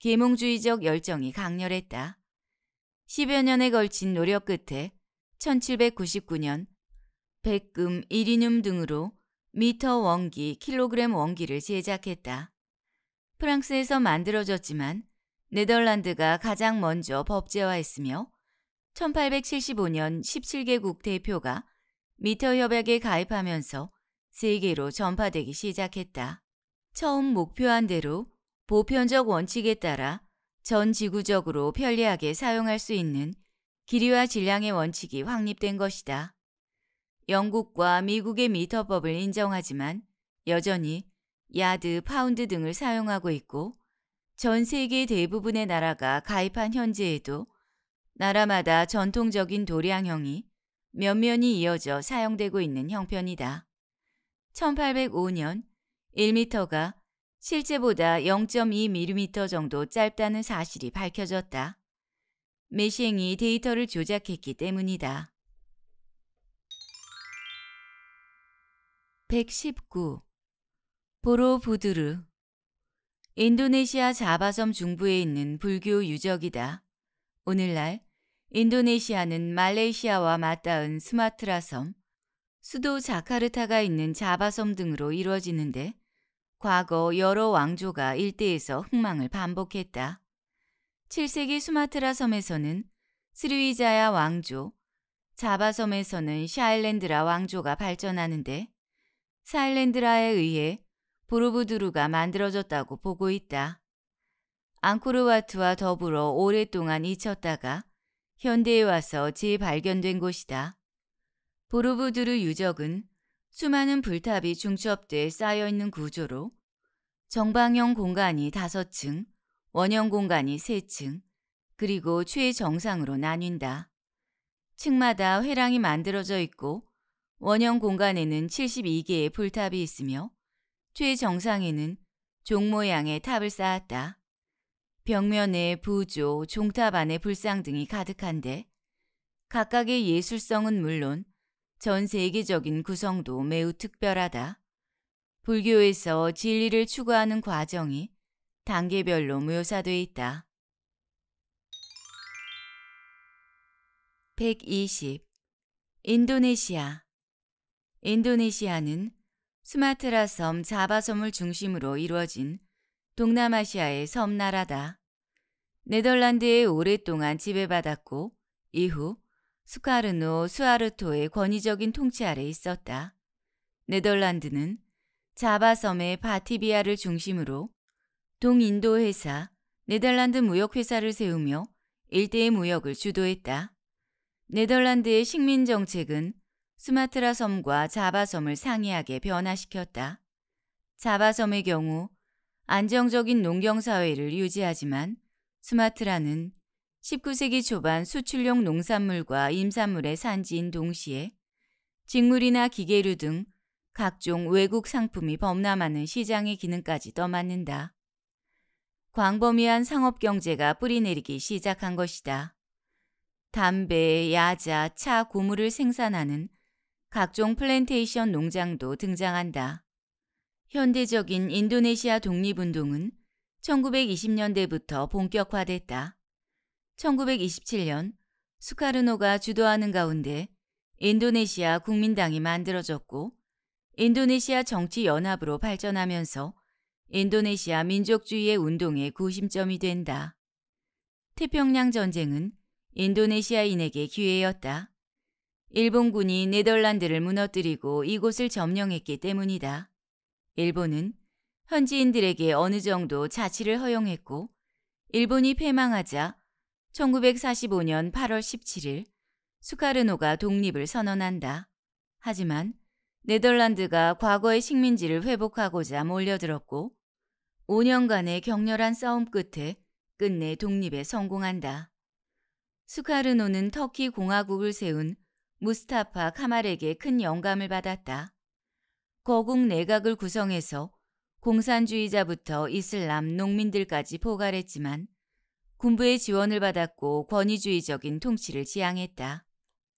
계몽주의적 열정이 강렬했다. 10여 년에 걸친 노력 끝에 1799년 백금, 이리눔 등으로 미터 원기, 킬로그램 원기를 제작했다. 프랑스에서 만들어졌지만 네덜란드가 가장 먼저 법제화했으며 1875년 17개국 대표가 미터 협약에 가입하면서 세계로 전파되기 시작했다. 처음 목표한 대로 보편적 원칙에 따라 전 지구적으로 편리하게 사용할 수 있는 길이와 질량의 원칙이 확립된 것이다. 영국과 미국의 미터법을 인정하지만 여전히 야드, 파운드 등을 사용하고 있고 전 세계 대부분의 나라가 가입한 현재에도 나라마다 전통적인 도량형이 몇 면이 이어져 사용되고 있는 형편이다. 1805년 1m가 실제보다 0.2mm 정도 짧다는 사실이 밝혀졌다. 메시행이 데이터를 조작했기 때문이다. 119. 보로부드르 인도네시아 자바섬 중부에 있는 불교 유적이다. 오늘날 인도네시아는 말레이시아와 맞닿은 스마트라 섬, 수도 자카르타가 있는 자바섬 등으로 이루어지는데 과거 여러 왕조가 일대에서 흥망을 반복했다. 7세기 수마트라 섬에서는 스리위자야 왕조, 자바 섬에서는 샤일랜드라 왕조가 발전하는데 사일랜드라에 의해 보르부두루가 만들어졌다고 보고 있다. 앙코르와트와 더불어 오랫동안 잊혔다가 현대에 와서 재발견된 곳이다. 보르부두루 유적은 수많은 불탑이 중첩돼 쌓여 있는 구조로 정방형 공간이 5층, 원형 공간이 3층, 그리고 최정상으로 나뉜다. 층마다 회랑이 만들어져 있고 원형 공간에는 72개의 불탑이 있으며 최정상에는 종 모양의 탑을 쌓았다. 벽면에 부조, 종탑 안에 불상 등이 가득한데 각각의 예술성은 물론 전 세계적인 구성도 매우 특별하다. 불교에서 진리를 추구하는 과정이 단계별로 묘사돼 있다. 120. 인도네시아 인도네시아는 스마트라 섬 자바 섬을 중심으로 이루어진 동남아시아의 섬나라다. 네덜란드에 오랫동안 지배받았고 이후 수카르노 수아르토의 권위적인 통치 아래 있었다. 네덜란드는 자바섬의 바티비아를 중심으로 동인도 회사, 네덜란드 무역회사를 세우며 일대의 무역을 주도했다. 네덜란드의 식민 정책은 수마트라 섬과 자바섬을 상이하게 변화시켰다. 자바섬의 경우 안정적인 농경사회를 유지하지만 수마트라는 19세기 초반 수출용 농산물과 임산물의 산지인 동시에 직물이나 기계류 등 각종 외국 상품이 범람하는 시장의 기능까지 떠맡는다. 광범위한 상업 경제가 뿌리내리기 시작한 것이다. 담배, 야자, 차, 고무를 생산하는 각종 플랜테이션 농장도 등장한다. 현대적인 인도네시아 독립운동은 1920년대부터 본격화됐다. 1927년 수카르노가 주도하는 가운데 인도네시아 국민당이 만들어졌고 인도네시아 정치연합으로 발전하면서 인도네시아 민족주의의 운동의 구심점이 된다. 태평양 전쟁은 인도네시아인에게 기회였다. 일본군이 네덜란드를 무너뜨리고 이곳을 점령했기 때문이다. 일본은 현지인들에게 어느 정도 자치를 허용했고 일본이 패망하자 1945년 8월 17일 수카르노가 독립을 선언한다. 하지만 네덜란드가 과거의 식민지를 회복하고자 몰려들었고 5년간의 격렬한 싸움 끝에 끝내 독립에 성공한다. 수카르노는 터키 공화국을 세운 무스타파 카말에게 큰 영감을 받았다. 거국 내각을 구성해서 공산주의자부터 이슬람 농민들까지 포괄했지만 군부의 지원을 받았고 권위주의적인 통치를 지향했다.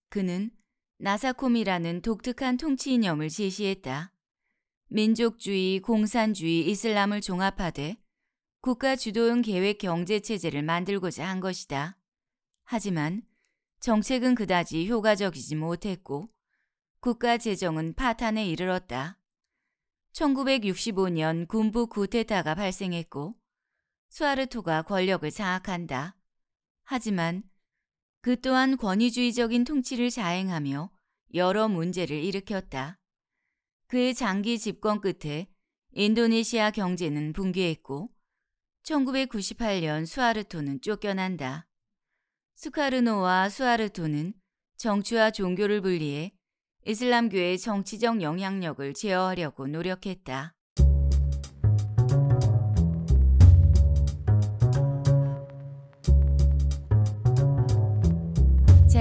그는 나사콤이라는 독특한 통치 이념을 제시했다. 민족주의, 공산주의, 이슬람을 종합하되 국가 주도형 계획 경제 체제를 만들고자 한 것이다. 하지만 정책은 그다지 효과적이지 못했고 국가 재정은 파탄에 이르렀다. 1965년 군부 구테타가 발생했고 수아르토가 권력을 장악한다. 하지만 그 또한 권위주의적인 통치를 자행하며 여러 문제를 일으켰다. 그의 장기 집권 끝에 인도네시아 경제는 붕괴했고 1998년 수아르토는 쫓겨난다. 스카르노와 수아르토는 정치와 종교를 분리해 이슬람교의 정치적 영향력을 제어하려고 노력했다.